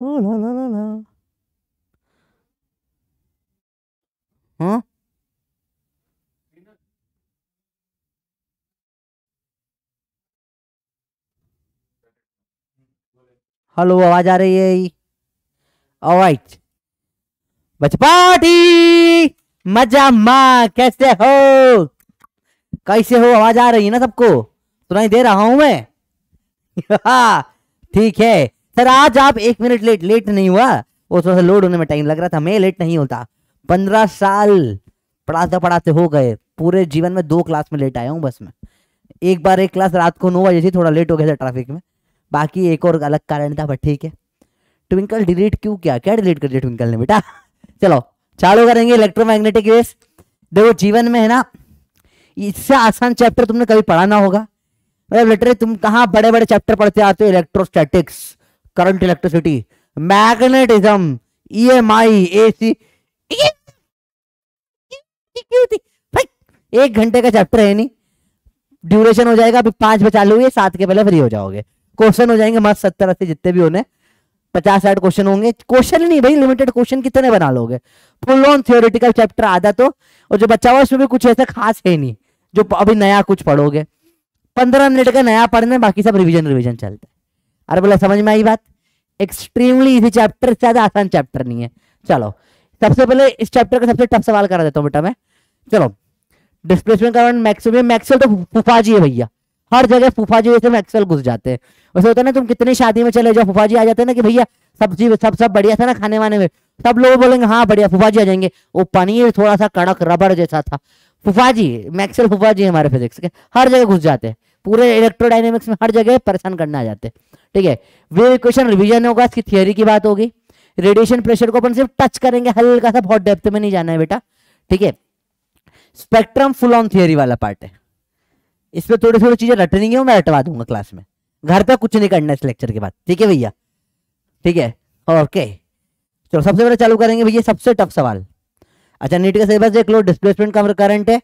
Oh la, la, la, la. Huh? Hello आवाज आ रही है ऑलराइट बचपाटी मजा माँ कैसे हो कैसे हो आवाज आ रही है ना सबको सुनाई दे रहा हूं मैं हाँ, ठीक है सर आज आप एक मिनट लेट लेट नहीं हुआ वो थोड़ा सा लोड होने में टाइम लग रहा था मैं लेट नहीं होता पंद्रह साल पढ़ाते पढ़ाते हो गए पूरे जीवन में दो क्लास में लेट आया हूँ बस मैं एक बार एक क्लास रात को नौ बजे थी थोड़ा लेट हो गया था ट्रैफिक में बाकी एक और अलग कारण था बट ठीक है ट्विंकल डिलीट क्यों किया क्या डिलीट कर दिया ट्विंकल ने बेटा चलो चालू करेंगे इलेक्ट्रोमैग्नेटिक वेव्स देखो जीवन में है ना इससे आसान चैप्टर तुमने कभी पढ़ा ना होगा मतलब लिटरे तुम कहाँ बड़े बड़े चैप्टर पढ़ते आते हो electrostatics current electricity magnetism emi ac भाई एक घंटे का चैप्टर है नहीं ड्यूरेशन हो जाएगा अभी पांच पे चालू हुई सात के पहले फ्री हो जाओगे क्वेश्चन हो जाएंगे मस्त सत्तर अस्सी जितने भी होने पचास साठ क्वेश्चन होंगे क्वेश्चन नहीं भाई लिमिटेड क्वेश्चन कितने बना लोगे फुल ऑन थियोरिटिकल चैप्टर आधा तो और जो बच्चा हुआ उसमें भी कुछ ऐसा खास है नहीं जो अभी नया कुछ पढ़ोगे पंद्रह मिनट का नया पढ़ने बाकी सब रिविजन रिविजन चलते अरे बोला समझ में आई बात एक्सट्रीमली इजी चैप्टर ज्यादा आसान चैप्टर नहीं है चलो सबसे पहले इस चैप्टर का सबसे टफ सवाल करा देता हूँ बेटा मैं चलो डिस्प्लेसमेंट करंट मैक्सिमम मैक्सल तो फुफाजी है भैया हर जगह फुफाजी जैसे मैक्सल घुस जाते हैं वैसे होता है ना तुम कितनी शादी में चले जाओ फुफाजी आ जाते हैं ना कि भैया सब्जी सब सब बढ़िया था ना खाने वाने में सब लोग बोलेंगे हाँ बढ़िया फुफाजी आ जाएंगे वो पनीर थोड़ा सा कड़क रबर जैसा था फुफाजी मैक्सवेल फुफाजी हमारे फिजिक्स के हर जगह घुस जाते हैं पूरे इलेक्ट्रोडाइनेमिक्स में हर जगह परेशान करने आ जाते हैं ठीक है वे इक्वेशन रिविजन होगा इसकी थियोरी की बात होगी रेडिएशन प्रेशर को अपन सिर्फ टच करेंगे हल्का सा बहुत डेप्थ में नहीं जाना है बेटा ठीक है स्पेक्ट्रम फुल ऑन थियोरी वाला पार्ट है इसमें थोड़ी थोड़ी चीजें रटनी है मैं रटवा दूंगा क्लास में घर पे कुछ नहीं करना इस लेक्चर के बाद ठीक है भैया ठीक है ओके चलो सबसे पहले चालू करेंगे भैया सबसे टफ सवाल अच्छा नीट का सिलेबस देख लो डिस्प्लेसमेंट का करंट है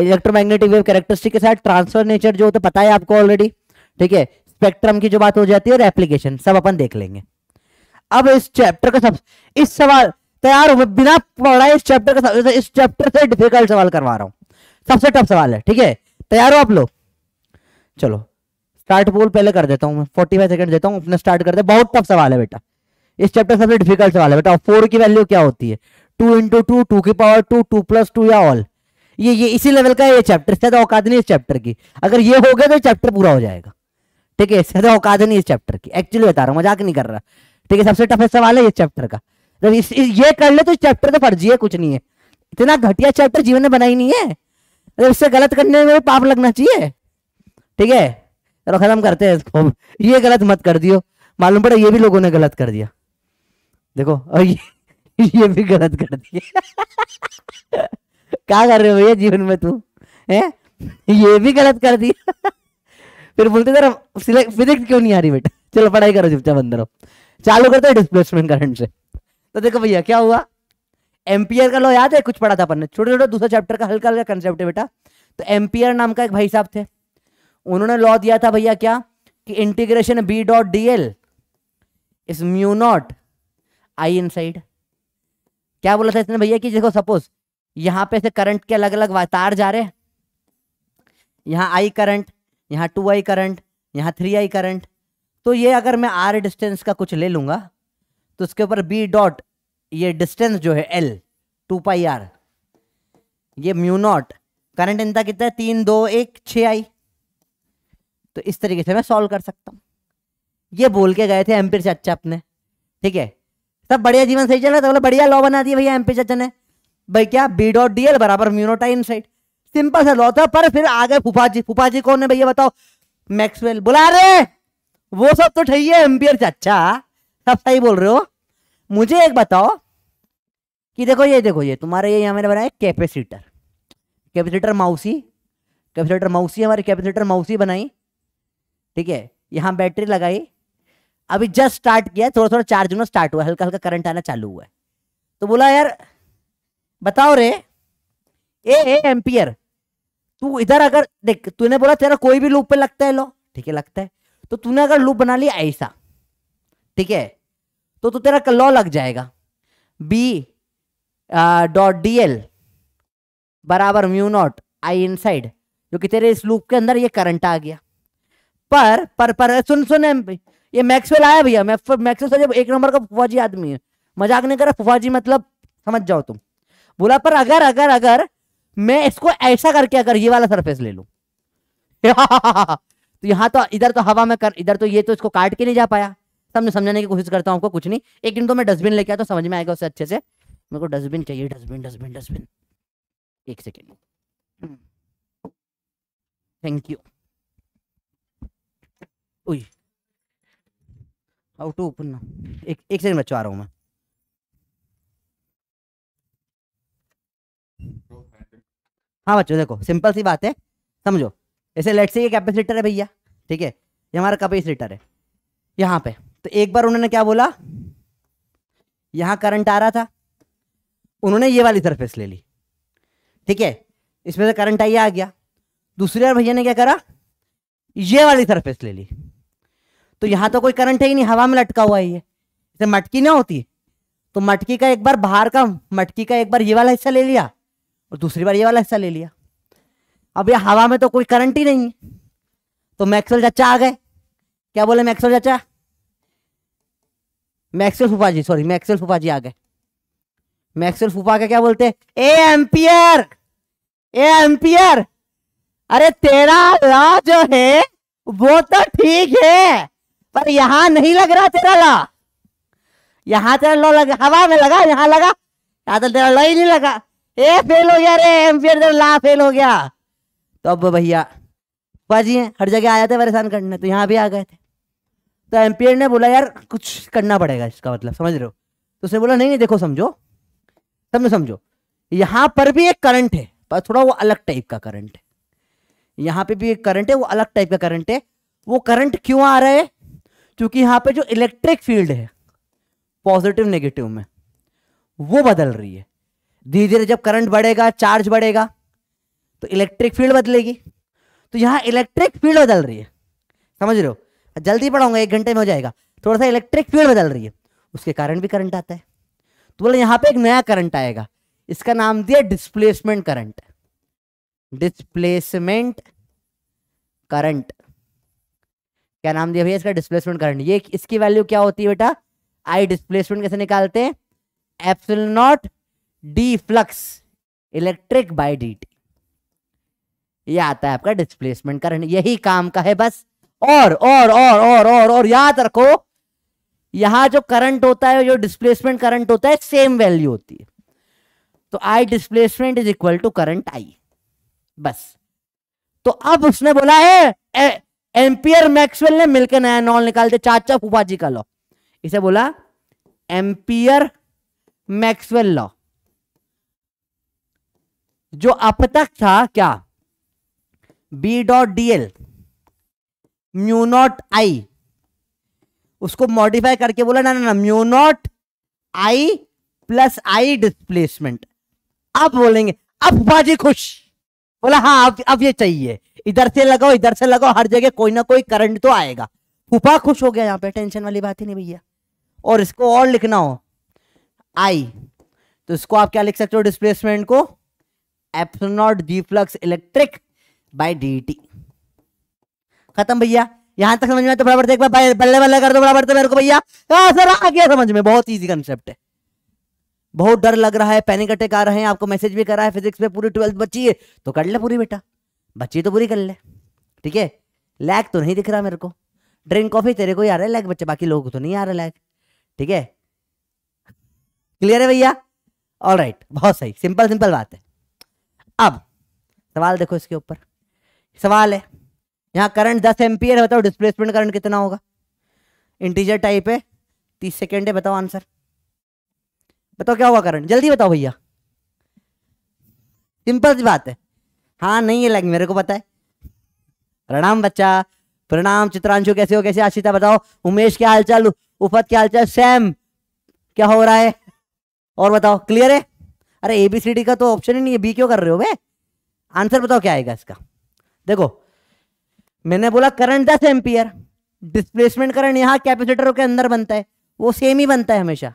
इलेक्ट्रोमैग्नेटिक वेव कैरेक्टरिस्टिक के साथ ट्रांसफर नेचर जो होता तो पता है आपको ऑलरेडी ठीक है स्पेक्ट्रम की जो बात हो जाती है और एप्लीकेशन सब अपन देख लेंगे अब इस चैप्टर का सब इस सवाल तैयार हो बिना पढ़ा इस चैप्टर का इस चैप्टर से डिफिकल्ट सवाल करवा रहा हूं सबसे टफ सवाल है ठीक है तैयार हो आप लोग चलो स्टार्ट बोल पहले कर देता हूं मैं फोर्टी फाइव सेकंड देता हूं अपना स्टार्ट कर दे बहुत टफ सवाल है बेटा इस चैप्टर सबसे डिफिकल्ट सवाल है बेटा फोर की वैल्यू क्या होती है टू इंटू टू टू की power two two plus two या ऑल ये ये इसी लेवल का ये चैप्टर शायद औकात नहीं इस चैप्टर की अगर ये हो गया तो चैप्टर पूरा हो जाएगा ठीक है सदा तो औकात तो नहीं इस चैप्टर की एक्चुअली बता रहा हूँ मजाक नहीं कर रहा ठीक है सबसे टफेस्ट सवाल है इस चैप्टर का जब इस, इस ये कर ले तो इस चैप्टर तो फर्जी है कुछ नहीं है इतना घटिया चैप्टर जीवन में बनाई नहीं है अरे मतलब इससे गलत करने में पाप लगना चाहिए ठीक है चलो खत्म करते हैं इसको ये गलत मत कर दियो मालूम पड़ा ये भी लोगों ने गलत कर दिया देखो और ये ये भी गलत कर दिया क्या कर रहे हो भैया जीवन में तू है ये भी गलत कर दिया फिर बोलते सर फिजिक्स क्यों नहीं आ रही बेटा चलो पढ़ाई करो चुपचाप अंदर चालू करते डिस्प्लेसमेंट करंट से तो देखो भैया क्या हुआ एम्पियर का लो याद है कुछ पढ़ा था अपन ने छोटे छोटे दूसरा चैप्टर का हल्का हल्का कंसेप्ट है बेटा तो एम्पियर नाम का एक भाई साहब थे उन्होंने लॉ दिया था भैया क्या कि integration B dot D L is mu not I inside क्या बोला था इसने भैया कि देखो सपोज यहां पे से करंट के अलग अलग तार जा रहे हैं यहां आई करंट यहाँ टू आई करंट यहाँ थ्री आई करंट तो ये अगर मैं आर डिस्टेंस का कुछ ले लूँगा तो उसके ऊपर बी डॉट ये डिस्टेंस जो है एल टू पाई आर ये म्यू नॉट करंट इनता कितना है तीन दो एक छ आई तो इस तरीके से मैं सॉल्व कर सकता हूँ ये बोल के गए थे एम्पिर चाचा अपने ठीक है सब बढ़िया जीवन सही चल रहा था बोला बढ़िया लॉ बना दिया भैया एमपी चाचा ने भाई क्या बी डॉट डी एल बराबर म्यूनोटा इन साइड सिंपल सा लॉ था पर फिर आ गए फुफा जी फुफा जी कौन है भैया बताओ मैक्सवेल बुला रहे वो सब तो ठही है एम्पियर चाचा सब सही बोल रहे हो मुझे एक बताओ कि देखो ये देखो ये तुम्हारे ये यहाँ मैंने बनाया कैपेसिटर कैपेसिटर माउसी कैपेसिटर माउसी हमारी कैपेसिटर माउसी बनाई ठीक है यहाँ बैटरी लगाई अभी जस्ट स्टार्ट किया थोड़ा थोड़ा चार्ज होना स्टार्ट हुआ हल्का हल्का करंट आना चालू हुआ है तो बोला यार बताओ रे ए ए एम्पियर तू इधर अगर देख तूने बोला तेरा कोई भी लूप पे लगता है लो ठीक है लगता है तो तूने अगर लूप बना लिया ऐसा ठीक है तो तो तेरा लॉ लग जाएगा बी डॉट डी एल बराबर म्यू नॉट आई इनसाइड जो कि तेरे इस लूप के अंदर ये करंट आ गया पर पर पर सुन सुन ये मैक्सवेल आया भैया मैक्सवेल सर एक नंबर का फुफाजी आदमी है मजाक नहीं कर रहा फुफाजी मतलब समझ जाओ तुम बोला पर अगर अगर अगर मैं इसको ऐसा करके अगर ये वाला सरफेस ले लू तो यहाँ तो इधर तो हवा में कर इधर तो ये तो इसको काट के नहीं जा पाया समझ समझाने की कोशिश करता हूँ कुछ नहीं एक दिन तो मैं डस्टबिन लेके आया तो समझ में आएगा उससे अच्छे से मेरे को डस्टबिन चाहिए डस्टबिन डस्टबिन डस्टबिन एक second thank you how to open एक एक सेकंड बच्चों आ रहा हूँ मैं हाँ बच्चों देखो सिंपल सी बात है समझो ऐसे लेट से ये कैपेसिटर है भैया ठीक है ये हमारा कैपेसिटर है यहाँ पे तो एक बार उन्होंने क्या बोला यहाँ करंट आ रहा था उन्होंने ये वाली सरफेस ले ली ठीक है इसमें से करंट आइए आ गया दूसरी बार भैया ने क्या करा ये वाली सरफेस ले ली तो यहाँ तो कोई करंट है ही नहीं हवा में लटका हुआ है ये इसे मटकी ना होती तो मटकी का एक बार बाहर का मटकी का एक बार ये वाला हिस्सा ले लिया और दूसरी बार ये वाला हिस्सा ले लिया अब ये हवा में तो कोई करंट ही नहीं है तो मैक्सवेल चाचा आ गए क्या बोले मैक्सवेल चाचा मैक्सवेल फूफा जी सॉरी मैक्सवेल फूफा जी आ गए मैक्सवेल फूफा क्या बोलते ए एम्पियर ए एम्पियर अरे तेरा ला जो है वो तो ठीक है पर यहां नहीं लग रहा तेरा ला यहां तेरा लॉ लगा हवा में लगा यहां लगा तो तेरा लॉ ही नहीं लगा ए फेल हो गया रे एम्पियर जब ला फेल हो गया तो अब भैया बाजी हैं हर जगह आया था परेशान करने तो यहाँ भी आ गए थे तो एम्पियर ने बोला यार कुछ करना पड़ेगा इसका मतलब समझ रहे हो तो उसने बोला नहीं नहीं देखो समझो समझो समझो यहाँ पर भी एक करंट है पर थोड़ा वो अलग टाइप का करंट है यहाँ पे भी एक करंट है वो अलग टाइप का करंट है वो करंट क्यों आ रहा है क्योंकि यहाँ पे जो इलेक्ट्रिक फील्ड है पॉजिटिव नेगेटिव में वो बदल रही है धीरे धीरे जब करंट बढ़ेगा चार्ज बढ़ेगा तो इलेक्ट्रिक फील्ड बदलेगी तो यहाँ इलेक्ट्रिक फील्ड बदल रही है समझ रहे हो जल्दी पढ़ाऊंगा एक घंटे में हो जाएगा थोड़ा सा इलेक्ट्रिक फील्ड बदल रही है उसके कारण भी करंट आता है तो बोले यहाँ पे एक नया करंट आएगा इसका नाम दिया डिस्प्लेसमेंट करंट डिस्प्लेसमेंट करंट क्या नाम दिया भैया इसका डिस्प्लेसमेंट करंट ये इसकी वैल्यू क्या होती है बेटा आई डिस्प्लेसमेंट कैसे निकालते हैं epsilon not D flux electric by D T यह आता है आपका डिस्प्लेसमेंट करंट यही काम का है बस और और और और और और याद रखो यहां जो करंट होता है जो डिस्प्लेसमेंट करंट होता है सेम वैल्यू होती है तो I displacement is equal to current I बस तो अब उसने बोला है ए, एम्पियर मैक्सवेल ने मिलकर नया नॉल निकाल दिया चाचा फूफा जी का लॉ इसे बोला एम्पियर मैक्सवेल लॉ जो अब तक था क्या B dot D L mu not I उसको मॉडिफाई करके बोला ना ना ना mu not I plus I displacement अब बोलेंगे अब बाजी खुश बोला हाँ अब अब ये चाहिए इधर से लगाओ इधर से लगाओ हर जगह कोई ना कोई करंट तो आएगा फूफा खुश हो गया यहां पे टेंशन वाली बात ही नहीं भैया और इसको और लिखना हो आई तो इसको आप क्या लिख सकते हो डिस्प्लेसमेंट को epsilon not G flux electric by D खत्म भैया यहां तक समझ में तो बराबर देख बल्ले बल्ले कर दो बराबर तो मेरे को भैया सर आ गया समझ में बहुत इजी कंसेप्ट है बहुत डर लग रहा है पैनिक अटैक आ रहे हैं आपको मैसेज भी करा है फिजिक्स में पूरी ट्वेल्थ बची है तो कर ले पूरी बेटा बच्ची तो पूरी कर ले ठीक है लैग तो नहीं दिख रहा मेरे को ड्रिंक कॉफी तेरे को ही आ रहा है लैग बच्चे बाकी लोगों को तो नहीं आ रहा लैग ठीक है क्लियर है भैया ऑल राइट बहुत सही सिंपल सिंपल बात है अब सवाल देखो इसके ऊपर सवाल है यहाँ करंट दस एम्पियर है बताओ डिस्प्लेसमेंट करंट कितना होगा इंटीजर टाइप है तीस सेकेंड है बताओ आंसर बताओ क्या होगा करंट जल्दी बताओ भैया सिंपल सी बात है हाँ नहीं है लगे मेरे को पता है प्रणाम बच्चा प्रणाम चित्रांशु कैसे हो कैसे आशिता बताओ उमेश क्या हालचाल उफत क्या हालचाल सैम क्या हो रहा है और बताओ क्लियर है अरे ए बी सी डी का तो ऑप्शन ही नहीं है बी क्यों कर रहे हो वे आंसर बताओ क्या आएगा इसका देखो मैंने बोला करंट दस एम्पियर डिस्प्लेसमेंट करंट यहाँ कैपेसिटरों के अंदर बनता है वो सेम ही बनता है हमेशा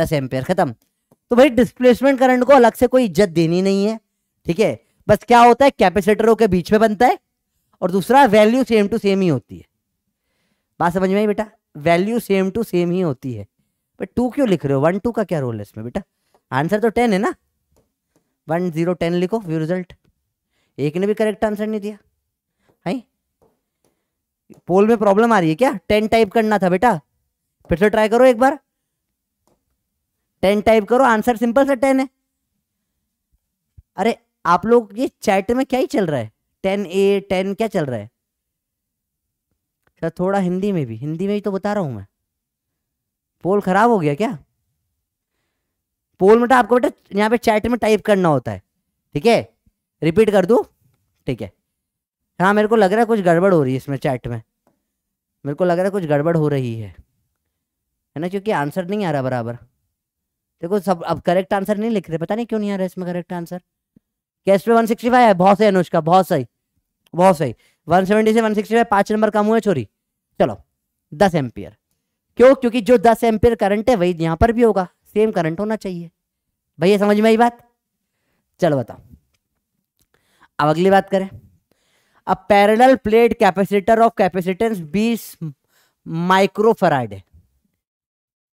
दस एम्पियर खत्म तो भाई डिस्प्लेसमेंट करंट को अलग से कोई इज्जत देनी नहीं है ठीक है बस क्या होता है कैपेसिटरों के बीच में बनता है और दूसरा वैल्यू सेम टू सेम ही होती है बात समझ में आई बेटा वैल्यू सेम टू सेम ही होती है बट टू क्यों लिख रहे हो वन टू का क्या रोल है इसमें बेटा आंसर तो टेन है ना वन जीरो टेन लिखो व्यू रिजल्ट एक ने भी करेक्ट आंसर नहीं दिया है पोल में प्रॉब्लम आ रही है क्या टेन टाइप करना था बेटा फिर से ट्राई करो एक बार टेन टाइप करो आंसर सिंपल सा टेन है अरे आप लोग ये चैट में क्या ही चल रहा है टेन ए टेन क्या चल रहा है सर थोड़ा हिंदी में भी हिंदी में ही तो बता रहा हूं मैं पोल खराब हो गया क्या पोल बेटा आपको बेटा यहाँ पे चैट में टाइप करना होता है ठीक है रिपीट कर दू ठीक है हाँ मेरे को लग रहा है कुछ गड़बड़ हो रही है इसमें चैट में मेरे को लग रहा है कुछ गड़बड़ हो रही है है ना क्योंकि आंसर नहीं आ रहा बराबर देखो सब अब करेक्ट आंसर नहीं लिख रहे पता नहीं क्यों नहीं आ रहा इसमें करेक्ट आंसर कैश पे वन सिक्सटी फाइव है बहुत सही अनुष्का बहुत सही बहुत सही वन सेवेंटी से वन सिक्सटी फाइव पाँच नंबर कम हुए छोरी चलो दस एम्पियर क्यों क्योंकि जो दस एम्पियर करंट है वही यहाँ पर भी होगा सेम करंट होना चाहिए भैया समझ में आई बात चलो बताओ अब अगली बात करें अब parallel plate capacitor of capacitance 20 microfarad है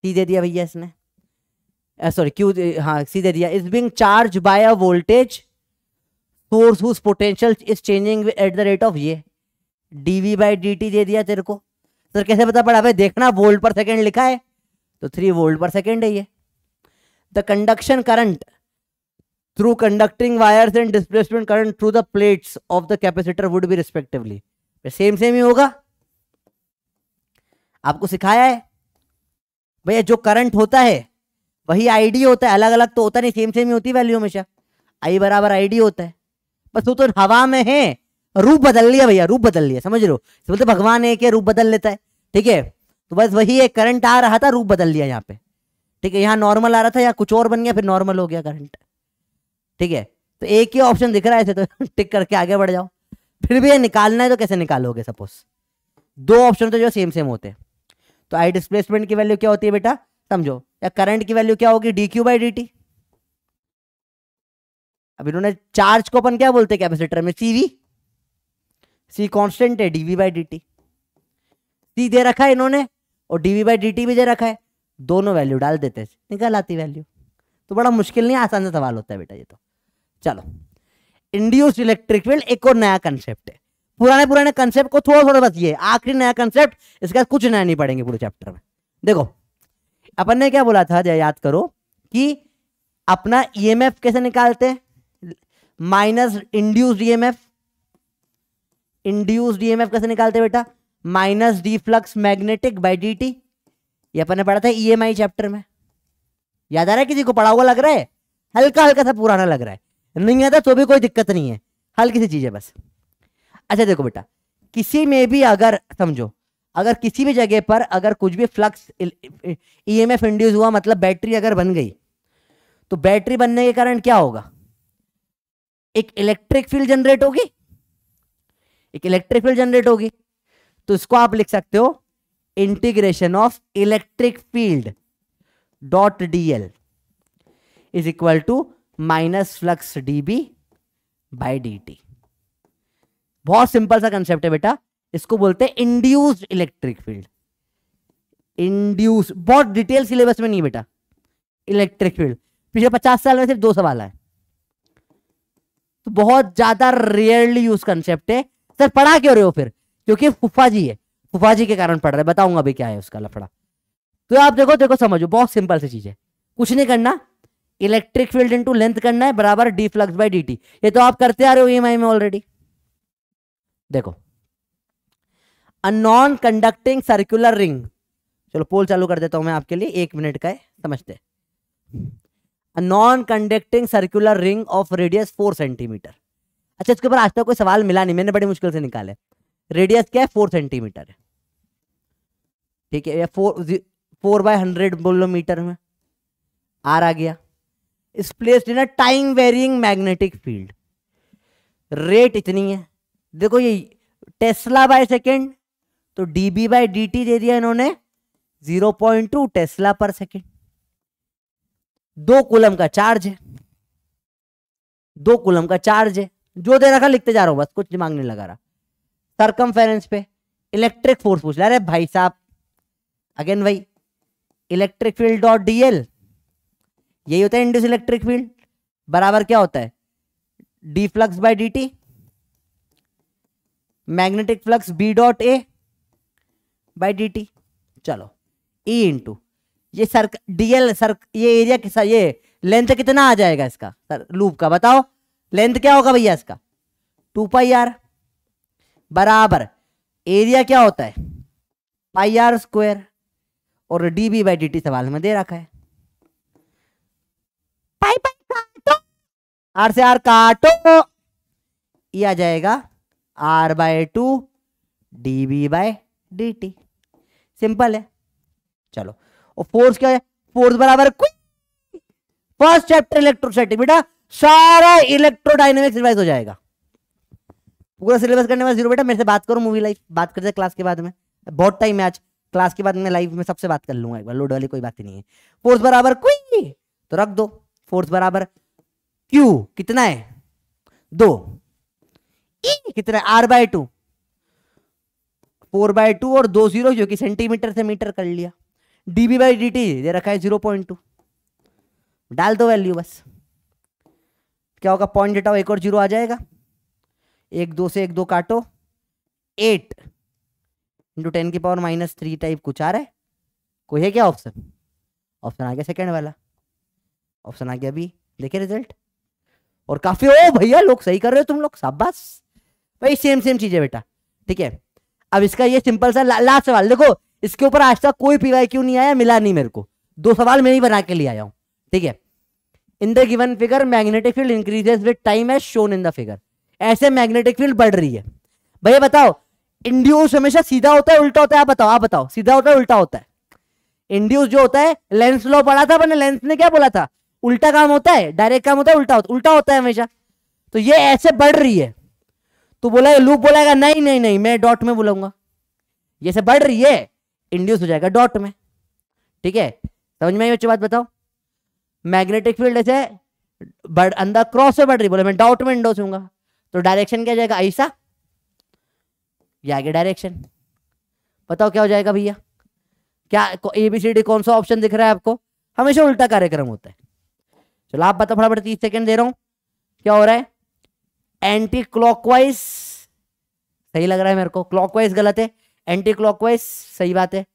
सीधे दिया भैया इसने सॉरी क्यू हाँ सीधे दिया is being charged by a voltage source whose potential is changing at the rate of ये D V by D T दे दिया तेरे को सर कैसे पता पड़ा भाई देखना वोल्ट पर सेकेंड लिखा है तो थ्री वोल्ट पर सेकेंड है ये the conduction current through conducting wires and displacement current through the plates of the capacitor would be respectively same same ही होगा आपको सिखाया है भैया जो करंट होता है वही आईडी होता है अलग अलग तो होता नहीं सेम सेम ही होती वैल्यू हमेशा आई बराबर आईडी होता है बस वो तो हवा में है रूप बदल लिया भैया रूप बदल लिया समझ लो बोलते भगवान है के रूप बदल लेता है ठीक है तो बस वही है करंट आ रहा था रूप बदल लिया यहाँ पे ठीक है यहाँ नॉर्मल आ रहा था या कुछ और बन गया फिर नॉर्मल हो गया करंट ठीक है तो एक ही ऑप्शन दिख रहा है तो टिक करके आगे बढ़ जाओ फिर भी ये निकालना है तो कैसे निकालोगे सपोज दो ऑप्शन तो जो सेम सेम होते हैं तो आई डिस्प्लेसमेंट की वैल्यू क्या होती है बेटा समझो या करंट की वैल्यू क्या होगी D Q by D T अब इन्होंने चार्ज को अपन क्या बोलते हैं कैपेसिटर में सी वी सी कॉन्स्टेंट है DV by D T C दे रखा है इन्होंने और डीवी बाई डी टी भी दे रखा है दोनों वैल्यू डाल देते हैं निकल आती वैल्यू तो बड़ा मुश्किल नहीं आसान से सवाल होता है बेटा ये तो चलो इंड्यूस इलेक्ट्रिक फील्ड एक और नया कंसेप्ट है पुराने पुराने कंसेप्ट को थोड़ा थोड़ा बस ये आखिरी नया कंसेप्ट बाद कुछ नया नहीं पड़ेंगे पूरे चैप्टर में देखो अपन ने क्या बोला था याद करो कि अपना ईएमएफ e कैसे निकालते minus induce EMF induced EMF कैसे निकालते बेटा minus D flux magnetic by D T ये अपन ने पढ़ा था ईएमआई e चैप्टर में याद आ रहा है किसी को पढ़ा हुआ लग रहा है हल्का हल्का सा पुराना लग रहा है नहीं आता तो भी कोई दिक्कत नहीं है हल्की सी चीज़ है बस अच्छा देखो बेटा किसी में भी अगर समझो अगर किसी भी जगह पर अगर कुछ भी flux E M F induce हुआ मतलब बैटरी अगर बन गई तो बैटरी बनने के कारण क्या होगा एक इलेक्ट्रिक फील्ड जनरेट होगी एक इलेक्ट्रिक फील्ड जनरेट होगी तो इसको आप लिख सकते हो of electric field dot D L is equal to minus flux db by T बहुत सिंपल सा कंसेप्ट है बेटा इसको बोलते हैं इंड्यूस्ड इलेक्ट्रिक फील्ड इंड्यूस बहुत डिटेल सिलेबस में नहीं बेटा इलेक्ट्रिक फील्ड पिछले पचास साल में सिर्फ दो सवाल है तो बहुत ज्यादा रेयरली यूज कंसेप्ट है सर पढ़ा क्यों रहे हो फिर क्योंकि फुफा जी है फुफा जी के कारण पड़ रहा है बताऊंगा भी क्या है उसका लफड़ा तो आप देखो देखो समझो बहुत सिंपल सी चीज है कुछ नहीं करना इलेक्ट्रिक फील्ड टू लेंथ करना है बराबर D flux by D T ये तो आप करते आ रहे हो ई e में ऑलरेडी देखो a non conducting circular ring चलो पोल चालू कर देता हूं मैं आपके लिए एक मिनट का है समझते a non conducting circular ring of radius four centimetre अच्छा इसके ऊपर आज तक कोई सवाल मिला नहीं मैंने बड़ी मुश्किल से निकाले रेडियस क्या है फोर सेंटीमीटर है ठीक है या four four by hundred metre में आर आ गया is place in time varying magnetic field rate इतनी है देखो ये टेस्ला बाय सेकेंड तो D B by D T दे दिया इन्होंने zero point two tesla per second दो कुलम का चार्ज है दो कुलम का चार्ज है जो दे रखा लिखते जा रहा हूं बस कुछ दिमाग नहीं लगा रहा सरकम पे इलेक्ट्रिक फोर्स पूछ रहा अरे भाई साहब अगेन भाई इलेक्ट्रिक फील्ड डॉट डीएल यही होता है इंड्यूस इलेक्ट्रिक फील्ड बराबर क्या होता है D flux by D magnetic flux B dot A by D चलो ई e इंटू ये सर डीएल सर ये एरिया किसा ये लेंथ कितना आ जाएगा इसका सर लूप का बताओ लेंथ क्या होगा भैया इसका टू पाई आर बराबर एरिया क्या होता है पाई आर स्क्वायर और D B by D T सवाल में दे रखा है पाई पाई काटो आर से आर काटो ये आ जाएगा R by two D B by D T simple है चलो और फोर्स क्या है फोर्स बराबर फर्स्ट चैप्टर इलेक्ट्रोस्टैटिक बेटा सारा इलेक्ट्रोडाइनमिक्स रिवाइज हो जाएगा पूरा सिलेबस करने वाला जीरो बेटा मेरे से बात करो मूवी लाइफ बात करते क्लास के बाद में बहुत टाइम है आज क्लास के बाद में लाइफ में सबसे बात कर लूंगा एक बार लोड वाली कोई बात नहीं है फोर्स बराबर कोई तो रख दो फोर्स बराबर क्यू कितना है दो e कितना R by two four by two और दो जीरो जो कि सेंटीमीटर से मीटर कर लिया डीबी बाई डी टी दे रखा है जीरो पॉइंट टू डाल दो वैल्यू बस क्या होगा पॉइंट डेटा एक और जीरो आ जाएगा एक दो से एक दो काटो एट इंटू टेन की पावर माइनस थ्री टाइप कुछ आ रहा है कोई है क्या ऑप्शन ऑप्शन आ गया सेकेंड वाला ऑप्शन आ गया अभी देखिए रिजल्ट और काफी ओ भैया लोग सही कर रहे हो तुम लोग शाबाश भाई सेम सेम चीज है बेटा ठीक है अब इसका ये सिंपल सा ला, लास्ट सवाल देखो इसके ऊपर आज तक कोई पीवाई क्यों नहीं आया मिला नहीं मेरे को दो सवाल मैं ही बना के लिए आया हूँ ठीक है in the given figure magnetic field increases with time as shown in the figure ऐसे मैग्नेटिक फील्ड बढ़ रही है भैया बताओ इंड्यूस हमेशा सीधा होता है उल्टा होता है आप बताओ आप बताओ सीधा होता है उल्टा होता है इंड्यूस जो होता है लेंस लॉ पढ़ा था मैंने लेंस ने क्या बोला था उल्टा काम होता है डायरेक्ट काम होता है उल्टा होता है उल्टा होता है हमेशा तो ये ऐसे बढ़ रही है तो बोला लूप बोलाएगा नहीं नहीं नहीं मैं डॉट में बोलाऊंगा ये से बढ़ रही है इंड्यूस हो जाएगा डॉट में ठीक है समझ में बात बताओ मैग्नेटिक फील्ड ऐसे बढ़ अंदर क्रॉस से बढ़ रही बोले मैं डॉट में इंडोस हूँ तो डायरेक्शन क्या जाएगा ऐसा ये आगे डायरेक्शन बताओ क्या हो जाएगा भैया क्या ए बी सी डी कौन सा ऑप्शन दिख रहा है आपको हमेशा उल्टा कार्यक्रम होता है चलो आप बताओ फटाफट तीस सेकेंड दे रहा हूं क्या हो रहा है एंटी क्लॉकवाइज सही लग रहा है मेरे को क्लॉकवाइज गलत है एंटी क्लॉकवाइज सही बात है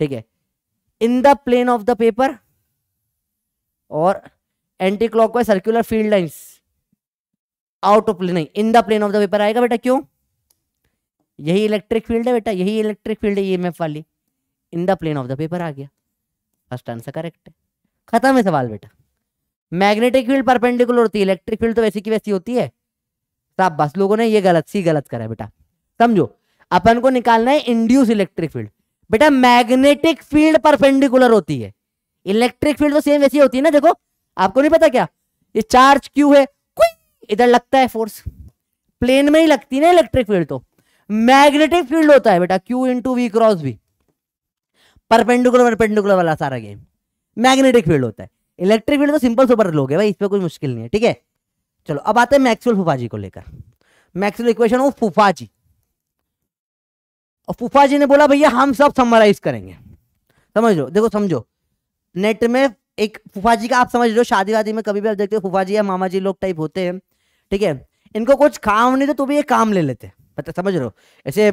ठीक है in the plane of the paper और anticlockwise circular field lines out of plane in the plane of the paper आएगा बेटा क्यों यही इलेक्ट्रिक फील्ड है बेटा यही इलेक्ट्रिक फील्ड है ईएमएफ e वाली in the plane of the paper आ गया फर्स्ट आंसर करेक्ट है खत्म है सवाल बेटा मैग्नेटिक फील्ड परपेंडिकुलर होती है इलेक्ट्रिक फील्ड तो वैसी की वैसी होती है साहब बस लोगों ने ये गलत सी गलत करा है बेटा समझो अपन को निकालना है इंड्यूस इलेक्ट्रिक फील्ड बेटा मैग्नेटिक फील्ड परपेंडिकुलर होती है इलेक्ट्रिक फील्ड तो सेम वैसी होती है ना देखो आपको नहीं पता क्या ये चार्ज क्यू है इधर लगता है फोर्स प्लेन में ही लगती ना इलेक्ट्रिक फील्ड तो मैग्नेटिक फील्ड होता है बेटा क्यू इंटू वी क्रॉस भी परपेंडिकुलर परपेंडिकुलर वाला सारा गेम मैग्नेटिक फील्ड होता है इलेक्ट्रिक फील्ड तो सिंपल सुपर लोग है भाई इस पर कोई मुश्किल नहीं है ठीक है चलो अब आते हैं मैक्सुअल फुफाजी को लेकर मैक्सुअल इक्वेशन ऑफ फुफाजी और फुफाजी ने बोला भैया हम सब समराइज करेंगे समझ लो देखो समझो नेट में एक फुफाजी का आप समझ लो शादी वादी में कभी भी आप देखते हो फुफाजी या मामा जी लोग टाइप होते हैं ठीक है इनको कुछ काम नहीं था तो भी ये काम ले लेते पता समझ रहे हो ऐसे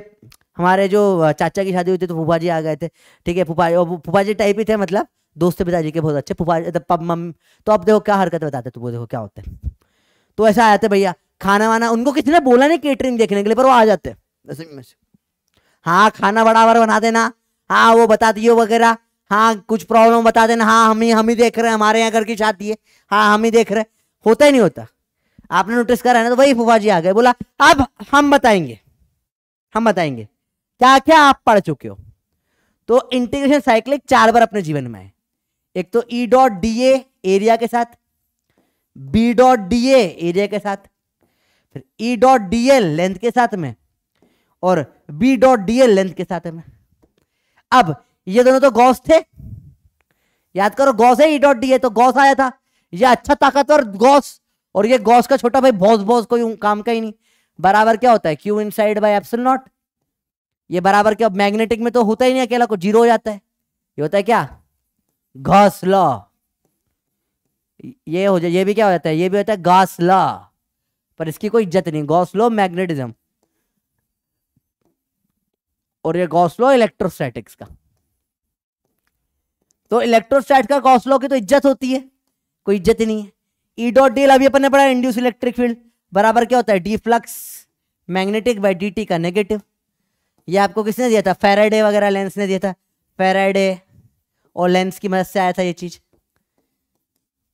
हमारे जो चाचा की शादी हुई थी तो फूफा जी आ गए थे ठीक है फूफा फूफा जी टाइप ही थे मतलब दोस्त पिताजी के बहुत अच्छे फूफा तो मम तो अब देखो क्या हरकत बताते तो वो देखो क्या होते तो ऐसा आ जाते भैया खाना वाना उनको किसी ने बोला नहीं केटरिंग देखने के लिए पर वो आ जाते हैं हाँ खाना बराबर बना देना हाँ वो बता दियो वगैरह हाँ कुछ प्रॉब्लम बता देना हाँ हम ही हम ही देख रहे हैं हमारे यहाँ घर की शादी है हाँ हम ही देख रहे हैं होता ही नहीं होता आपने नोटिस करा है ना तो वही फुफा जी आ गए बोला अब हम बताएंगे हम बताएंगे क्या क्या आप पढ़ चुके हो तो इंटीग्रेशन साइकिल चार बार अपने जीवन में है एक तो ई डॉट डी एरिया के साथ बी डॉट डी एरिया के साथ फिर ई डॉट डी लेंथ के साथ में और बी डॉट डी लेंथ के साथ में अब ये दोनों तो गौस थे याद करो गौस है ई डॉट डी तो गौस आया था यह अच्छा ताकतवर गौस और ये गॉस का छोटा भाई बॉस बॉस कोई काम का ही नहीं बराबर क्या होता है Q in side by epsilon naught ये बराबर क्या मैग्नेटिक में तो होता ही नहीं अकेला को जीरो हो जाता है ये होता है क्या घास लॉ ये हो जाए ये भी क्या हो जाता है ये भी होता है घास लॉ पर इसकी कोई इज्जत नहीं गॉस लॉ मैग्नेटिज्म और ये गॉस लॉ इलेक्ट्रोस्टैटिक्स का तो इलेक्ट्रोस्टैट का गॉस लॉ की तो इज्जत होती है कोई इज्जत ही नहीं है ई डॉट डी अभी अपन ने पढ़ा इंड्यूस इलेक्ट्रिक फील्ड बराबर क्या होता है D flux magnetic by D T का नेगेटिव ये आपको किसने दिया था फेराइडे वगैरह लेंस ने दिया था फेराइडे और लेंस की मदद से आया था ये चीज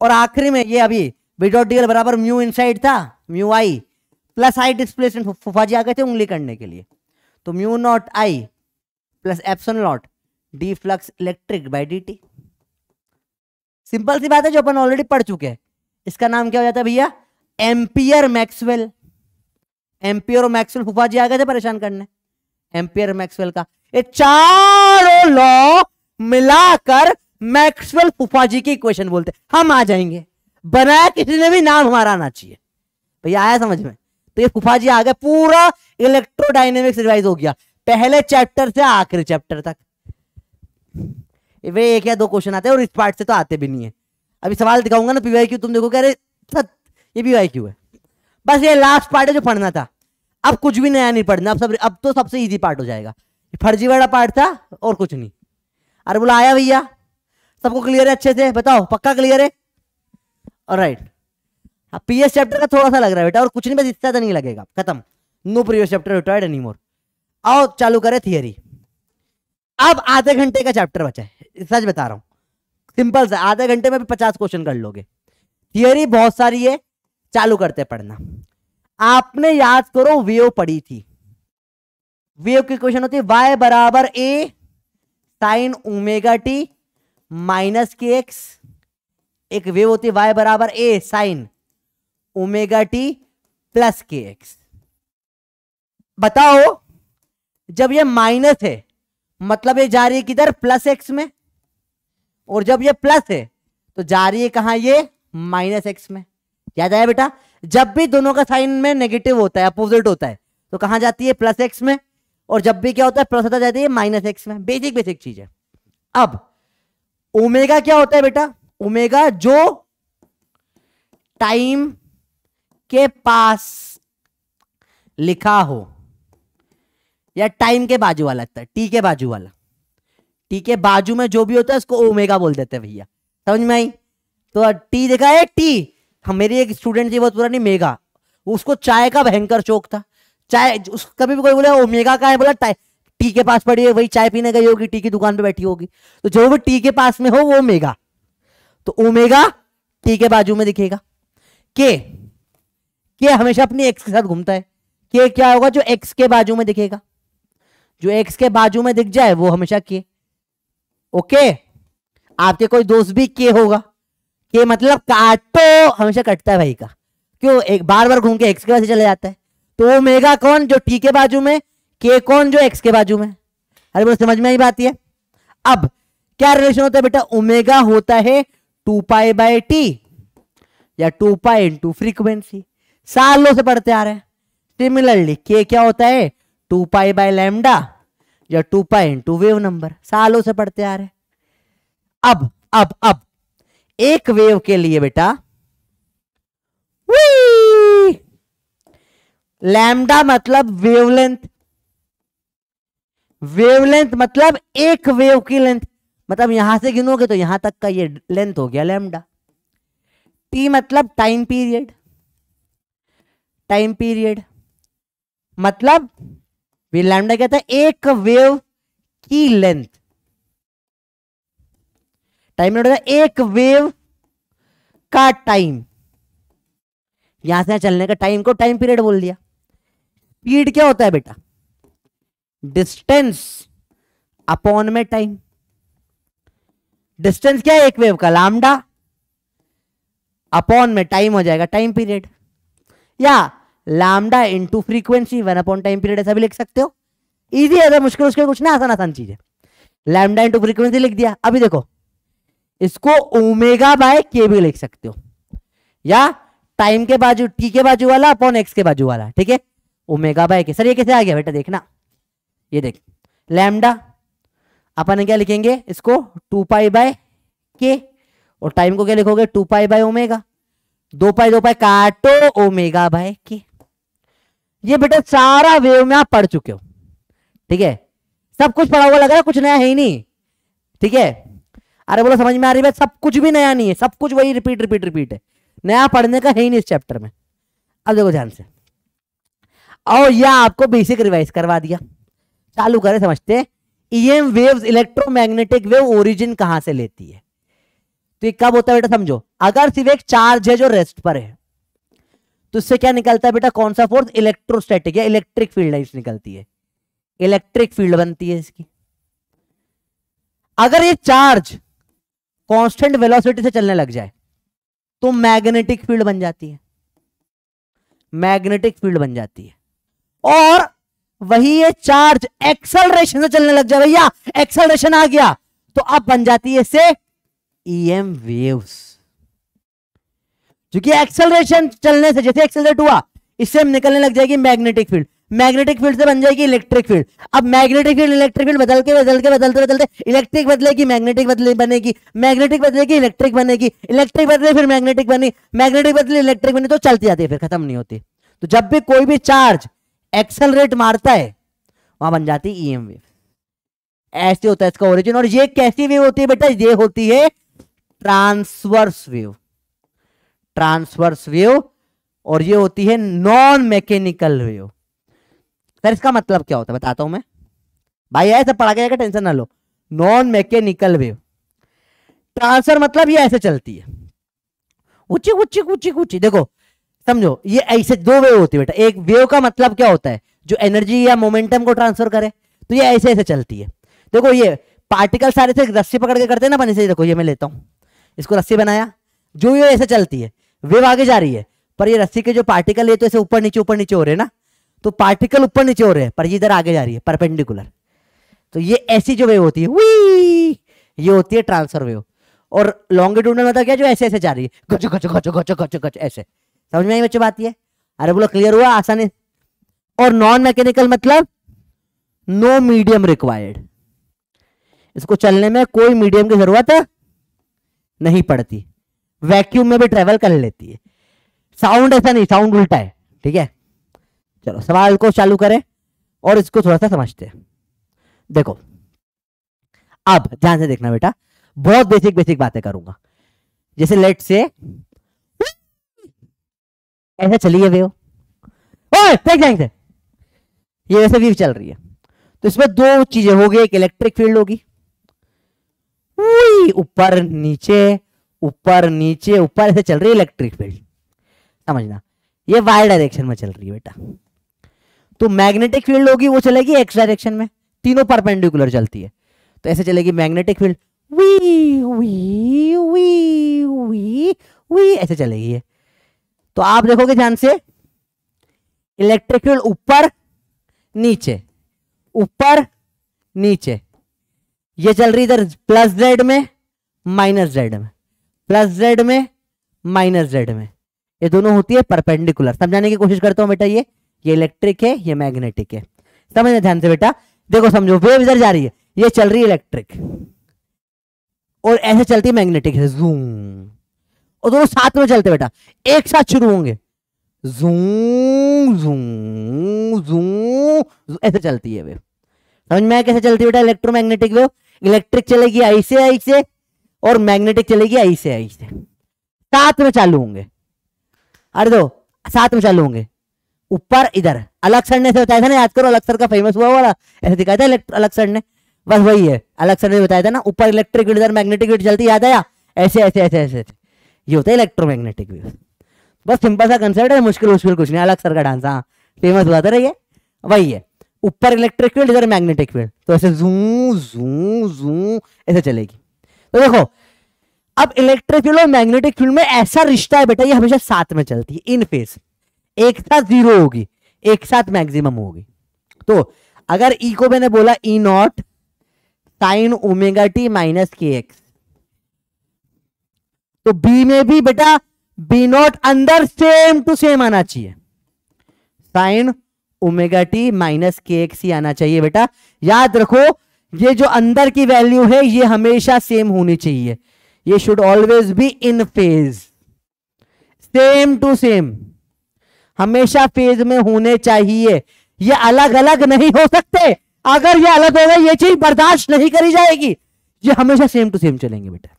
और आखिरी में ये अभी बी डॉट डी बराबर म्यू इनसाइड था mu I plus I displacement फुफा जी आ गए थे उंगली करने के लिए तो mu not I plus epsilon naught D flux electric by D T simple सी बात है जो अपन ऑलरेडी पढ़ चुके हैं इसका नाम क्या हो जाता है भैया एम्पियर मैक्सवेल एम्पियर और मैक्सवेल फुफा जी आ गए थे परेशान करने एम्पियर मैक्सवेल का ये चारों लॉ मिलाकर मैक्सवेल फुफा जी की इक्वेशन बोलते हम आ जाएंगे बनाया किसी ने भी नाम हमारा आना चाहिए भैया आया समझ में तो ये फुफा जी आ गए पूरा इलेक्ट्रोडाइनेमिक्स रिवाइज हो गया पहले चैप्टर से आखिरी चैप्टर तक वे एक या दो क्वेश्चन आते हैं और इस पार्ट से तो आते भी नहीं है अभी सवाल दिखाऊंगा ना पीवाई क्यू तुम देखो अरे सत ये पीवाई क्यू है बस ये लास्ट पार्ट है जो पढ़ना था अब कुछ भी नया नहीं पढ़ना अब सब अब तो सबसे ईजी पार्ट हो जाएगा फर्जीवाड़ा पार्ट था और कुछ नहीं अरे बोला आया भैया सबको क्लियर है अच्छे से बताओ पक्का क्लियर है और राइट पीएस पी चैप्टर का थोड़ा सा लग रहा है बेटा और कुछ नहीं बस इतना तो नहीं लगेगा खत्म no previous chapter retired any more आओ चालू करें थियरी अब आधे घंटे का चैप्टर बचा है सच बता रहा हूं सिंपल सा आधे घंटे में भी पचास क्वेश्चन कर लोगे थियोरी बहुत सारी है चालू करते पढ़ना आपने याद करो वेव पढ़ी थी वेव की क्वेश्चन होती है वाई बराबर A sine omega T minus K X एक वेव होती है वाई बराबर A sine omega T plus K X बताओ जब ये माइनस है मतलब ये जा रही है किधर प्लस एक्स में और जब ये प्लस है तो जा रही है कहां ये माइनस एक्स में याद आया बेटा जब भी दोनों का साइन में नेगेटिव होता है अपोजिट होता है तो कहां जाती है प्लस एक्स में और जब भी क्या होता है प्लस होता जाती है माइनस एक्स में बेसिक बेसिक चीज है अब ओमेगा क्या होता है बेटा ओमेगा जो टाइम के पास लिखा हो या टाइम के बाजू वाला लगता है टी के बाजू वाला ठीक के बाजू में जो भी होता है उसको ओमेगा बोल देते हैं भैया समझ में आई तो टी देखा है टी हम मेरी एक स्टूडेंट थी बहुत पुरानी मेगा उसको चाय का भयंकर शौक था चाय उस कभी भी कोई बोला ओमेगा का है बोला टी के पास पड़ी है वही चाय पीने गई होगी टी की दुकान पे बैठी होगी तो जो भी टी के पास में हो वो ओमेगा तो ओमेगा टी के बाजू में दिखेगा के के हमेशा अपनी एक्स के साथ घूमता है के क्या होगा जो एक्स के बाजू में दिखेगा जो एक्स के बाजू में दिख जाए वो हमेशा के ओके आपके कोई दोस्त भी के होगा के मतलब काटो तो हमेशा कटता है भाई का क्यों एक बार बार घूम के एक्स के पास चले जाता है तो मेगा कौन जो टी के बाजू में के कौन जो एक्स के बाजू में अरे बोलो समझ में आई बात है अब क्या रिलेशन होता है बेटा ओमेगा होता है टू पाई बाय टी या टू पाई इंटू फ्रीक्वेंसी सालों से पढ़ते आ रहे हैं सिमिलरली के क्या होता है टू पाई बाय लैमडा या two pi two wave number सालों से पढ़ते आ रहे अब अब अब एक वेव के लिए बेटा लैम्डा मतलब वेवलेंथ वेवलेंथ मतलब एक वेव की लेंथ मतलब यहां से गिनोगे तो यहां तक का ये लेंथ हो गया लैम्डा टी मतलब टाइम पीरियड टाइम पीरियड मतलब वे लैमडा क्या था एक वेव की लेंथ टाइम होता है एक वेव का टाइम यहां से चलने का टाइम को टाइम पीरियड बोल दिया पीरियड क्या होता है बेटा डिस्टेंस अपॉन में टाइम डिस्टेंस क्या है एक वेव का लामडा अपॉन में टाइम हो जाएगा टाइम पीरियड या lambda into frequency one upon time period ऐसा भी लिख सकते हो इजी है मुश्किल उसके कुछ ना आसान आसान चीज है लैमडा इंटू फ्रीक्वेंसी लिख दिया अभी देखो इसको ओमेगा बाय के भी लिख सकते हो या टाइम के बाजू टी के बाजू वाला अपॉन एक्स के बाजू वाला ठीक है ओमेगा बाय के सर ये कैसे आ गया बेटा देखना ये देख लैमडा अपन क्या लिखेंगे इसको टू पाई बाय के और टाइम को क्या लिखोगे टू पाई बाय ओमेगा दो पाई दो पाई काटो ओमेगा बाय के ये बेटा सारा वेव में आप पढ़ चुके हो ठीक है सब कुछ पढ़ा हुआ लग रहा है कुछ नया है ही नहीं ठीक है अरे बोलो समझ में आ रही है सब कुछ भी नया नहीं है सब कुछ वही रिपीट रिपीट रिपीट है नया पढ़ने का है ही नहीं इस चैप्टर में अब देखो ध्यान से और यह आपको बेसिक रिवाइज करवा दिया चालू करें समझते EM waves electromagnetic wave origin कहां से लेती है तो ये कब होता है बेटा समझो अगर सिर्फ एक चार्ज है जो रेस्ट पर है तो इससे क्या निकलता है बेटा कौन सा फोर्स इलेक्ट्रोस्टैटिक या इलेक्ट्रिक फील्ड लाइट निकलती है इलेक्ट्रिक फील्ड बनती है इसकी अगर ये चार्ज कांस्टेंट वेलोसिटी से चलने लग जाए तो मैग्नेटिक फील्ड बन जाती है मैग्नेटिक फील्ड बन जाती है और वही ये चार्ज एक्सलरेशन से चलने लग जाए भैया एक्सलरेशन आ गया तो अब बन जाती है इससे ईएम e वेव्स क्योंकि एक्सेलरेशन चलने से जैसे एक्सेलरेट हुआ इससे हम निकलने लग जाएगी मैग्नेटिक फील्ड मैग्नेटिक फील्ड से बन जाएगी इलेक्ट्रिक फील्ड अब मैग्नेटिक फील्ड इलेक्ट्रिक फील्ड बदल के बदल के बदलते बदलते इलेक्ट्रिक बदलेगी मैग्नेटिक बदले बनेगी मैग्नेटिक बदलेगी इलेक्ट्रिक बनेगी इलेक्ट्रिक बदले फिर मैग्नेटिक बनी मैग्नेटिक बदले इलेक्ट्रिक बनी तो चलती जाती है फिर खत्म नहीं होती तो जब भी कोई भी चार्ज एक्सेलरेट मारता है वहां बन जाती है एम e वेव ऐसे होता है इसका ओरिजिन और ये कैसी वेव होती है बेटा ये होती है ट्रांसवर्स वेव ट्रांसवर्स वेव और ये होती है नॉन मैकेनिकल वेव सर इसका मतलब क्या होता है बताता हूं मैं भाई ऐसे पढ़ा गया टेंशन ना लो नॉन मैकेनिकल वेव ट्रांसफर मतलब ये ऐसे चलती है ऊंची ऊंची ऊंची ऊंची देखो समझो ये ऐसे दो वेव होती है बेटा एक वेव का मतलब क्या होता है जो एनर्जी या मोमेंटम को ट्रांसफर करे तो ये ऐसे ऐसे चलती है देखो ये पार्टिकल सारे से रस्सी पकड़ के करते हैं ना अपन से देखो ये मैं लेता हूँ इसको रस्सी बनाया जो ये ऐसे चलती है वेव आगे जा रही है पर ये रस्सी के जो पार्टिकल है तो ऐसे ऊपर नीचे ऊपर नीचे हो रहे हैं ना तो पार्टिकल ऊपर नीचे हो रहे हैं पर ये इधर आगे जा रही है परपेंडिकुलर तो ये ऐसी जो वेव होती है वी ये होती है ट्रांसफर वेव और लॉन्गिट्यूडनल मतलब तो क्या जो ऐसे ऐसे जा रही है गच गच गच गच गच खचो ऐसे समझ में आई बच्चों बात ये अरे बोलो क्लियर हुआ आसानी और नॉन मैकेनिकल मतलब नो मीडियम रिक्वायर्ड इसको चलने में कोई मीडियम की जरूरत नहीं पड़ती वैक्यूम में भी ट्रेवल कर लेती है साउंड ऐसा नहीं साउंड उल्टा है ठीक है चलो सवाल को चालू करें और इसको थोड़ा सा समझते हैं देखो अब ध्यान से देखना बेटा बहुत बेसिक बेसिक बातें करूंगा जैसे लेट से ऐसे चलिए वे जाएंगे ये वैसे वीव चल रही है तो इसमें दो चीजें होगी एक इलेक्ट्रिक फील्ड होगी ऊपर नीचे ऊपर नीचे ऊपर ऐसे चल रही है इलेक्ट्रिक फील्ड समझना ये वाई डायरेक्शन में चल रही है बेटा तो मैग्नेटिक फील्ड होगी वो चलेगी एक्स डायरेक्शन में तीनों परपेंडिकुलर चलती है तो ऐसे चलेगी magnetic field V V V V V ऐसे चलेगी है तो आप देखोगे ध्यान से इलेक्ट्रिक फील्ड ऊपर नीचे ऊपर नीचे ये चल रही इधर प्लस जेड में माइनस जेड में प्लस जेड में माइनस जेड में ये दोनों होती है परपेंडिकुलर समझाने की कोशिश करता हूं बेटा ये ये इलेक्ट्रिक है ये मैग्नेटिक है समझना ध्यान से बेटा देखो समझो वेव इधर जा रही है ये चल रही है इलेक्ट्रिक और ऐसे चलती है मैग्नेटिक है जूम और दोनों साथ में चलते बेटा एक साथ शुरू होंगे जूम जूम जूम ऐसे चलती है वेव समझ में कैसे चलती है बेटा इलेक्ट्रोमैग्नेटिक वेव इलेक्ट्रिक चलेगी ऐसे ऐसे और मैग्नेटिक चलेगी आई से आई से साथ में चालू होंगे अरे दो साथ में चालू होंगे ऊपर इधर अलग सर ने बताया था ना याद करो अलग सर का फेमस हुआ वाला ऐसे दिखाया था अलग सर ने बस वही है अलग सर ने बताया था ना ऊपर इलेक्ट्रिक ग्रिड इधर मैग्नेटिक चलती याद आया ऐसे ऐसे ऐसे ऐसे ये होता है इलेक्ट्रोमैग्नेटिक वेव बस सिंपल सा कंसेप्ट है मुश्किल मुश्किल कुछ नहीं अलग सर का डांस हाँ फेमस हुआ था ये वही है ऊपर इलेक्ट्रिक फील्ड इधर मैग्नेटिक फील्ड तो ऐसे जू जू जू ऐसे चलेगी तो देखो अब इलेक्ट्रिक फील्ड और मैग्नेटिक फील्ड में ऐसा रिश्ता है बेटा ये हमेशा साथ में चलती है इन फेस एक साथ जीरो होगी एक साथ मैक्सिमम होगी तो अगर ई को मैंने बोला E naught sine omega T minus K X तो बी में भी बेटा बी नॉट अंदर सेम टू सेम आना चाहिए sine omega T minus K X ही आना चाहिए बेटा याद रखो ये जो अंदर की वैल्यू है ये हमेशा सेम होनी चाहिए ये should always be in phase same to same हमेशा फेज में होने चाहिए ये अलग अलग नहीं हो सकते अगर ये अलग हो गए ये चीज बर्दाश्त नहीं करी जाएगी ये हमेशा सेम टू सेम चलेंगे बेटा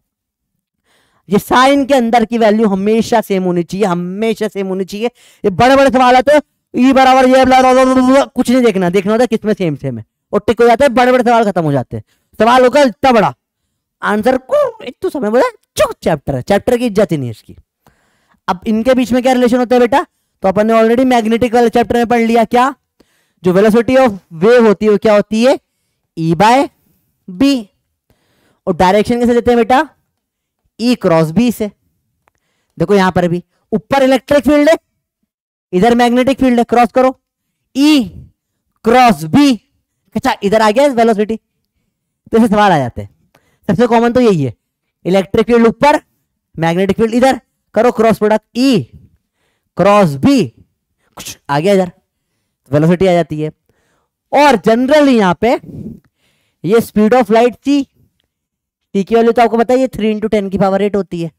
ये साइन के अंदर की वैल्यू हमेशा सेम होनी चाहिए हमेशा सेम होनी चाहिए ये बड़े बड़े सवाल है तो ई बराबर ये कुछ नहीं देखना देखना होता किसमें सेम सेम है और टिक हो जाते हैं बड़े बड़े सवाल खत्म हो जाते हैं सवाल होगा इतना बड़ा आंसर को एक तो समय बोला चुप चैप्टर है चैप्टर की इज्जत ही नहीं इसकी अब इनके बीच में क्या रिलेशन होता है बेटा तो अपन ने ऑलरेडी मैग्नेटिक वाले चैप्टर में पढ़ लिया क्या जो वेलोसिटी ऑफ वेव होती है वो क्या होती है ई बाय बी और डायरेक्शन कैसे देते हैं बेटा ई क्रॉस बी से देखो यहां पर भी ऊपर इलेक्ट्रिक फील्ड है इधर मैग्नेटिक फील्ड है क्रॉस करो ई क्रॉस बी अच्छा इधर आ गया वेलोसिटी तो इसे सवाल आ जाते हैं सबसे कॉमन तो यही है इलेक्ट्रिक फील्ड ऊपर मैग्नेटिक फील्ड इधर करो cross product E cross B कुछ आ गया इधर वेलोसिटी तो आ जाती है और जनरली यहाँ पे ये speed of light C T की वैल्यू तो आपको पता है ये थ्री इंटू टेन की पावर एट होती है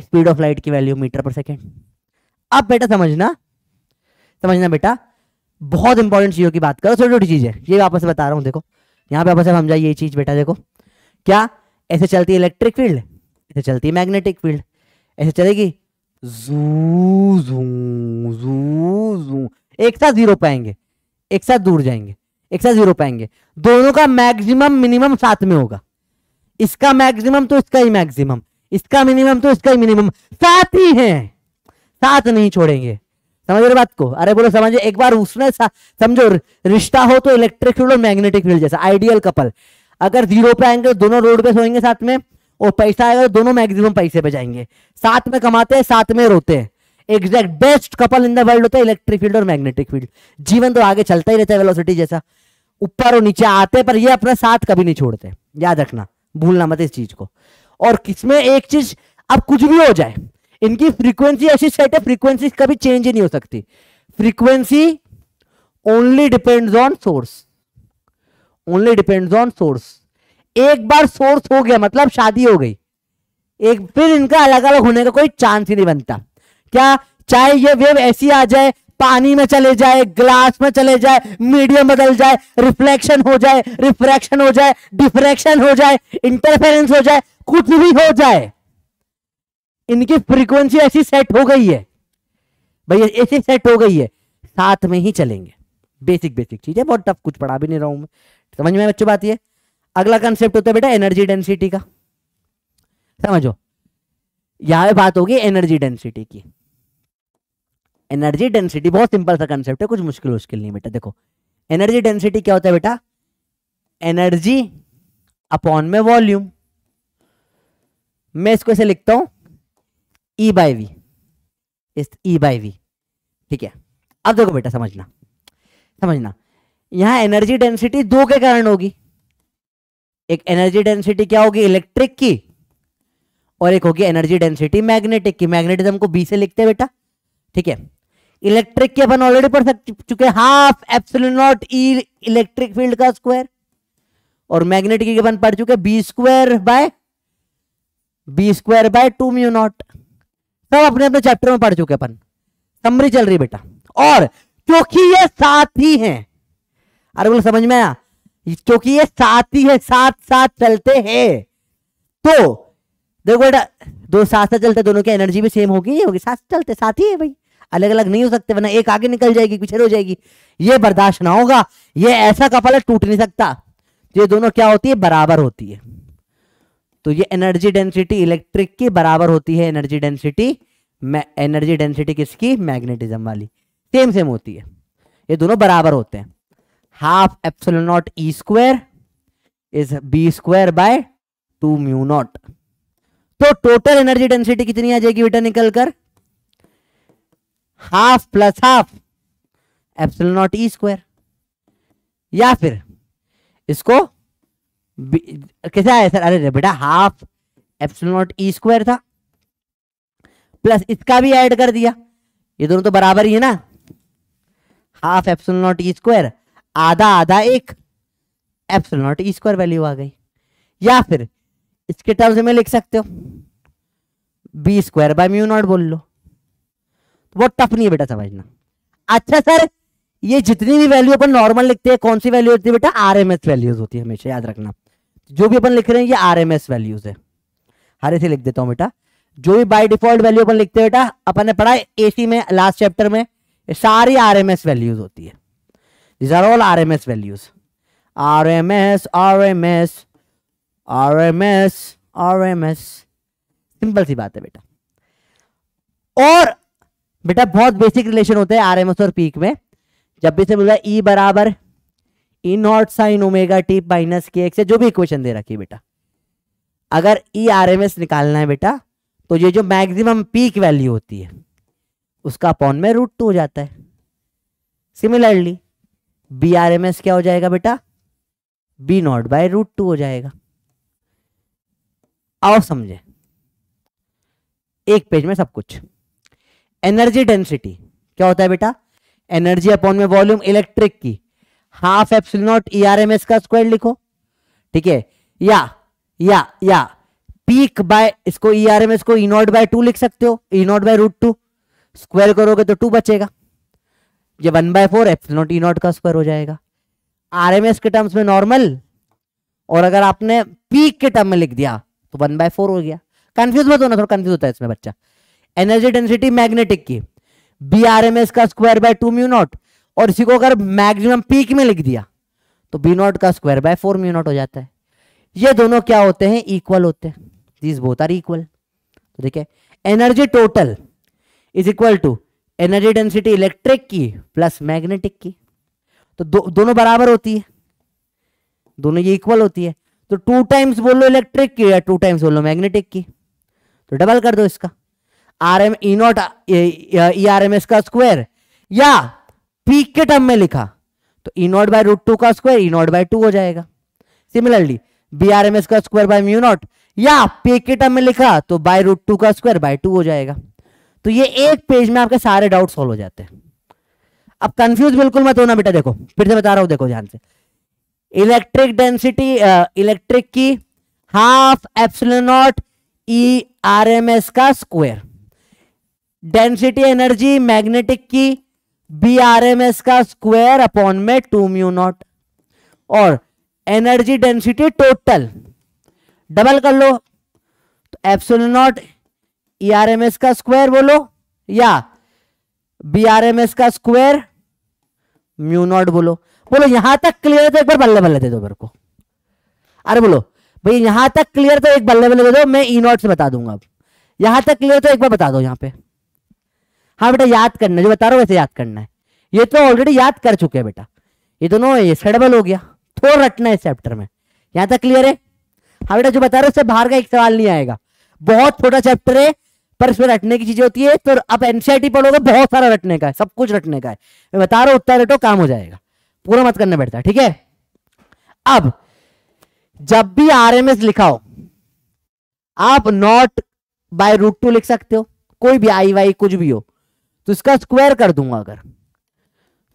स्पीड ऑफ लाइट की वैल्यू मीटर पर सेकेंड अब बेटा समझना समझना बेटा बहुत इंपॉर्टेंट चीज़ों की बात करो छोटी छोटी चीज है ये वापस से बता रहा हूँ देखो यहाँ पे वापस हम जाइए ये चीज़ बेटा देखो क्या ऐसे चलती है इलेक्ट्रिक फील्ड ऐसे चलती है मैग्नेटिक फील्ड ऐसे चलेगी जू जू जू जू एक साथ जीरो पाएंगे एक साथ दूर जाएंगे एक साथ जीरो पाएंगे दोनों का मैक्सिमम मिनिमम साथ में होगा इसका मैक्सिमम तो इसका ही मैक्सिमम इसका मिनिमम तो इसका ही मिनिमम साथ ही है साथ नहीं छोड़ेंगे समझ रहे बात को अरे बोलो समझो एक बार उसमें समझो रिश्ता हो तो इलेक्ट्रिक फील्ड और मैग्नेटिक फील्ड जैसा आइडियल कपल अगर जीरो पे आएंगे दोनों रोड पे सोएंगे साथ में और पैसा आएगा तो दोनों मैक्सिमम पैसे पे जाएंगे साथ में कमाते हैं साथ में रोते हैं exact best couple in the world होता है इलेक्ट्रिक फील्ड और मैग्नेटिक फील्ड जीवन तो आगे चलता ही रहता है वेलोसिटी जैसा ऊपर और नीचे आते पर ये अपना साथ कभी नहीं छोड़ते याद रखना भूलना मत इस चीज को और किसमें एक चीज अब कुछ भी हो जाए इनकी फ्रीक्वेंसी ऐसी सेट है फ्रीक्वेंसी कभी चेंज ही नहीं हो सकती frequency only depends on source only depends on source एक बार सोर्स हो गया मतलब शादी हो गई एक फिर इनका अलग अलग होने का कोई चांस ही नहीं बनता क्या चाहे ये वेव ऐसी आ जाए पानी में चले जाए ग्लास में चले जाए मीडियम बदल जाए रिफ्लेक्शन हो जाए रिफ्रैक्शन हो जाए डिफ्रैक्शन हो जाए इंटरफेरेंस हो जाए कुछ भी हो जाए इनकी फ्रीक्वेंसी ऐसी सेट हो गई है भैया ऐसी सेट हो गई है साथ में ही चलेंगे बेसिक बेसिक चीज है बहुत टफ कुछ पढ़ा भी नहीं रहा हूं मैं समझ में बच्चों बात ये अगला कंसेप्ट होता है बेटा एनर्जी डेंसिटी का समझो यहां पे बात होगी एनर्जी डेंसिटी की एनर्जी डेंसिटी बहुत सिंपल सा कंसेप्ट है कुछ मुश्किल मुश्किल नहीं बेटा देखो एनर्जी डेंसिटी क्या होता है बेटा एनर्जी अपॉन में वॉल्यूम मैं इसको ऐसे लिखता हूं ई बाई वी इस ई बाई वी ठीक है अब देखो बेटा समझना समझना यहां एनर्जी डेंसिटी दो के कारण होगी एक एनर्जी डेंसिटी क्या होगी इलेक्ट्रिक की और एक होगी एनर्जी डेंसिटी मैग्नेटिक की मैग्नेटिज्म को बी से लिखते हैं बेटा ठीक है इलेक्ट्रिक की अपन ऑलरेडी पढ़ सक चुके half epsilon naught E electric field का स्क्वायर और मैग्नेटिक की अपन पढ़ चुके B square by B square by two mu naught सब अपने अपने चैप्टर में पढ़ चुके अपन समरी चल रही बेटा और क्योंकि ये साथी हैं अरे बोलो समझ में आया क्योंकि ये साथी है साथ साथ चलते हैं तो देखो बेटा दो साथ साथ चलते दोनों की एनर्जी भी सेम होगी होगी साथ चलते साथ ही है भाई अलग अलग नहीं हो सकते वरना एक आगे निकल जाएगी पीछे हो जाएगी ये बर्दाश्त ना होगा ये ऐसा कपल है टूट नहीं सकता ये दोनों क्या होती है बराबर होती है तो ये एनर्जी डेंसिटी इलेक्ट्रिक की बराबर होती है एनर्जी डेंसिटी एनर्जी डेंसिटी किसकी मैग्नेटिज्म वाली सेम सेम होती है ये दोनों बराबर होते हैं half epsilon naught E square is B square by two mu naught तो टोटल एनर्जी डेंसिटी कितनी आ जाएगी बेटा निकलकर half plus half epsilon naught E square या फिर इसको कैसा आया सर अरे बेटा हाफ नॉट ई स्क्वायर था प्लस इसका भी ऐड कर दिया ये दोनों तो बराबर ही है ना हाफ नॉट ई स्क्वायर आधा आधा एक एप्सलॉट ई स्क्वायर वैल्यू आ गई या फिर इसके टर्म्स में लिख सकते हो B square by mu naught बोल लो तो बहुत टफ नहीं है बेटा समझना अच्छा सर ये जितनी भी वैल्यू अपन नॉर्मल लिखते हैं कौन सी वैल्यू होती है बेटा आरएमएस वैल्यूज होती है हमेशा याद रखना जो भी अपन लिख रहे हैं ये आर एम एस वैल्यूज है हरे से लिख देता हूं बेटा जो भी बाई डिफॉल्ट वैल्यू अपन लिखते हैं बेटा अपन ने पढ़ा एसी में लास्ट चैप्टर में सारी आर एम एस वैल्यूज होती है this are all R M S values R M S R M S R M S R M S simple सी बात है बेटा और बेटा बहुत बेसिक रिलेशन होता है आर एम एस और पीक में जब भी से बोल रहा है ई e बराबर E naught sine omega T minus K X जो भी इक्वेशन दे रखी बेटा अगर ई आर एम एस निकालना है बेटा तो ये जो मैक्सिमम पीक वैल्यू होती है उसका अपॉन में रूट टू हो जाता है similarly B R M S क्या हो जाएगा बेटा B naught by root two हो जाएगा आओ समझे एक पेज में सब कुछ एनर्जी डेंसिटी क्या होता है बेटा एनर्जी अपॉन में वॉल्यूम इलेक्ट्रिक की half epsilon naught E R M S का स्क्वायर लिखो ठीक है या या या पीक बाय इसको ई आर एम एस को ई नॉट बाय टू लिख सकते हो E naught by root two square करोगे तो टू बचेगा ये one by four epsilon naught E naught का स्क्वायर हो जाएगा आर एम एस के टर्म्स में नॉर्मल और अगर आपने पीक के टर्म में लिख दिया तो वन बाय फोर हो गया कंफ्यूज मत होना थोड़ा कंफ्यूज होता है इसमें बच्चा एनर्जी डेंसिटी मैग्नेटिक की बी आर एम एस का square by two mu naught और इसी को अगर मैक्सिमम पीक में लिख दिया तो बी नॉट का square by four mu naught हो जाता है ये दोनों क्या होते हैं इक्वल होते हैं दीज बोथ आर इक्वल तो देखिए energy total is equal to energy density electric की प्लस मैग्नेटिक की तो दो, दोनों बराबर होती है दोनों ये इक्वल होती है तो टू टाइम्स बोलो इलेक्ट्रिक की या टू टाइम्स बोलो मैग्नेटिक की तो डबल कर दो इसका R M E naught E R M S का स्क्वायर या पी के टर्म में लिखा तो E naught by root two का square E naught by two हो जाएगा similarly B R M S का स्क्वायर बाय म्यू नॉट या पी के टर्म में लिखा तो बाय रूट टू का स्क्वायर बाय टू हो जाएगा तो ये एक पेज में आपके सारे डाउट सॉल्व हो जाते हैं अब कंफ्यूज बिल्कुल मत होना बेटा देखो फिर से बता रहा हूं देखो ध्यान से इलेक्ट्रिक डेंसिटी इलेक्ट्रिक की half epsilon naught E R M S का स्क्वायर डेंसिटी एनर्जी मैग्नेटिक की बी आर एम एस का स्क्वायर अपॉन में टू म्यू नॉट और एनर्जी डेंसिटी टोटल डबल कर लो तो epsilon naught E R M S का स्क्वायर बोलो या बी आर एम एस का स्क्वायर म्यू नॉट बोलो बोलो यहां तक क्लियर तो एक बार बल्ले बल्ले दे दो मेरे को अरे बोलो भाई यहां तक क्लियर तो एक बल्ले बल्ले दे दो मैं ई e नॉट से बता दूंगा अब यहां तक क्लियर तो एक बार बता दो यहां पर हाँ बेटा याद करना जो बता रहा हूँ वैसे याद करना है ये तो ऑलरेडी याद कर चुके हैं बेटा ये दोनों ये सडबल हो गया थोड़ा रटना है इस चैप्टर में यहाँ तक क्लियर है हाँ बेटा जो बता रहे हो उससे बाहर का एक सवाल नहीं आएगा बहुत छोटा चैप्टर है पर इसमें रटने की चीजें होती है तो आप एनसीआईटी पढ़ोगे बहुत सारा रटने का है सब कुछ रटने का है मैं बता रहा हूँ उतना रटो काम हो जाएगा पूरा मत करना बैठता ठीक है अब जब भी आरएमएस लिखा हो आप नॉट बाय रूट टू लिख सकते हो कोई भी आई वाई कुछ भी हो तो इसका स्क्वायर कर दूंगा अगर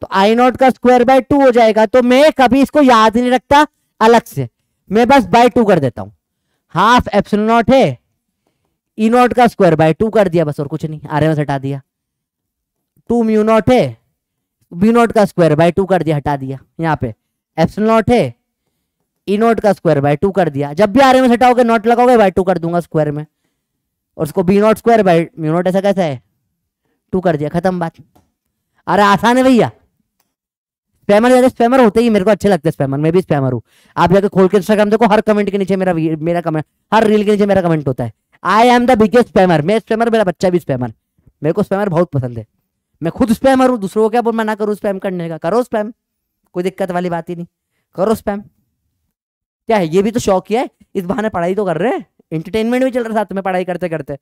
तो आई नॉट का स्क्वायर बाय टू हो जाएगा तो मैं कभी इसको याद नहीं रखता अलग से मैं बस बाय टू कर देता हूं हाफ एप्सिल नॉट है ई e नॉट का स्क्वायर बाय टू कर दिया बस और कुछ नहीं आर एम हटा दिया टू म्यू नॉट है बी नॉट का स्क्वायर बाय टू कर दिया हटा दिया यहाँ पे एप्सिल नॉट है ई e नॉट का स्क्वायर बाय टू कर दिया जब भी आर एम हटाओगे नॉट लगाओगे बाय टू कर दूंगा स्क्वायर में और उसको B naught square by mu naught ऐसा कैसा है टू कर दिया खत्म बात अरे आसान है भैया स्पैमर ज्यादा स्पैमर होते ही मेरे को अच्छे लगते हैं स्पैमर मैं भी स्पैमर हूँ आप जाकर खोल के इंस्टाग्राम देखो हर कमेंट के नीचे मेरा मेरा कमेंट हर रील के नीचे मेरा कमेंट होता है I am the biggest spammer मैं स्पैमर मेरा बच्चा भी स्पैमर मेरे को स्पैमर बहुत पसंद है मैं खुद स्पैमर हूँ दूसरों को क्या बोल मैं ना करूँ स्पैम करने का करो स्पैम कोई दिक्कत वाली बात ही नहीं करो स्पैम क्या है ये भी तो शौक ही है इस बहाने पढ़ाई तो कर रहे हैं इंटरटेनमेंट भी चल रहा है साथ में पढ़ाई करते करते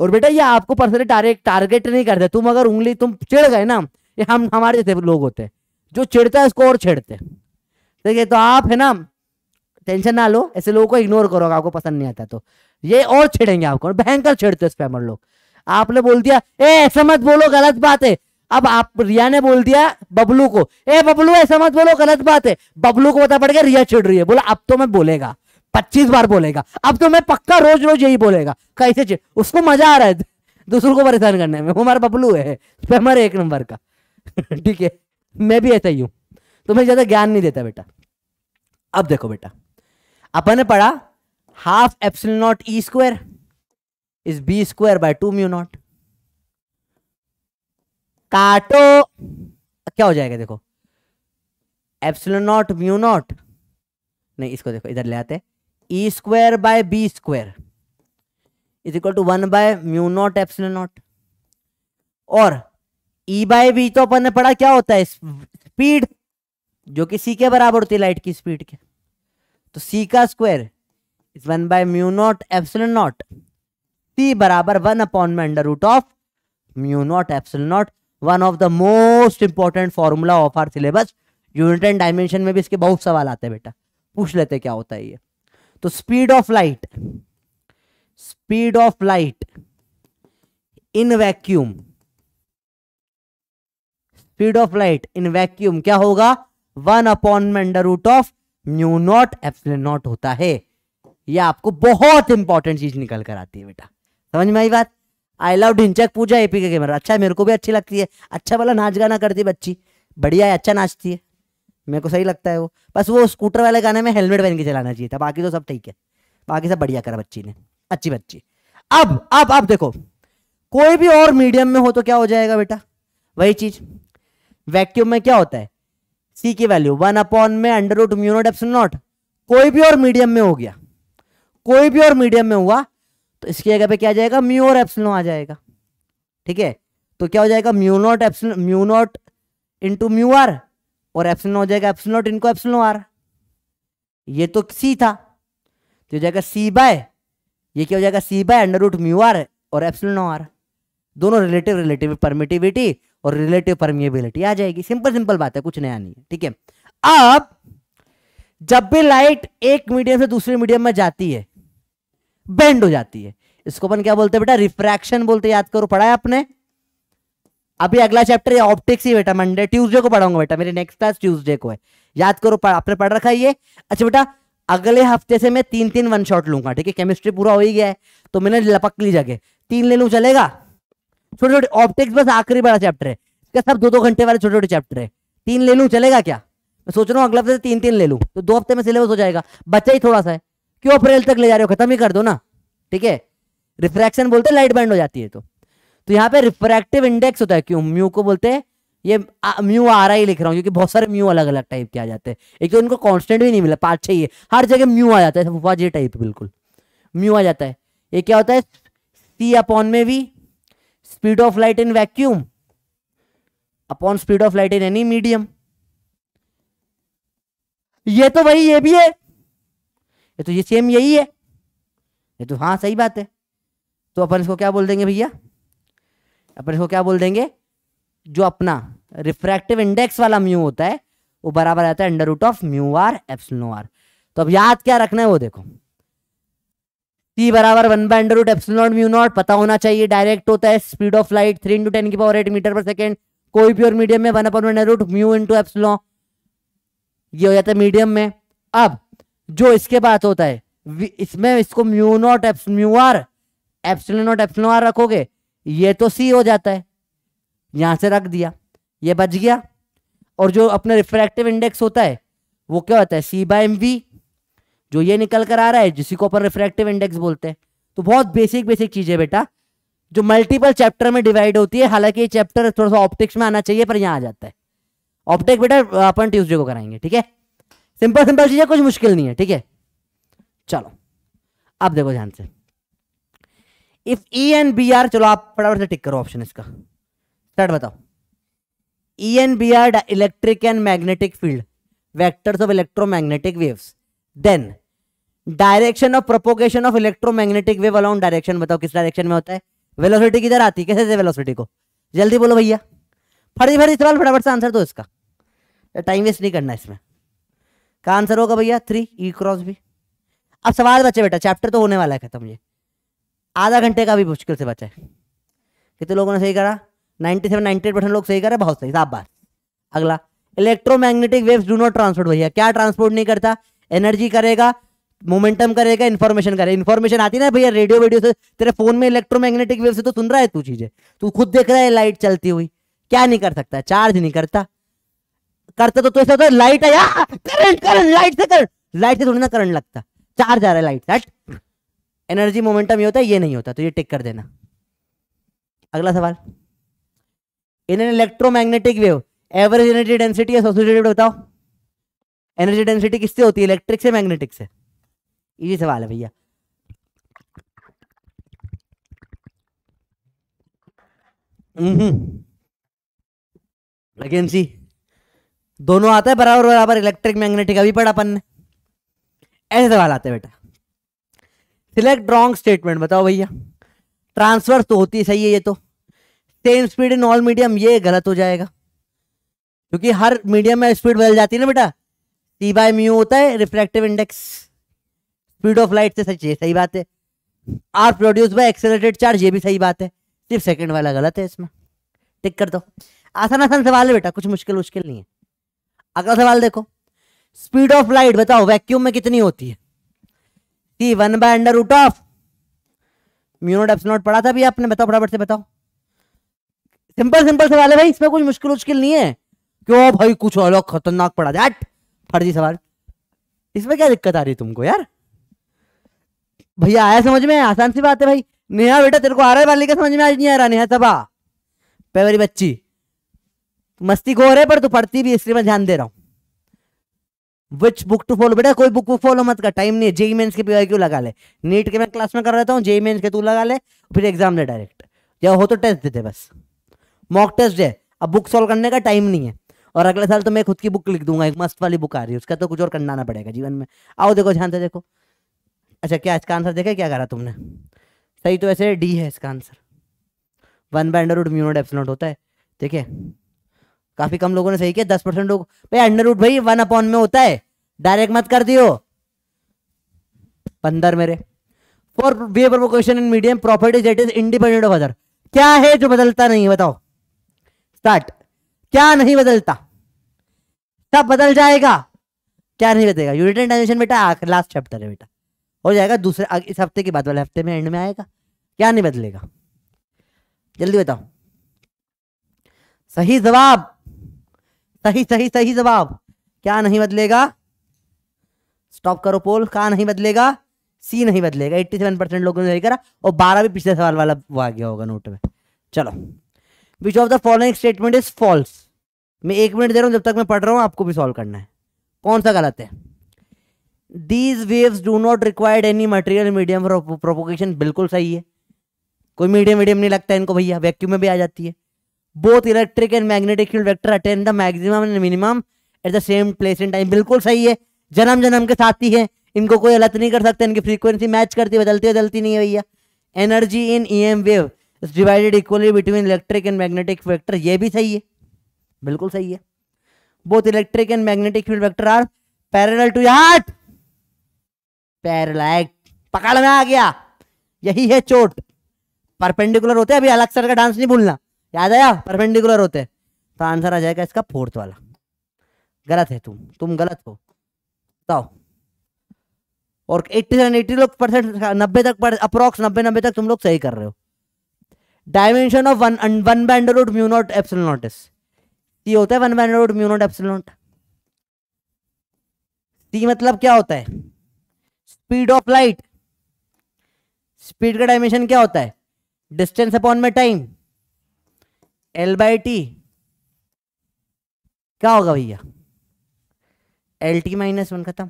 और बेटा ये आपको पर्सनली टारगेट टारगेट नहीं करते तुम अगर उंगली तुम चिड़ गए ना ये हम हमारे जैसे लोग होते हैं जो चिड़ता है उसको और छेड़ते ठीक है तो आप है ना टेंशन ना लो ऐसे लोगों को इग्नोर करो आपको पसंद नहीं आता तो ये और छेड़ेंगे आपको भयंकर छेड़ते उस पैमर लोग आपने बोल दिया ए ऐसा मत बोलो गलत बात है अब आप रिया ने बोल दिया बबलू को ए बबलू ऐसा मत बोलो गलत बात है बबलू को पता पड़ गया रिया छिड़ रही है बोला अब तो मैं बोलेगा पच्चीस बार बोलेगा अब तो मैं पक्का रोज रोज यही बोलेगा कैसे उसको मजा आ रहा है दूसरों को परेशान करने में हमारा बबलू है स्पैमर एक नंबर का ठीक है मैं भी ऐसा ही हूं तुम्हें ज़्यादा ज्ञान नहीं देता बेटा अब देखो बेटा अपन ने पढ़ा half epsilon naught E square is B square by two mu naught काटो क्या हो जाएगा देखो एप्सल नॉट म्यू नॉट नहीं इसको देखो इधर ले आते E square by B square is equal to one by mu naught epsilon naught और ई बाय बी तो अपन ने पढ़ा क्या होता है स्पीड जो कि सी के बराबर होती है लाइट की स्पीड के तो सी का square is one by mu naught epsilon naught C बराबर वन अपॉन में under root of mu naught epsilon naught one of the most important formula of our syllabus unit and dimension में भी इसके बहुत सवाल आते हैं बेटा पूछ लेते क्या होता है ये तो speed of light speed of light in vacuum speed of light in vacuum क्या होगा one upon under root of mu naught epsilon naught होता है ये आपको बहुत इंपॉर्टेंट चीज निकल कर आती है बेटा समझ में आई बात आई लव ढिंचक पूजा एपी के कैमरा अच्छा मेरे को भी अच्छी लगती है अच्छा वाला नाच गाना करती है बच्ची बढ़िया है अच्छा नाचती है मेरे को सही लगता है वो बस वो स्कूटर वाले गाने में हेलमेट पहन के चलाना चाहिए था बाकी तो सब ठीक है बाकी सब बढ़िया करा बच्ची ने अच्छी बच्ची अब अब अब देखो कोई भी और मीडियम में हो तो क्या हो जाएगा बेटा वही चीज वैक्यूम में क्या होता है सी की वैल्यू वन अपॉन में under root mu naught epsilon naught कोई भी और मीडियम में हो गया कोई भी और मीडियम में हुआ तो इसकी जगह पे क्या जाएगा म्यू और एप्सलो आ जाएगा ठीक है तो क्या हो जाएगा mu naught epsilon mu naught into mu R और एप्सिलॉन हो जाएगा एप्सिलॉन नॉट इनको एप्सिलॉन आर ये तो सी था तो जाएगा सी बाय ये क्या हो जाएगा C by under root mu R और एप्सिलॉन आर दोनों रिलेटिव रिलेटिव परमिटिविटी और रिलेटिव परमिएबिलिटी आ जाएगी सिंपल सिंपल बात है कुछ नया नहीं है ठीक है अब जब भी लाइट एक मीडियम से दूसरे मीडियम में जाती है बेंड हो जाती है इसको अपन क्या बोलते हैं बेटा रिफ्रैक्शन बोलते याद करो पढ़ा है आपने अभी अगला चैप्टर है ऑप्टिक्स ही बेटा मंडे ट्यूसडे को पढ़ाऊंगा बेटा मेरे नेक्स्ट क्लास ट्यूसडे को है याद करो आपने पढ़ रखा ये अच्छा बेटा अगले हफ्ते से मैं तीन तीन वन शॉट लूंगा ठीक है केमिस्ट्री पूरा हो ही गया है तो मैंने लपक ली जगह तीन ले लू चलेगा छोटे छोटे ऑप्टिक्स बस आखिरी बड़ा चैप्टर है क्या सब दो दो घंटे वाले छोटे छोटे चैप्टर है तीन ले लू चलेगा क्या मैं सोच रहा हूँ अगले हफ्ते से तीन तीन ले लू तो दो हफ्ते में सिलेबस हो जाएगा बच्चा ही थोड़ा सा है क्यों अप्रैल तक ले जा रहे हो खत्म ही कर दो ना ठीक है रिफ्रैक्शन बोलते लाइट बैंड हो जाती है तो तो यहाँ पे रिफ्रैक्टिव इंडेक्स होता है क्यों म्यू को बोलते हैं ये म्यू आ रहा ही लिख रहा हूँ क्योंकि बहुत सारे म्यू अलग अलग टाइप के आ जाते हैं एक तो इनको कॉन्स्टेंट भी नहीं मिला पाँच छह हर जगह म्यू आ जाता है फुफा जी टाइप बिल्कुल म्यू आ जाता है ये क्या होता है सी अपॉन में भी speed of light in vacuum upon speed of light in any medium ये तो वही ये भी है ये तो ये सेम यही है ये तो हाँ सही बात है तो अपन इसको क्या बोल देंगे भैया अपन इसको क्या बोल देंगे जो अपना रिफ्रैक्टिव इंडेक्स वाला म्यू होता है वो बराबर आता है under root of mu R epsilon R तो अब याद क्या रखना है वो देखो टी बराबर one by under root epsilon mu naught पता होना चाहिए डायरेक्ट होता है speed of light three into ten की पावर एट मीटर पर सेकेंड कोई प्योर मीडियम में one upon under root mu into epsilon ये हो जाता है मीडियम में अब जो इसके बाद होता है इसमें इसको mu naught epsilon mu R epsilon naught epsilon R रखोगे ये तो सी हो जाता है यहां से रख दिया ये बच गया और जो अपना रिफ्रैक्टिव इंडेक्स होता है वो क्या होता है सी बाय एम वी जो ये निकल कर आ रहा है जिसको अपन रिफ्रैक्टिव इंडेक्स बोलते हैं तो बहुत बेसिक बेसिक चीज़ है बेटा जो मल्टीपल चैप्टर में डिवाइड होती है हालांकि ये चैप्टर थोड़ा सा ऑप्टिक्स में आना चाहिए पर यहाँ आ जाता है ऑप्टिक बेटा अपन ट्यूसडे को कराएंगे ठीक है सिंपल सिंपल चीज़ें कुछ मुश्किल नहीं है ठीक है चलो आप देखो ध्यान से if E and B are चलो आप फटाफट से टिक करो ऑप्शन इसका स्टार्ट बताओ E and B are electric and magnetic field vectors of electromagnetic waves then direction of propagation of electromagnetic wave along direction बताओ किस डायरेक्शन में होता है वेलोसिटी किधर आती है कैसे वेलोसिटी को जल्दी बोलो भैया फटी फटी सवाल फटाफट से आंसर दो इसका टाइम वेस्ट नहीं करना इसमें का आंसर होगा भैया थ्री ई क्रॉस भी अब सवाल बचे बेटा चैप्टर तो होने वाला है खत्म ये आधा घंटे का भी मुश्किल से बचा है कितने तो लोगों ने सही करा 97 98 परसेंट लोग सही करा बहुत सही साफ बात अगला electromagnetic waves do not transport भैया क्या ट्रांसपोर्ट नहीं करता एनर्जी करेगा मोमेंटम करेगा इन्फॉर्मेशन करेगा इन्फॉर्मेशन आती ना भैया रेडियो वीडियो से तेरे फोन में इलेक्ट्रोमैग्नेटिक वेव से तो सुन रहा है तू चीजें तू खुद देख रहा है लाइट चलती हुई क्या नहीं कर सकता चार्ज नहीं करता करता तो तू ऐसा होता तो है लाइट है करंट करंट लाइट से करंट लाइट से थोड़ी ना करंट लगता चार्ज आ रहा है लाइट हट एनर्जी मोमेंटम ये होता है ये नहीं होता तो ये टिक कर देना अगला सवाल in an electromagnetic wave average energy density is associated बताओ एनर्जी डेंसिटी किससे होती है इलेक्ट्रिक से मैग्नेटिक से इजी सवाल है भैया अगेन हम्म। सी दोनों आता है बराबर बराबर इलेक्ट्रिक मैग्नेटिक अभी पढ़ा अपन ने ऐसे सवाल आते हैं बेटा सिलेक्ट रॉन्ग स्टेटमेंट बताओ भैया ट्रांसफर तो होती सही है ये तो same speed in all medium ये गलत हो जाएगा क्योंकि हर मीडियम में स्पीड बदल जाती है ना बेटा सी बाय म्यू होता है refractive index speed of light से सच ये सही बात है are produce by accelerated charge ये भी सही बात है सिर्फ सेकंड वाला गलत है इसमें टिक कर दो आसान आसान सवाल है बेटा कुछ मुश्किल मुश्किल नहीं है अगला सवाल देखो स्पीड ऑफ लाइट बताओ वैक्यूम में कितनी होती है कि one by under root of mu naught epsilon naught पढ़ा था भी आपने बताओ फटाफट से बताओ सिंपल सिंपल सवाल है भाई इसमें कुछ मुश्किल उश्किल नहीं है क्यों भाई कुछ अलग खतरनाक पढ़ा जाट फर्जी सवाल इसमें क्या दिक्कत आ रही तुमको यार भैया आया समझ में आसान सी बात है भाई नेहा बेटा तेरे को आ रहा है का समझ में आज नहीं आ रहा नेहा सबा पेवरी बच्ची मस्ती खो रहे पर तू पढ़ती भी इसलिए मैं ध्यान दे रहा हूं विच बुक टू फॉलो बेटा कोई बुक को फॉलो मत कर टाइम नहीं जेई मेन्स e e के पी क्यों लगा ले नीट के मैं क्लास में कर रहता हूँ जेई मेन्स e के तू लगा ले फिर एग्जाम दे डायरेक्ट या हो तो टेस्ट देते बस मॉक टेस्ट है अब बुक सॉल्व करने का टाइम नहीं है और अगले साल तो मैं खुद की बुक लिख दूंगा एक मस्त वाली बुक आ रही है उसका तो कुछ और करना ना पड़ेगा जीवन में आओ देखो ध्यान से देखो अच्छा क्या इसका आंसर देखा क्या करा तुमने सही तो ऐसे डी है इसका answer one by under root mu naught epsilon होता है ठीक है काफी कम लोगों ने सही किया दस परसेंट लोग भाई अंडर रूट भाई वन अपॉन में होता है डायरेक्ट मत कर दियो पंदर मेरे for way question in medium property that is independent of other क्या है जो बदलता नहीं बताओ स्टार्ट क्या नहीं बदलता सब बदल जाएगा क्या नहीं बदलेगा यूनिट एंड डायमेंशन बेटा लास्ट चैप्टर है बेटा हो जाएगा दूसरे इस हफ्ते के बाद वाले हफ्ते में एंड में आएगा क्या नहीं बदलेगा जल्दी बताओ सही जवाब सही सही सही जवाब क्या नहीं बदलेगा स्टॉप करो पोल कहा नहीं बदलेगा सी नहीं बदलेगा 87 परसेंट लोगों ने सही करा और बारह भी पिछले सवाल वाला वो आ गया होगा नोट में चलो which of the following statement is false मैं एक मिनट दे रहा हूं जब तक मैं पढ़ रहा हूं आपको भी सॉल्व करना है कौन सा गलत है these waves do not required any material medium for propagation बिल्कुल सही है कोई मीडियम मीडियम नहीं लगता इनको भैया वैक्यूम में भी आ जाती है both electric and magnetic field vector attain the maximum and minimum at the same place and time बिल्कुल सही है जन्म जन्म के साथ ही है इनको कोई गलत नहीं कर सकते इनकी फ्रीक्वेंसी मैच करती बदलती बदलती नहीं है भैया energy in E M wave is divided equally between electric and magnetic vector यह भी सही है बिल्कुल सही है both electric and magnetic field vector are parallel to यार्ट पैरेलल पकड़ में आ गया यही है चोट परपेंडिकुलर होते हैं अभी अलग सर का डांस नहीं भूलना याद आया परपेंडिकुलर होते हैं तो आंसर आ जाएगा इसका फोर्थ वाला गलत है तुम तुम गलत हो बताओ और एट्टी सेवन एट्टी लोग परसेंट नब्बे तक अप्रोक्स अप्रॉक्स नब्बे नब्बे तक तुम लोग सही कर रहे हो डायमेंशन ऑफ वन वन बैंडर under root mu naught epsilon naught is C होता है वन बैंडर under root mu naught epsilon naught C मतलब क्या होता है स्पीड ऑफ लाइट स्पीड का डायमेंशन क्या होता है डिस्टेंस अपॉन में टाइम एल बाई टी क्या होगा भैया एल टी माइनस वन खत्म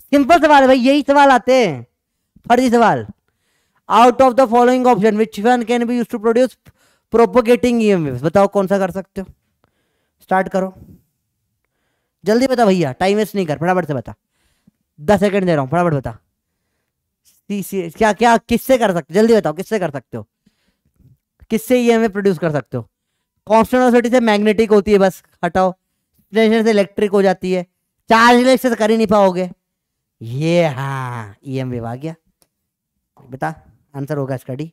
सिंपल सवाल है भाई यही सवाल आते हैं फर्जी सवाल out of the following option which one can be use to produce propagating बताओ कौन सा कर सकते हो स्टार्ट करो जल्दी बता भैया टाइम वेस्ट नहीं कर फटाफट से बता दस सेकंड दे रहा हूँ फटाफट बता सी क्या क्या किससे कर सकते जल्दी बताओ किससे कर सकते हो किससे ई एम प्रोड्यूस कर सकते हो कॉन्स्टेंट ऑसिटी से मैग्नेटिक होती है बस हटाओ टेंशन से इलेक्ट्रिक हो जाती है चार्ज इलेक्ट्रिक तो कर ही नहीं पाओगे ये हाँ ई एम वेव आ गया बेटा आंसर होगा इसका डी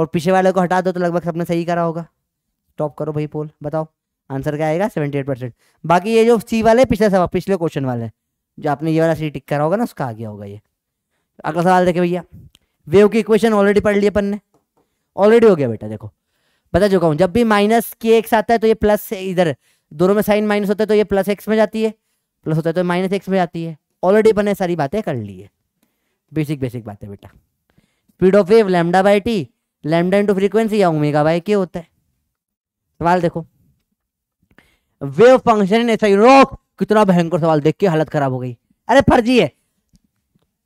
और पीछे वाले को हटा दो तो लगभग सबने सही करा होगा स्टॉप करो भाई पोल बताओ आंसर क्या आएगा सेवेंटी एट परसेंट बाकी ये जो सी वाले पिछले सवाल पिछले क्वेश्चन वाले जो आपने ये वाला सी टिक करा होगा ना उसका आ गया होगा ये अगला सवाल देखे भैया वेव की इक्वेशन ऑलरेडी पढ़ ली अपन ने ऑलरेडी हो गया बेटा देखो बता चुका हूँ जब भी माइनस के एक्स आता है तो ये प्लस इधर दोनों में साइन माइनस होता है तो ये प्लस एक्स में जाती है प्लस होता है तो माइनस एक्स में जाती है ऑलरेडी बने सारी बातें कर ली है बेसिक बेसिक बातें बेटा speed of wave lambda by T lambda into frequency या ओमेगा बाई के होता है सवाल देखो वेव फंक्शन ऐसा यूरोप कितना भयंकर सवाल देख के हालत खराब हो गई अरे फर्जी है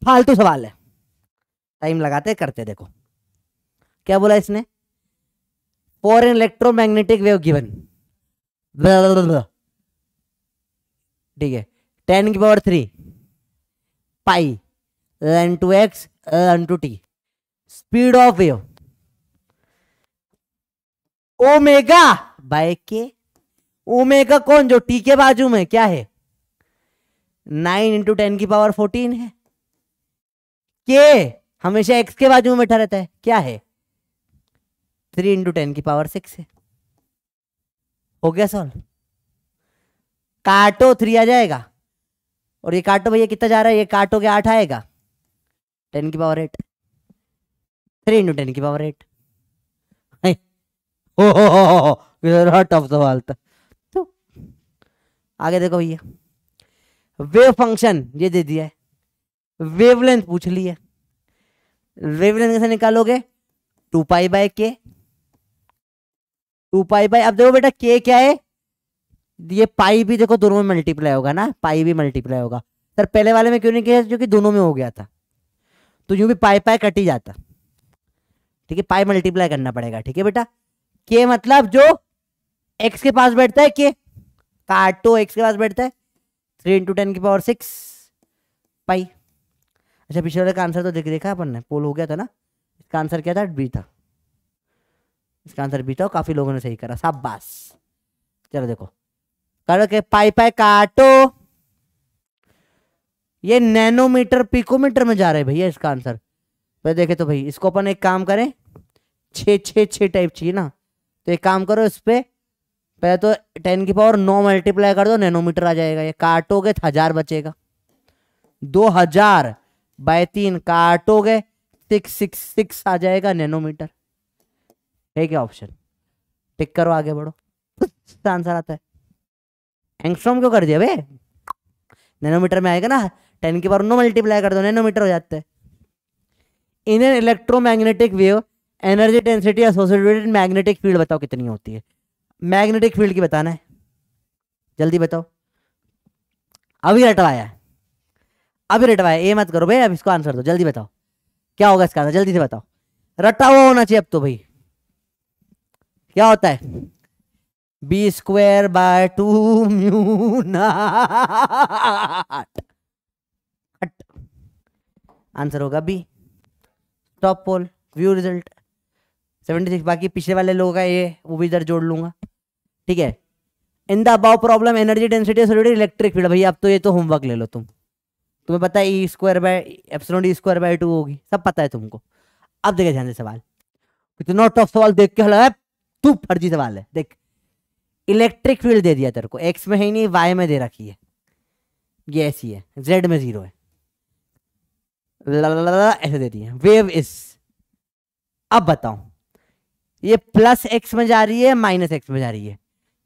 फालतू सवाल है टाइम लगाते करते देखो क्या बोला इसने for an electromagnetic wave given ठीक है टेन की power three pi and two X and two T speed of wave omega by K omega कौन जो टी के बाजू में क्या है नाइन इंटू टेन की पावर फोर्टीन है के हमेशा एक्स के बाजू में बैठा रहता है क्या है थ्री इंटू टेन की पावर सिक्स है हो गया सॉल्व काटो थ्री आ जाएगा और ये काटो भैया कितना जा रहा है ये काटो के आठ आएगा टेन की power eight three into ten की पावर एट ओ टफ तो सवाल था तो आगे देखो भैया वेव फंक्शन ये दे दिया है वेवलेंथ पूछ ली है वेवलेंथ कैसे निकालोगे two pi by K two pi by अब देखो बेटा के क्या है ये पाई भी देखो दोनों में मल्टीप्लाई होगा ना पाई भी मल्टीप्लाई होगा सर पहले वाले में क्यों नहीं किया क्योंकि दोनों में हो गया था तो यूं भी पाई पाई कट ही जाता ठीक है पाई मल्टीप्लाई करना पड़ेगा ठीक है बेटा के मतलब जो एक्स के पास बैठता है के काटो एक्स के पास बैठता है थ्री इंटू टेन की पावर सिक्स पाई अच्छा पिछले वाले का आंसर तो देख देखा अपन ने पोल हो गया था ना इसका आंसर क्या था बी था इसका आंसर बी था काफी लोगों ने सही करा बास चलो देखो करो के पाई पाई काटो ये नैनोमीटर पिकोमीटर में जा रहे भैया इसका आंसर पर देखे तो भाई इसको अपन एक काम करें छः छः छः टाइप चाहिए ना तो एक काम करो इस पर पहले तो टेन की पावर नौ मल्टीप्लाई कर दो नैनोमीटर आ जाएगा ये काटोगे तो हजार बचेगा दो हजार बाय तीन काटोगे सिक्स सिक्स सिक्स आ जाएगा नैनोमीटर है क्या ऑप्शन टिक करो आगे बढ़ो आंसर आता है एंगस्ट्रॉम क्यों कर दिया भे नैनोमीटर में आएगा ना टेन के बार नो मल्टीप्लाई कर दो नैनोमीटर हो जाते हैं in electromagnetic wave energy density associated magnetic field बताओ कितनी होती है मैग्नेटिक फील्ड की बताना है जल्दी बताओ अभी रटवाया अभी रटवाया ये मत करो भाई अब इसको आंसर दो जल्दी बताओ क्या होगा इसका आंसर जल्दी से बताओ रटा हुआ होना चाहिए अब तो भाई क्या होता है B square by two mu naught answer होगा B top poll view result seventy six बाकी पिछले वाले लोगों का ये वो भी इधर जोड़ लूंगा ठीक है in the above problem energy density सोल्यूटेड इलेक्ट्रिक फील्ड भैया अब तो ये तो होमवर्क ले लो तुम तुम्हें पता है E square by epsilon E square by two होगी सब पता है तुमको अब देखे ध्यान से सवाल कितना टफ सवाल देख के हल तू फर्जी सवाल है देख इलेक्ट्रिक फील्ड दे दिया तेरे को एक्स में है ही नहीं वाई में दे रखी है ये ऐसी है जेड में जीरो है ला ऐसे दे दिए वेव इस अब बताओ ये प्लस एक्स में जा रही है माइनस एक्स में जा रही है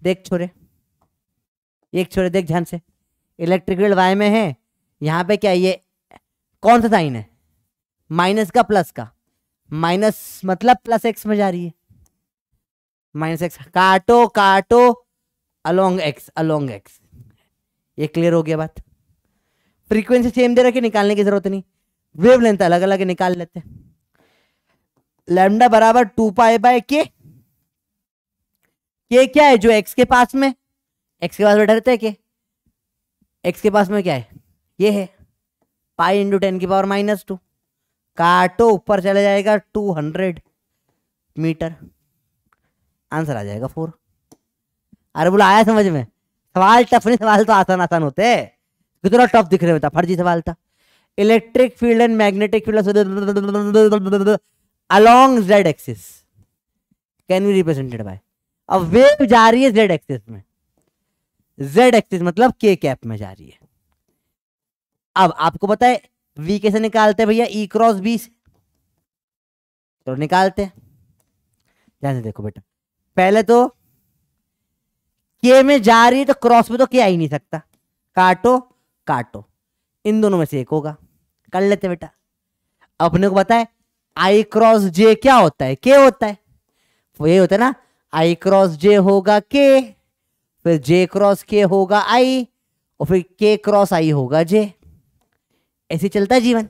देख छोरे एक छोरे देख ध्यान से इलेक्ट्रिक फील्ड वाई में है यहां पे क्या ये कौन सा साइन है माइनस का प्लस का माइनस मतलब प्लस एक्स में जा रही है माइनस एक्स काटो काटो अलोंग एक्स अलोंग एक्स ये क्लियर हो गया बात फ्रीक्वेंसी सेम दे रखी निकालने की जरूरत नहीं वेव लेंथ अलग अलग निकाल लेते हैं लैमडा बराबर टू पाए बाय के के क्या है जो एक्स के पास में एक्स के पास बैठा रहता है के एक्स के पास में क्या है ये है पाई इंटू टेन की पावर माइनस टू काटो ऊपर चला जाएगा टू हंड्रेड मीटर आंसर आ जाएगा फोर अरे बोला आया समझ में सवाल टफ नहीं सवाल तो आसान आसान होते कितना टफ दिख रहे होता फर्जी सवाल था electric field and magnetic field along Z axis can be represented by अब वेव जा रही है जेड एक्सिस में जेड एक्सिस मतलब के कैप में जा रही है अब आपको पता है वी कैसे निकालते भैया ई क्रॉस बी से तो निकालते हैं ध्यान से देखो बेटा पहले तो के में जा रही है तो क्रॉस में तो के आ ही नहीं सकता काटो काटो इन दोनों में से एक होगा कर लेते बेटा अपने को बताए आई क्रॉस जे क्या होता है के होता है वो ये होता है ना आई क्रॉस जे होगा के फिर जे क्रॉस के होगा आई और फिर के क्रॉस आई होगा जे ऐसे चलता है जीवन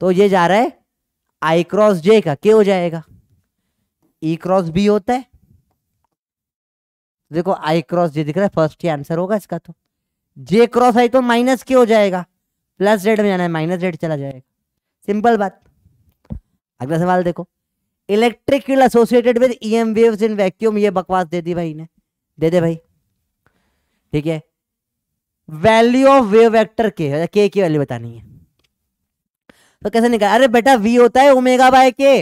तो ये जा रहा है आई क्रॉस जे का के हो जाएगा ई क्रॉस बी होता है देखो आई क्रॉस जे दिख रहा है फर्स्ट ही आंसर होगा इसका तो जे क्रॉस आई तो माइनस के हो जाएगा प्लस जेड में जाना है माइनस जेड चला जाएगा सिंपल बात अगला सवाल देखो electric field associated with EM waves in vacuum ये बकवास दे दी भाई ने दे दे भाई ठीक है वैल्यू ऑफ वेव वेक्टर के के की वैल्यू बतानी है तो कैसे निकाल अरे बेटा वी होता है ओमेगा बाय के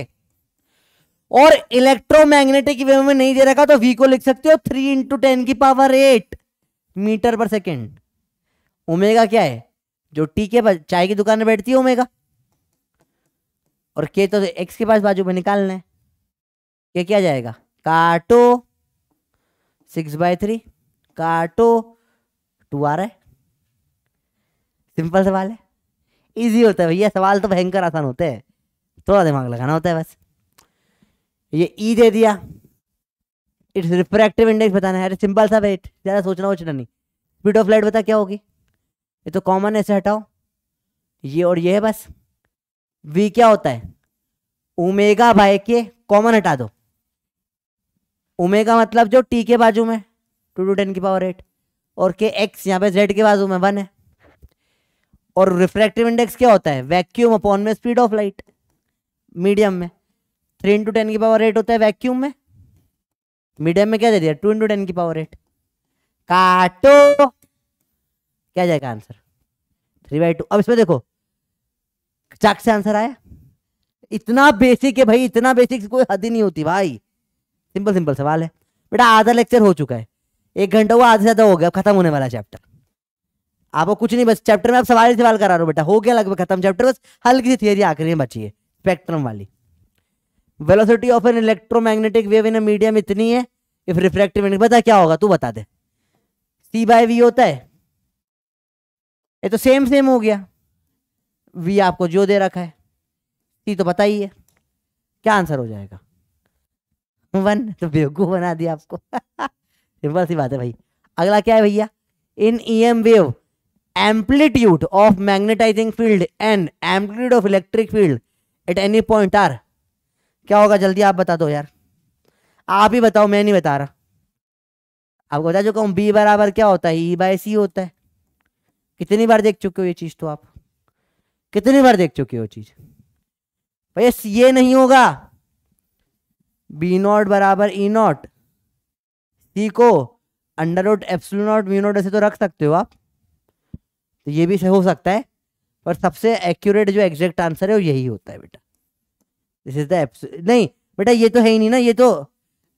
और इलेक्ट्रोमैग्नेटिक वेव में नहीं दे रखा तो वी को लिख सकते हो थ्री इंटू टेन की पावर एट मीटर पर सेकेंड ओमेगा क्या है जो टी के पास चाय की दुकान में बैठती है ओमेगा और के तो एक्स के पास बाजू में निकालना है ये क्या जाएगा काटो सिक्स बाय थ्री काटो टू आ रहा है सिंपल सवाल है इजी होता है भैया सवाल तो भयंकर आसान होते हैं थोड़ा दिमाग लगाना होता है बस ये ई e दे दिया इट्स रिफ्रैक्टिव इंडेक्स बताना है अरे सिंपल सा वेट ज़्यादा सोचना वोचना नहीं स्पीड ऑफ लाइट बता क्या होगी ये तो कॉमन है इसे हटाओ ये और ये है बस वी क्या होता है ओमेगा बाय के कॉमन हटा दो ओमेगा मतलब जो टी के बाजू में टू टू टेन की पावर एट और के एक्स यहाँ पे जेड के बाजू में वन है और रिफ्रैक्टिव इंडेक्स क्या होता है वैक्यूम अपॉन में स्पीड ऑफ लाइट मीडियम में थ्री इंटू टेन की पावर एट होता है वैक्यूम में मीडियम में क्या दे दिया टू इंटू टेन की पावर एट काटो क्या जाएगा आंसर थ्री बाई टू अब इसमें देखो चाक से आंसर आया इतना बेसिक है भाई इतना बेसिक कोई हद ही नहीं होती भाई सिंपल सिंपल सवाल है बेटा आधा लेक्चर हो चुका है एक घंटा हुआ आधा से ज्यादा हो गया खत्म होने वाला चैप्टर आपको कुछ नहीं बस चैप्टर में आप सवाल ही सवाल करा रहे हो बेटा हो गया लगभग खत्म चैप्टर बस हल्की सी थियरी आखिरी में बची है स्पेक्ट्रम वाली velocity of an electromagnetic wave in medium इतनी है इफ रिफ्रैक्टिव इंडेक्स बता क्या होगा तू बता दे सी बाय वी होता है ये तो सेम सेम हो गया वी आपको जो दे रखा है सी तो पता ही है क्या आंसर हो जाएगा वन तो बेवकूफ बना दिया आपको सिंपल सी बात है भाई अगला क्या है भैया in E M wave amplitude of magnetizing field and amplitude of electric field at any point are क्या होगा जल्दी आप बता दो यार आप ही बताओ मैं नहीं बता रहा आपको बता चुका हूँ बी बराबर क्या होता है ई बाई सी होता है कितनी बार देख चुके हो ये चीज़ तो आप कितनी बार देख चुके हो चीज़ भैया ये नहीं होगा बी नॉट बराबर ई नॉट सी को under root epsilon naught B naught ऐसे तो रख सकते हो आप तो ये भी हो सकता है पर सबसे एक्यूरेट जो एग्जैक्ट आंसर है वो यही होता है बेटा दिस इज द नहीं बेटा ये तो है ही नहीं ना ये तो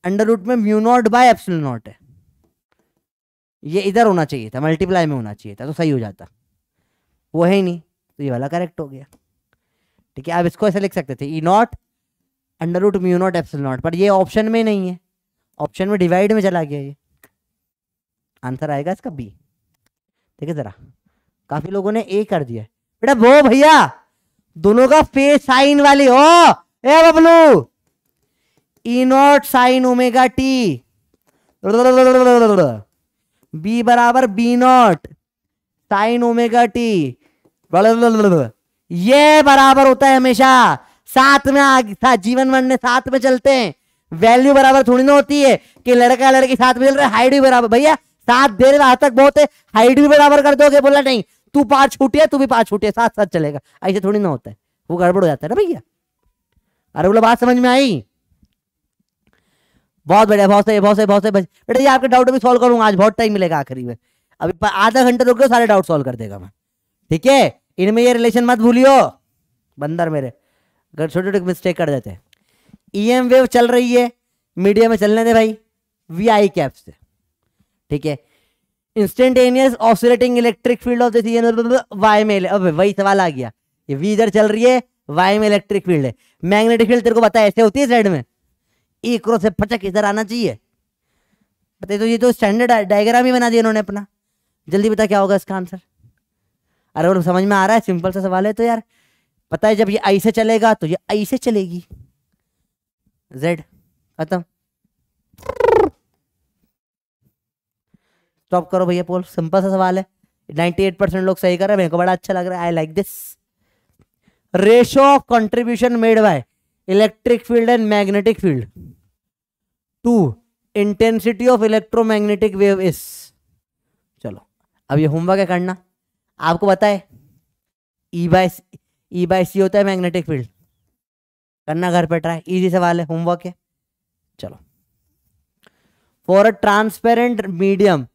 अंडर रूट में mu naught by epsilon naught है ये इधर होना चाहिए था मल्टीप्लाई में होना चाहिए था तो सही हो जाता वो है ही नहीं तो ये वाला करेक्ट हो गया ठीक है आप इसको ऐसे लिख सकते थे E naught under root mu naught epsilon naught पर ये ऑप्शन में नहीं है ऑप्शन में डिवाइड में चला गया ये आंसर आएगा इसका बी ठीक है जरा काफी लोगों ने ए कर दिया बेटा वो भैया दोनों का फेस साइन वाले हो ए Bablu E naught sine omega T B बराबर B naught sine omega T ये बराबर होता है हमेशा साथ में आ, साथ जीवन वन साथ में चलते हैं वैल्यू बराबर थोड़ी ना होती है कि लड़का लड़की साथ में चल रहे हाइट भी बराबर भैया साथ देर रात तक बहुत है हाइट भी बराबर कर दोगे बोला नहीं तू पाँच छूटिया तू भी पाँच छूटिया साथ साथ चलेगा ऐसे थोड़ी ना होता है वो गड़बड़ हो जाता है ना भैया अरे बोलो बात समझ में आई बहुत बढ़िया बहुत सही बहुत सही बहुत सही बेटा जी आपके डाउट भी सॉल्व करूंगा आज बहुत टाइम मिलेगा आखिरी में अभी आधा घंटे रुक गए सारे डाउट सॉल्व कर देगा मैं ठीक है इनमें ये रिलेशन मत भूलियो बंदर मेरे अगर छोटे छोटे मिस्टेक कर देते हैं ई वेव चल रही है मीडिया में चलने दे भाई वी आई कैप से ठीक है instantaneous oscillating electric field of this Y में अबे वही सवाल आ गया ये वी इधर चल रही है वाई में इलेक्ट्रिक फील्ड है मैग्नेटिक फील्ड तेरे को पता ऐसे होती है साइड में ई क्रॉस से फटक इधर आना चाहिए बताइए तो ये तो स्टैंडर्ड डायग्राम ही बना दिया इन्होंने अपना जल्दी बता क्या होगा इसका आंसर अरे और समझ में आ रहा है सिंपल सा सवाल है तो यार पता है जब ये आई से चलेगा तो ये आई से चलेगी जेड खत्म स्टॉप करो भैया पोल सिंपल सा सवाल है 98 परसेंट लोग सही कर रहे हैं मेरे को बड़ा अच्छा लग रहा है I like this ratio of contribution made by electric field and magnetic field to intensity of electromagnetic wave is चलो अब ये होमवर्क है करना आपको पता है ई बाई ई बाय सी होता है मैग्नेटिक फील्ड करना घर पे ट्राई इजी सवाल है होमवर्क है चलो for a transparent medium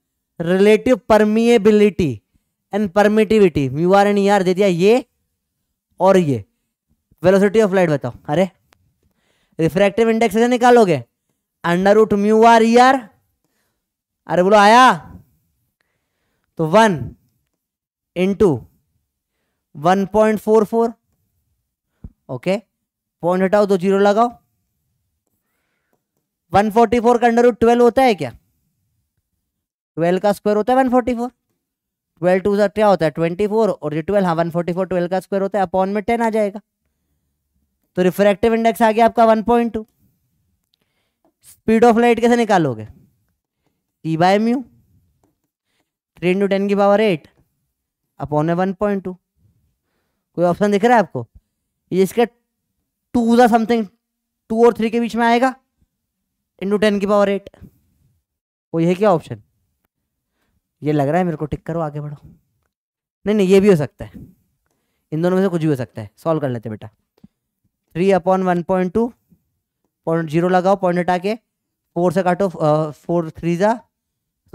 relative permeability and permittivity mu R and E R दे दिया ये और ये वेलोसिटी ऑफ लाइट बताओ अरे रिफ्रैक्टिव इंडेक्स से निकालोगे under root mu R E R अरे बोलो आया तो one into one point four four okay point हटाओ तो जीरो लगाओ वन फोर्टी फोर का अंडर रूट ट्वेल्व होता है क्या ट्वेल्व का स्क्वायर होता है one forty four twelve two sir क्या होता है ट्वेंटी फोर और ये ट्वेल्व हाँ वन फोर्टी फोर ट्वेल्व का स्क्वायर होता है अपॉन में टेन आ जाएगा तो रिफ्रैक्टिव इंडेक्स आ गया आपका one point two speed of light कैसे निकालोगे E by mu three into ten की पावर एट अपॉन में वन पॉइंट टू कोई ऑप्शन दिख रहा है आपको ये टू ज़ा समथिंग टू और थ्री के बीच में आएगा इंटू टेन की पावर एट वो है क्या ऑप्शन ये लग रहा है मेरे को टिक करो आगे बढ़ो नहीं नहीं ये भी हो सकता है इन दोनों में से कुछ भी हो सकता है सॉल्व कर लेते बेटा three upon one point two point zero लगाओ पॉइंट हटा के फोर से काटो फोर थ्री ज़ा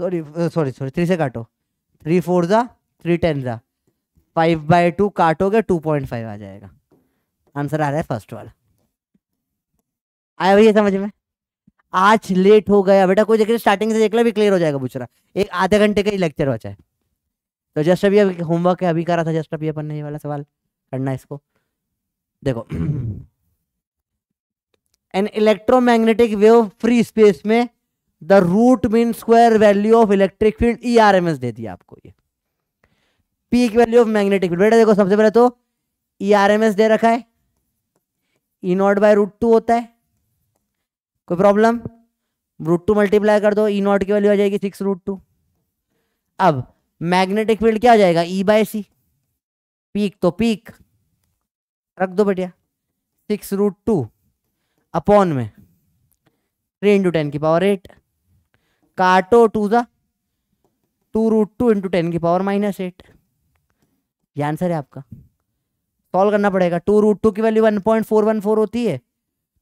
सॉरी सॉरी सॉरी थ्री से काटो थ्री फोर ज़ा थ्री टेन ज़ा फाइव बाई टू काटोगे टू पॉइंट फाइव आ जाएगा आंसर आ रहा है फर्स्ट वाला आया भैया समझ में आज लेट हो गया बेटा कोई देख रहे स्टार्टिंग से देख ले भी क्लियर हो जाएगा पूछ रहा एक आधे घंटे का ही लेक्चर बचा है तो जस्ट अभी अभी होमवर्क अभी करा था जस्ट अभी अपन ने ये वाला सवाल करना इसको देखो an electromagnetic wave free space में the root mean square value of electric field E R M S दे दिया आपको ये peak value of magnetic field बेटा देखो सबसे पहले तो ई आर एम एस दे रखा है E naught by root two होता है कोई प्रॉब्लम रूट टू मल्टीप्लाई कर दो ई e नॉट की वैल्यू आ जाएगी सिक्स रूट टू अब मैग्नेटिक फील्ड क्या आ जाएगा ई बाय सी पीक तो पीक रख दो बेटिया सिक्स रूट टू अपॉन में थ्री इंटू टेन की पावर एट काटो टू दा two root two into ten की पावर माइनस एट ये आंसर है आपका सॉल्व करना पड़ेगा टू रूट टू की value one point four one four होती है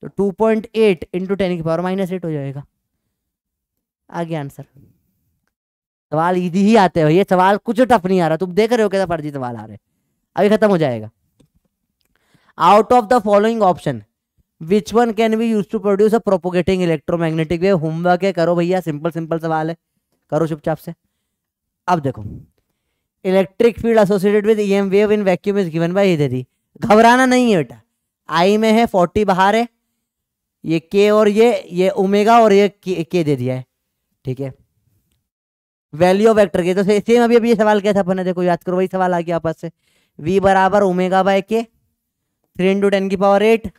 तो two point eight into ten की पावर माइनस एट हो जाएगा आगे आंसर सवाल इजी ही आते हैं भैया सवाल कुछ टफ नहीं आ रहा तुम देख रहे हो कैसा फर्जी सवाल आ रहे अभी खत्म हो जाएगा out of the following option which one can be use to produce a propagating electromagnetic wave homework है करो भैया सिंपल सिंपल सवाल है करो चुपचाप से अब देखो electric field associated with EM wave in vacuum is given by हिदरी घबराना नहीं है बेटा आई में है फोर्टी बाहर है ये के और ये ये ओमेगा और ये के, के दे दिया है ठीक है वैल्यू ऑफ वेक्टर के तो से, सेम अभी अभी ये सवाल क्या था अपने देखो याद करो वही सवाल आ गया आपस से v बराबर omega by K three into ten की power eight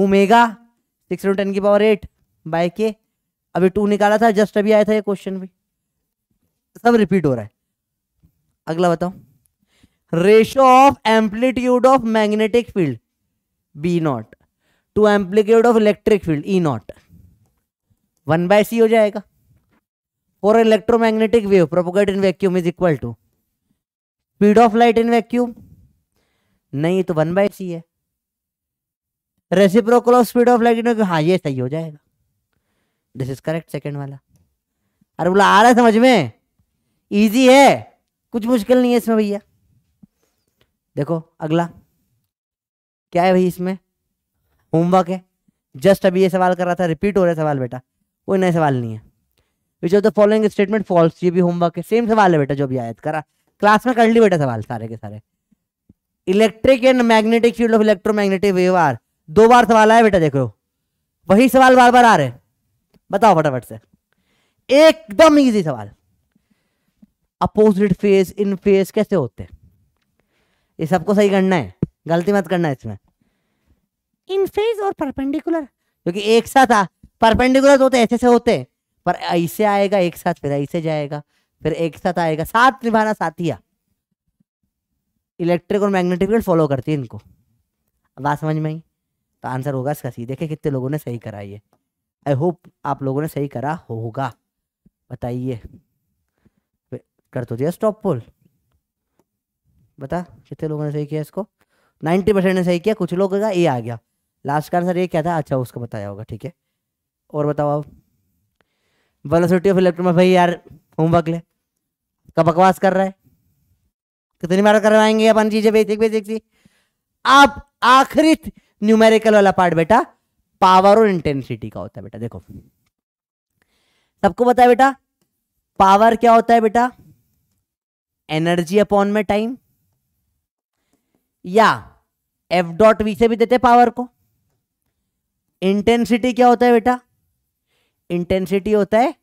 omega six into ten की पावर एट बाय के अभी टू निकाला था जस्ट अभी आया था ये क्वेश्चन भी सब रिपीट हो रहा है अगला बताओ ratio of amplitude of magnetic field B naught to amplitude of electric field E e naught one by C हो जाएगा और electromagnetic wave propagate in vacuum is equal to speed of light in vacuum नहीं तो one by C है reciprocal of speed of light in vacuum हाँ ये सही हो जाएगा दिस इज करेक्ट सेकेंड वाला अरे बोला आ रहा है समझ में ईजी है कुछ मुश्किल नहीं है इसमें भैया देखो अगला क्या है भाई इसमें होमवर्क है जस्ट अभी ये सवाल कर रहा था रिपीट हो रहा है सवाल बेटा कोई नया सवाल नहीं है which of the following statement false ये भी होमवर्क है सेम सवाल है बेटा जो भी आयत करा क्लास में कर ली बेटा सवाल सारे के सारे electric and magnetic field of electromagnetic wave are दो बार सवाल आया बेटा देखो वही सवाल बार बार आ रहे बताओ फटाफट से एकदम इजी सवाल अपोजिट फेस इन फेस कैसे होते हैं ये सबको सही करना है गलती मत करना है इसमें इन फेज और परपेंडिकुलर क्योंकि एक साथ आ परपेंडिकुलर तो होते ऐसे से होते पर ऐसे आएगा एक साथ फिर ऐसे जाएगा फिर एक साथ आएगा साथ निभाना साथिया इलेक्ट्रिक और मैग्नेटिक फील्ड फॉलो करती है इनको अब बात समझ में आई तो आंसर होगा इसका सी देखिए कितने लोगों ने सही करा ये आई होप आप लोगों ने सही करा होगा बताइए कर तो दिया स्टॉप पोल बता कितने लोगों ने सही किया इसको नाइन्टी परसेंट ने सही किया कुछ लोगों का ए आ गया लास्ट का आंसर ये क्या था अच्छा उसको बताया होगा ठीक है और बताओ आप वेलोसिटी ऑफ इलेक्ट्रॉन भाई यार होमवर्क ले कब बकवास कर रहा है कितनी बार करवाएंगे अपन चीजें बेसिक बेसिक सी आप आखिरी न्यूमेरिकल वाला पार्ट बेटा पावर और इंटेंसिटी का होता है बेटा देखो सबको बताया बेटा पावर क्या होता है बेटा एनर्जी अपॉन में टाइम या एफ डॉट वी से भी देते पावर को इंटेंसिटी क्या होता है बेटा इंटेंसिटी होता है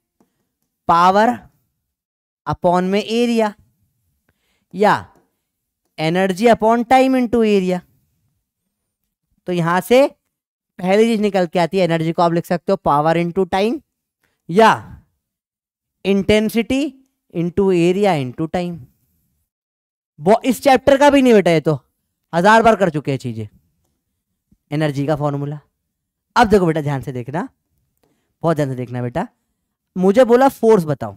पावर अपॉन में एरिया या energy upon time into area तो यहां से पहली चीज निकल के आती है एनर्जी को आप लिख सकते हो पावर इनटू टाइम या intensity into area into time वो इस चैप्टर का भी नहीं बेटा ये तो हजार बार कर चुके हैं चीजें एनर्जी का फॉर्मूला अब देखो बेटा ध्यान से देखना बहुत ध्यान से देखना बेटा मुझे बोला फोर्स बताओ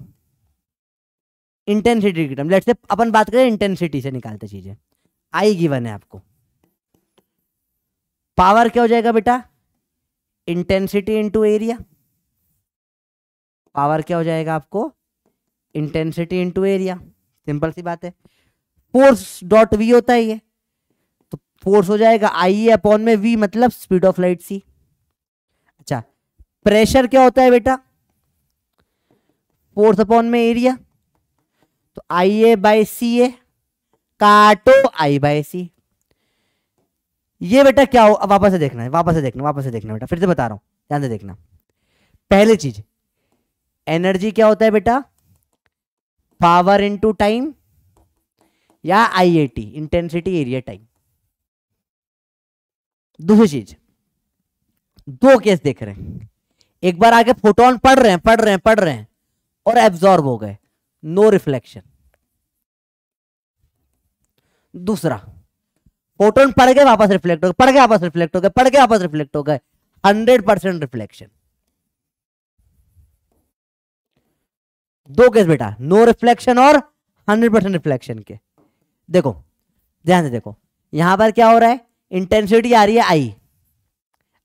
इंटेंसिटी की टर्म लेट्स से अपन बात करें इंटेंसिटी से निकालते चीजें आई गिवन है आपको पावर क्या हो जाएगा बेटा इंटेंसिटी इंटू एरिया पावर क्या हो जाएगा आपको इंटेंसिटी इंटू एरिया सिंपल सी बात है फोर्स डॉट वी होता है ये तो फोर्स हो जाएगा आई अपॉन में वी मतलब स्पीड ऑफ लाइट सी अच्छा प्रेशर क्या होता है बेटा फोर्थ अपॉन में एरिया तो आई ए बाई सी ए काटो आई बाय सी ये बेटा क्या हो अब वापस से देखना है वापस से देखना वापस से देखना बेटा फिर से बता रहा हूं ध्यान से देखना पहली चीज एनर्जी क्या होता है बेटा पावर इनटू टाइम या आईएटी इंटेंसिटी एरिया टाइम दूसरी चीज दो केस देख रहे हैं एक बार आगे फोटोन पढ़ रहे हैं पढ़ रहे हैं पढ़ रहे हैं और एब्जॉर्ब हो गए नो रिफ्लेक्शन दूसरा फोटोन पढ़ के वापस रिफ्लेक्ट हो गए पढ़ के वापस रिफ्लेक्ट हो गए पढ़ के वापस रिफ्लेक्ट हो गए हंड्रेड परसेंट रिफ्लेक्शन दो केस बेटा नो रिफ्लेक्शन और हंड्रेड परसेंट रिफ्लेक्शन के देखो ध्यान से देखो यहां पर क्या हो रहा है इंटेंसिटी आ रही है आई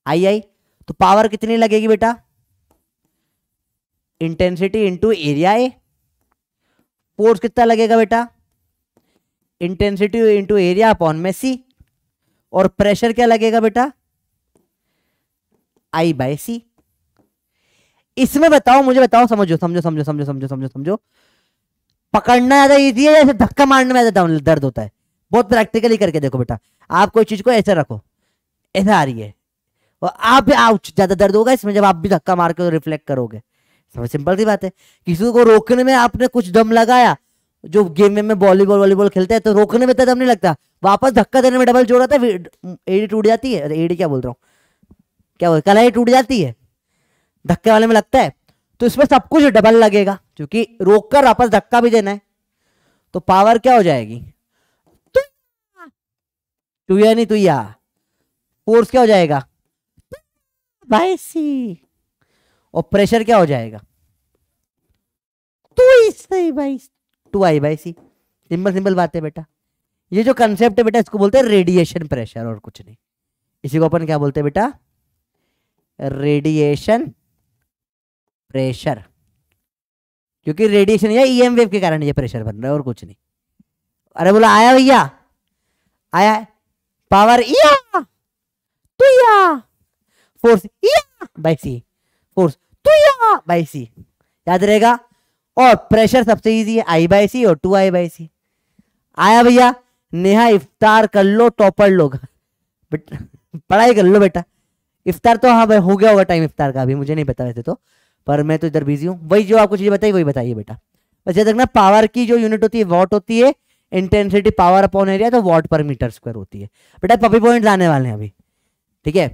आई आई तो पावर कितनी लगेगी बेटा intensity into area A force कितना लगेगा बेटा इंटेंसिटी इंटू एरिया अपॉन में सी और प्रेशर क्या लगेगा बेटा आई बाय सी इसमें बताओ मुझे बताओ समझो समझो समझो समझो समझो समझो समझो पकड़ना ज्यादा ईजी है ऐसे धक्का मारने में ज्यादा दर्द होता है बहुत प्रैक्टिकली करके देखो बेटा आप कोई चीज को ऐसे रखो ऐसा आ रही है और आप भी आउच ज्यादा दर्द होगा इसमें जब आप भी धक्का मार के रिफ्लेक्ट करोगे समझ सिंपल सी बात है किसी को रोकने में आपने कुछ दम लगाया जो गेम में वॉलीबॉल वॉलीबॉल खेलते हैं तो रोकने में इतना दम नहीं लगता वापस धक्का देने में डबल जोड़ आता है एडी टूट जाती है एडी क्या बोल रहा हूँ क्या बोल कलाई टूट जाती है धक्के वाले में लगता है तो इसमें सब कुछ डबल लगेगा क्योंकि रोक कर वापस धक्का भी देना है तो पावर क्या हो जाएगी तुया नहीं तुया फोर्स क्या हो जाएगा स्पाइसी और प्रेशर क्या हो जाएगा two I by two I by C simple simple बात है बेटा ये जो कंसेप्ट है बेटा इसको बोलते हैं रेडिएशन प्रेशर और कुछ नहीं इसी को अपन क्या बोलते हैं बेटा रेडिएशन प्रेशर क्योंकि रेडिएशन या ईएम e वेव के कारण ये प्रेशर बन रहा है और कुछ नहीं अरे बोला आया भैया आया पावर या तू या force by C force two तो बाई सी याद रहेगा और प्रेशर सबसे इजी है आई बाई सी और टू आई बाई सी आया भैया नेहा इफ्तार कर लो टॉपर लोग पढ़ाई कर लो बेटा इफ्तार तो हाँ भाई हो गया होगा टाइम इफ्तार का अभी मुझे नहीं पता वैसे तो पर मैं तो इधर बिजी हूँ वही जो आपको चीज़ें बताई वही बताइए बेटा बस याद रखना पावर की जो यूनिट होती है वॉट होती है इंटेंसिटी पावर अपॉन एरिया तो वॉट पर मीटर स्क्वायर होती है बेटा पपी पॉइंट आने वाले हैं अभी ठीक है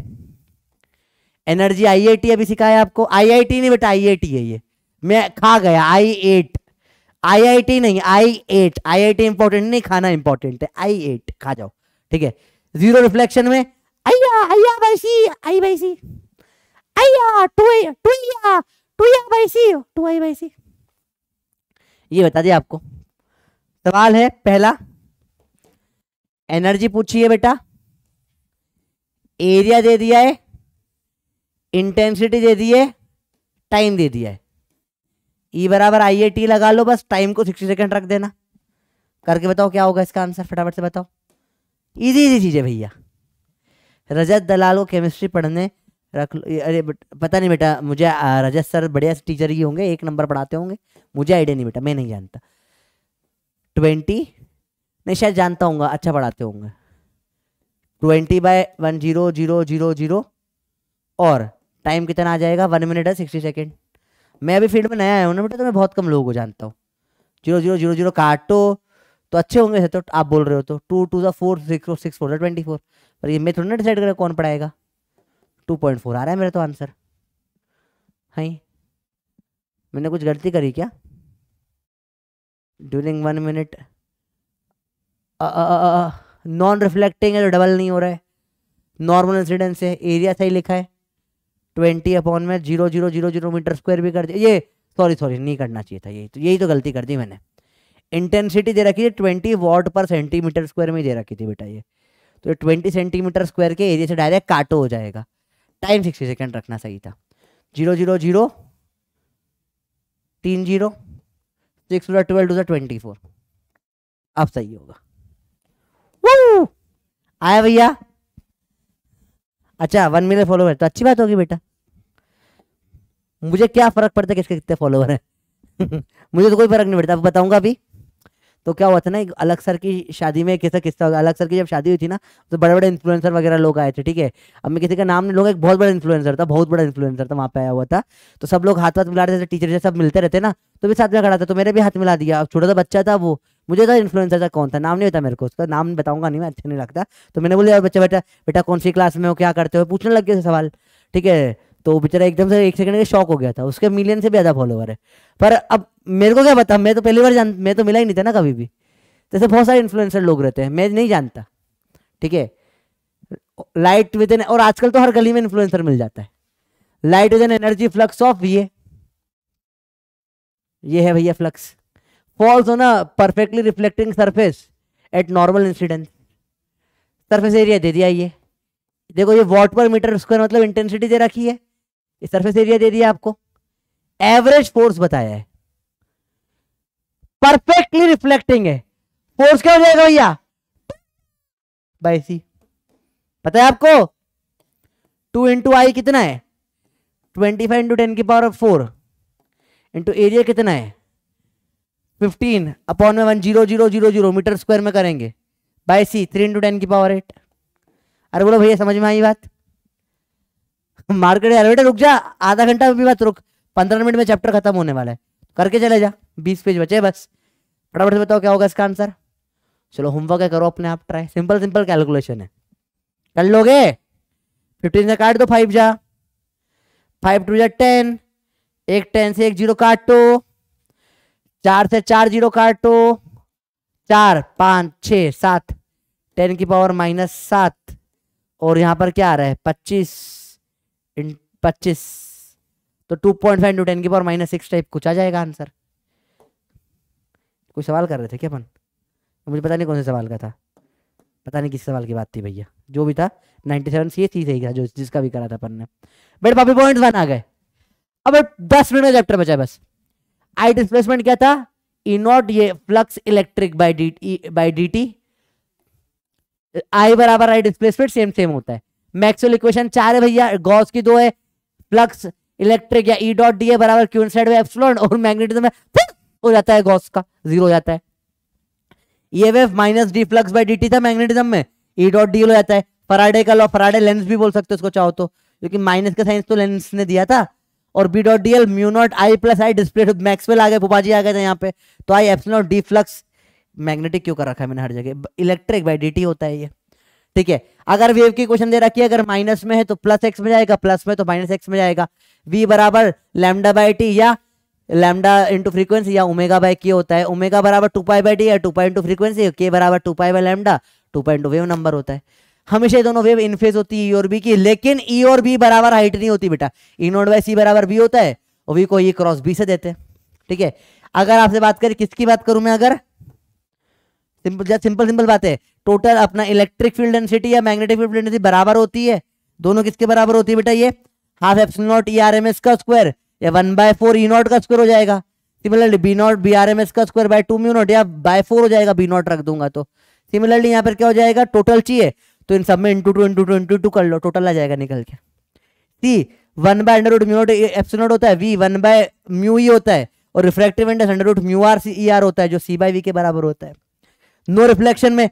एनर्जी आईआईटी अभी सिखाया आपको आईआईटी नहीं बेटा आईआईटी है ये मैं खा गया आई एट आईआईटी नहीं I ate I I T important नहीं खाना इंपॉर्टेंट है आई एट खा जाओ ठीक है जीरो रिफ्लेक्शन में आया अय्या वैसी आई वैसी आया टू टू टू या वैसी टू आई वैसी ये बता दिया आपको सवाल है पहला एनर्जी पूछी है बेटा एरिया दे दिया है इंटेंसिटी दे दी है टाइम दे दिया है ई e बराबर आई ए टी लगा लो बस टाइम को सिक्सटी सेकेंड रख देना करके बताओ क्या होगा इसका आंसर फटाफट से बताओ इजी इजी चीज़ है भैया रजत दलाल को केमिस्ट्री पढ़ने रख लो अरे पता नहीं बेटा मुझे रजत सर बढ़िया टीचर ही होंगे एक नंबर पढ़ाते होंगे मुझे आइडिया नहीं बेटा मैं नहीं जानता ट्वेंटी नहीं शायद जानता हूँ अच्छा पढ़ाते होंगे twenty by one zero zero zero zero और टाइम कितना आ जाएगा वन मिनट है सिक्सटी सेकेंड मैं अभी फील्ड में नया आया हूँ ना बेटा तो मैं बहुत कम लोगों को जानता हूँ जीरो जीरो जीरो जीरो काटो तो अच्छे होंगे तो आप बोल रहे हो तो टू टू ज़ा four six six four twenty four पर ये मैं थोड़ी ना डिसाइड करें कौन पढ़ाएगा टू पॉइंट फोर आ रहा है मेरा तो आंसर हाई मैंने कुछ गलती करी क्या during one minute non reflecting है तो डबल नहीं हो रहा है नॉर्मल इंसिडेंस है एरिया सही लिखा है ट्वेंटी अपॉन में zero zero zero zero metre square भी कर दिया ये सॉरी सॉरी नहीं करना चाहिए था यही तो यही तो गलती कर दी मैंने इंटेंसिटी दे रखी थी twenty watt per centimetre square में दे रखी थी बेटा ये तो ट्वेंटी सेंटीमीटर स्क्वायर के एरिया से डायरेक्ट काटो हो जाएगा टाइम सिक्सटी सेकेंड रखना सही था जीरो जीरो जीरो तीन zero six twelve two twenty four अब सही होगा आया भैया अच्छा वन मिलियन फॉलोवर तो अच्छी बात होगी बेटा मुझे क्या फ़र्क पड़ता है किसके कितने फॉलोवर हैं मुझे तो कोई फ़र्क नहीं पड़ता बताऊंगा बताऊँगा अभी तो क्या हुआ था ना एक अलग सर की शादी में कैसा किस्सा अलग सर की जब शादी हुई थी ना तो बड़े बड़े इन्फ्लुएंसर वगैरह लोग आए थे ठीक है अब मैं किसी का नाम नहीं लोग एक बहुत बड़ा इन्फ्लुएंसर था बहुत बड़ा इन्फ्लुएंसर था वहाँ पे आया हुआ था तो सब लोग हाथ हाथ मिला रहे थे टीचर से सब मिलते रहते ना तो भी साथ में खड़ा था तो मेरे भी हाथ मिला दिया अब छोटा सा बच्चा था वो मुझे था इन्फ्लुएंसर था कौन था नाम नहीं होता मेरे को उसका नाम बताऊंगा नहीं मैं अच्छा नहीं लगता तो मैंने बोला यार बच्चा बेटा बेटा कौन सी क्लास में हो क्या करते हो पूछने लग गया सवाल ठीक है तो बेचारा एकदम से एक सेकंड का शॉक हो गया था उसके मिलियन से भी ज़्यादा फॉलोवर है पर अब मेरे को क्या पता मैं तो पहली बार जान मैं तो मिला ही नहीं था ना कभी भी जैसे बहुत सारे इन्फ्लुएंसर लोग रहते हैं मैं नहीं जानता ठीक है लाइट विद एन और आजकल तो हर गली में इन्फ्लुएंसर मिल जाता है light with an energy flux of ये ये है भैया flux falls a perfectly reflecting surface at normal incidence surface area दे दिया ये देखो ये वॉट पर मीटर स्क्वायर मतलब इंटेंसिटी दे रखी है ये सरफेस एरिया दे दिया आपको एवरेज फोर्स बताया है परफेक्टली रिफ्लेक्टिंग है फोर्स क्या हो जाएगा भैया बाई सी पता है आपको टू इंटू आई कितना है ट्वेंटी फाइव इंटू टेन की power of four into area कितना है फिफ्टीन अपॉन में one zero zero zero zero metre square में करेंगे by C three into ten की पावर एट अरे बोलो भैया समझ में आई बात मार्केट अरे बेटा रुक जा आधा घंटा भी मत रुक पंद्रह मिनट में चैप्टर खत्म होने वाला है करके चले जा बीस पेज बचे बस फटाफट से बताओ क्या होगा इसका आंसर चलो होमवर्क है करो अपने आप ट्राई सिंपल सिंपल कैलकुलेशन है कर लोगे फिफ्टीन से काट दो फाइव जा फाइव टू जा टेन एक टेन से एक जीरो काटो चार से चार जीरो काटो चार पाँच छ सात टेन की पावर माइनस सात और यहाँ पर क्या आ रहा है पच्चीस इन पच्चीस तो two point five into ten की पावर माइनस सिक्स टाइप कुछ आ जाएगा आंसर कोई सवाल कर रहे थे क्या अपन मुझे पता नहीं कौन से सवाल का था पता नहीं किस सवाल की बात थी भैया जो भी था नाइनटी सेवन सी सी सही था जो जिसका भी करा था अपन ने बेट पापी पॉइंट वन आ गए अब दस मिनट का चैप्टर बचा बस आई डिस्प्लेसमेंट क्या था ई e नॉट ये flux electric by D by D T I बराबर आई डिस्प्लेसमेंट सेम सेम होता है मैक्सवेल इक्वेशन चार है भैया गॉस की दो है प्लक्स इलेक्ट्रिक या ई डॉट डी ए बराबर क्यू साइड में एप्सलॉन और मैग्नेटिज्म में हो जाता है गॉस का जीरो हो जाता है ये EMF minus D flux by D T था मैग्नेटिज्म में ई डॉट डी हो जाता है फराडे का लॉ फराडे लेंस भी बोल सकते हो उसको चाहो तो क्योंकि माइनस का साइंस तो लेंस ने दिया था और B dot D L mu not I plus I display Maxwell आ गए बुबा आ गए थे यहाँ पे तो I epsilon D flux magnetic क्यों कर रखा है मैंने हर जगह इलेक्ट्रिक बाई डी होता है ये ठीक है अगर वेव की क्वेश्चन दे रखी है अगर माइनस में है तो प्लस एक्स में जाएगा प्लस में तो माइनस एक्स में जाएगा वी बराबर लैमडा बाई टी या लैमडा इंटू फ्रीक्वेंसी या उमेगा बाई के होता है उमेगा बराबर टू पाई बाई टी या टू पाई इंटू फ्रीक्वेंसी के बराबर two pi by lambda two pi into wave number होता है हमेशा दोनों वेव इनफेस होती है ई e और बी की लेकिन ई e और बी बराबर हाइट नहीं होती बेटा ई नोट बाई सी बराबर बी होता है और वी को ई क्रॉस बी से देते हैं ठीक है अगर आपसे बात करें किसकी बात करूं मैं अगर सिंपल सिंपल सिंपल बात है टोटल अपना इलेक्ट्रिक फील्ड डेंसिटी या मैग्नेटिक फील्ड डेंसिटी बराबर होती है दोनों किसके बराबर होती है बेटा ये half F naught E R M S का स्क्वायर या one by four E naught का स्क्वायर हो जाएगा similarly B naught B R M S का square by two mu naught या बाय फोर हो जाएगा बी नॉट रख दूंगा तो सिमिलरली यहाँ पर क्या हो जाएगा टोटल चाहिए तो इन सब में into two into two into two कर लो टोटल आ जाएगा निकल के C one by under root mu naught होता है V one by mu E होता है और refractive index under root mu R C E R होता है जो सी बाई वी के बराबर होता है नो रिफ्लेक्शन में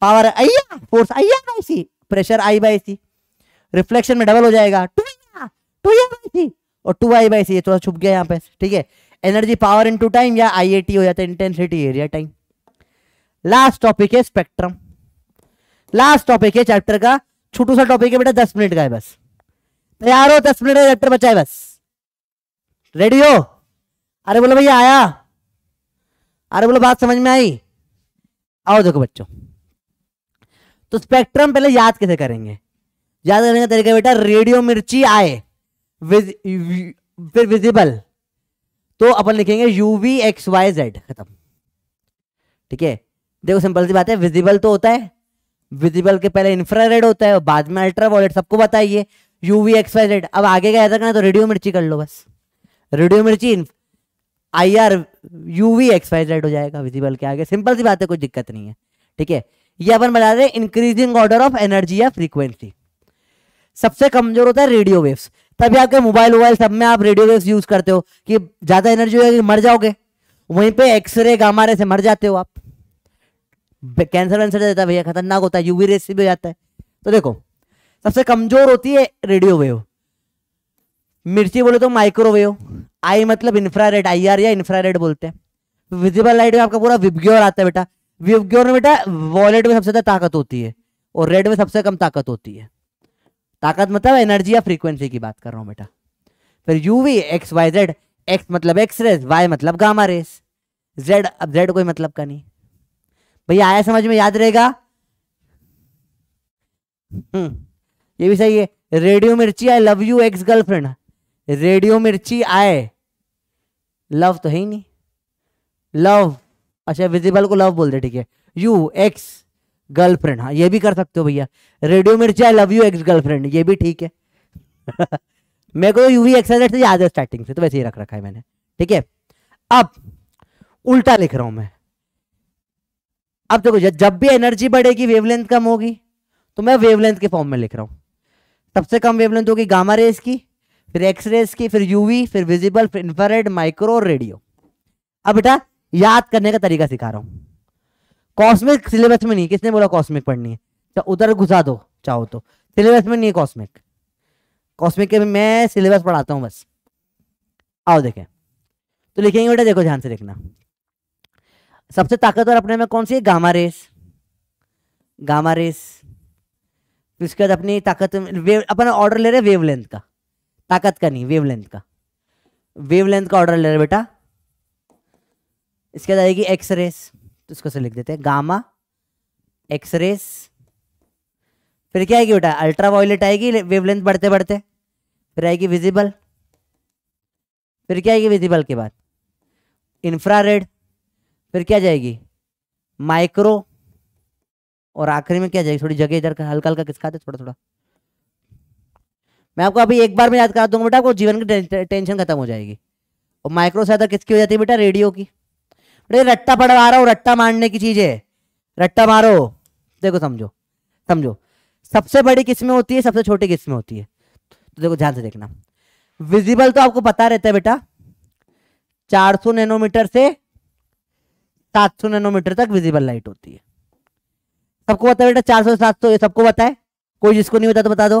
power I A force I A by C pressure I by C reflection में डबल हो जाएगा two two I by C और टू आई बाई सी ये थोड़ा छुप गया यहाँ पे ठीक है एनर्जी पावर इनटू टाइम या आई ए टी हो जाता है intensity area time last topic है स्पेक्ट्रम लास्ट टॉपिक है चैप्टर का छोटू सा टॉपिक है बेटा दस मिनट का है बस तैयार हो दस मिनट का चैप्टर बचा है बस रेडी हो अरे बोलो भैया आया अरे बोलो बात समझ में आई आओ देखो बच्चों तो स्पेक्ट्रम पहले याद कैसे करेंगे याद करने का तरीका बेटा रेडियो मिर्ची आए विज, फिर विजिबल तो अपन लिखेंगे U V X Y Z खत्म ठीक है देखो सिंपल सी बात है विजिबल तो होता है विजिबल के पहले इंफ्रारेड होता है बाद में अल्ट्रा वॉलेट सबको बताइए U V X Y Z अब आगे का ऐसा करना तो रेडियो मिर्ची कर लो बस radio Mirchi I R U V expire हो जाएगा विजिबल के आगे सिंपल सी बात है कोई दिक्कत नहीं है ठीक है ये अपन बता रहे हैं इंक्रीजिंग ऑर्डर ऑफ एनर्जी या फ्रीक्वेंसी सबसे कमजोर होता है रेडियो वेव्स तभी आपके मोबाइल वोबाइल सब में आप रेडियो वेव्स यूज करते हो कि ज्यादा एनर्जी होगी मर जाओगे वहीं पे एक्सरे गामा रे से मर जाते हो आप कैंसर वैंसर देता है भैया खतरनाक होता है यूवी रेस से भी हो जाता है तो देखो सबसे कमजोर होती है रेडियो वेव मिर्ची बोले तो माइक्रोवेव आई मतलब इंफ्रारेड आई आर या इंफ्रारेड बोलते हैं विजिबल लाइट में आपका पूरा विबग्योर आता है बेटा विबग्योर में बेटा वॉलेट में सबसे ज्यादा ताकत होती है और रेड में सबसे कम ताकत होती है ताकत मतलब एनर्जी या फ्रीक्वेंसी की बात कर रहा हूँ बेटा फिर UV X Y Z X मतलब एक्स रेस वाई मतलब गामा रेस जेड अब जेड कोई मतलब का नहीं भैया आया समझ में याद रहेगा हम्म, ये भी सही है radio Mirchi I love you X girlfriend radio Mirchi I love तो है ही नहीं लव अच्छा विजिबल को लव बोल दे ठीक है यू एक्स गर्लफ्रेंड हाँ ये भी कर सकते हो भैया radio Mirchi I love you X girlfriend ये भी ठीक है मेरे को तो यू वी एक्सरसाइज से याद है स्टार्टिंग से तो वैसे ही रख रखा है मैंने ठीक है अब उल्टा लिख रहा हूं मैं अब देखो तो जब भी एनर्जी बढ़ेगी वेवलेंथ कम होगी तो मैं वेवलेंथ के फॉर्म में लिख रहा हूं सबसे कम वेवलेंथ होगी गामा रेस की फिर एक्सरेस की फिर यूवी फिर विजिबल फिर इंफ्रारेड माइक्रो रेडियो अब बेटा याद करने का तरीका सिखा रहा हूं कॉस्मिक सिलेबस में नहीं किसने बोला कॉस्मिक पढ़नी है तो उधर घुसा दो चाहो तो सिलेबस में नहीं है कॉस्मिक कॉस्मिक के मैं सिलेबस पढ़ाता हूँ बस आओ देखें तो लिखेंगे बेटा देखो ध्यान से देखना सबसे ताकतवर अपने में कौन सी है गामा रेस गामा रेस फिर उसके बाद अपनी ताकत अपन ऑर्डर ले रहे हैं वेवलेंथ का ताकत का नहीं वेवलेंथ का वेवलेंथ का ऑर्डर ले रहे बेटा इसके बाद आएगी एक्स रेस तो इसको से लिख देते हैं गामा एक्स रेस फिर क्या आएगी बेटा अल्ट्रा वायलेट आएगी वेवलेंथ बढ़ते बढ़ते फिर आएगी विजिबल फिर क्या आएगी विजिबल के बाद इंफ्रारेड फिर क्या जाएगी माइक्रो और आखिरी में क्या जाएगी थोड़ी जगह इधर का हल्का हल्का किसकाते थोड़ा थोड़ा मैं आपको अभी एक बार में याद करा दूंगा बेटा आपको जीवन की टेंशन खत्म हो जाएगी और माइक्रो सहायता किसकी हो जाती है बेटा रेडियो की बेटा रट्टा पड़ा रहा हूँ रट्टा मारने की चीज़ है रट्टा मारो देखो समझो समझो सबसे बड़ी किस्में होती है सबसे छोटी किस्में होती है तो देखो ध्यान से देखना विजिबल तो आपको पता रहता है बेटा 400 नैनोमीटर से 700 नैनोमीटर तक विजिबल लाइट होती है सबको पता है बेटा 400 से 700 ये सबको पता है कोई जिसको नहीं होता तो बता दो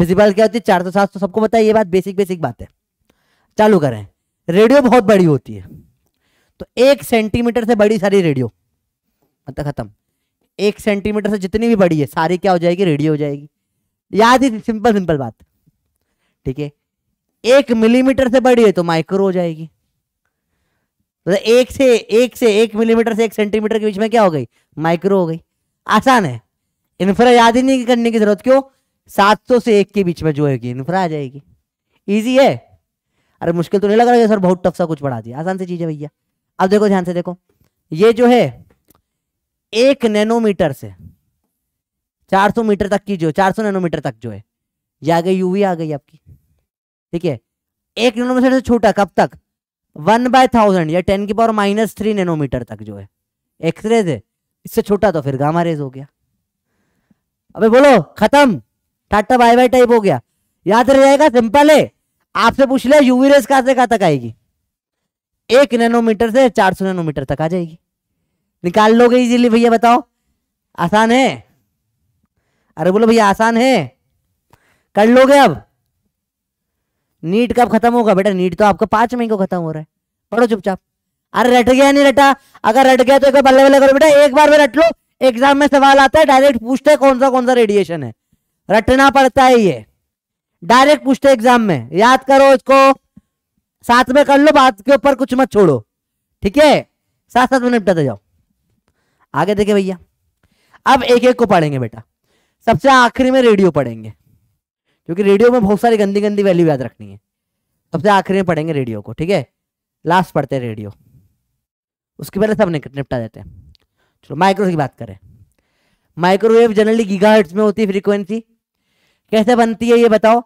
विजिबल क्या होती है चार सौ सात सौ सबको बताया ये बात बेसिक बेसिक बात है चालू करें रेडियो बहुत बड़ी होती है तो एक सेंटीमीटर से बड़ी सारी रेडियो मतलब खत्म एक सेंटीमीटर से जितनी भी बड़ी है सारी क्या हो जाएगी रेडियो हो जाएगी याद ही सिंपल सिंपल बात ठीक है एक मिलीमीटर से बड़ी है तो माइक्रो हो जाएगी तो एक से एक से एक मिलीमीटर से एक सेंटीमीटर के बीच में क्या हो गई माइक्रो हो गई आसान है इन्फ्रा याद ही नहीं करने की जरूरत क्यों 700 से एक के बीच में जो है इन्फ्रा आ जाएगी ईजी है अरे मुश्किल तो नहीं लग रहा है सर बहुत टफ सा कुछ पढ़ा दिया आसान सी चीज है भैया अब देखो ध्यान से देखो ये जो है एक नैनोमीटर से 400 मीटर तक की जो 400 नैनोमीटर तक जो है ये आ गई यूवी आ गई आपकी ठीक है एक नैनोमीटर से छोटा कब तक वन बाय थाउजेंड या टेन की पावर माइनस थ्री नैनोमीटर तक जो है एक्सरेज है इससे छोटा तो फिर गामा रेज हो गया अबे बोलो खत्म टाटा बाय बाय टाइप हो गया याद रह जाएगा सिंपल है आपसे पूछ लिया यूवी रेस कहां से कहा तक आएगी एक नैनोमीटर से चार सौ नैनोमीटर तक आ जाएगी निकाल लोगे इजीली भैया बताओ आसान है अरे बोलो भैया आसान है कर लोगे अब नीट कब खत्म होगा बेटा नीट तो आपका पांच मई को खत्म हो रहा है पढ़ो चुपचाप अरे रट गया नहीं रटा अगर रट गया तो एक बार बल्ले बल्ले करो बेटा एक बार में रट लो एग्जाम में सवाल आता है डायरेक्ट पूछते हैं कौन सा कौन सा रेडिएशन है रटना पड़ता है ये डायरेक्ट पूछते एग्जाम में याद करो इसको साथ में कर लो बात के ऊपर कुछ मत छोड़ो ठीक है साथ साथ में निपटाते जाओ आगे देखे भैया अब एक एक को पढ़ेंगे बेटा सबसे आखिरी में रेडियो पढ़ेंगे क्योंकि रेडियो में बहुत सारी गंदी गंदी वैल्यू याद रखनी है सबसे आखिरी में पढ़ेंगे रेडियो को ठीक है लास्ट पढ़ते हैं रेडियो उसके पहले सब निपटा देते हैं चलो माइक्रोवेव की बात करें माइक्रोवेव जनरली गीगाहर्ट्ज में होती है फ्रीक्वेंसी कैसे बनती है ये बताओ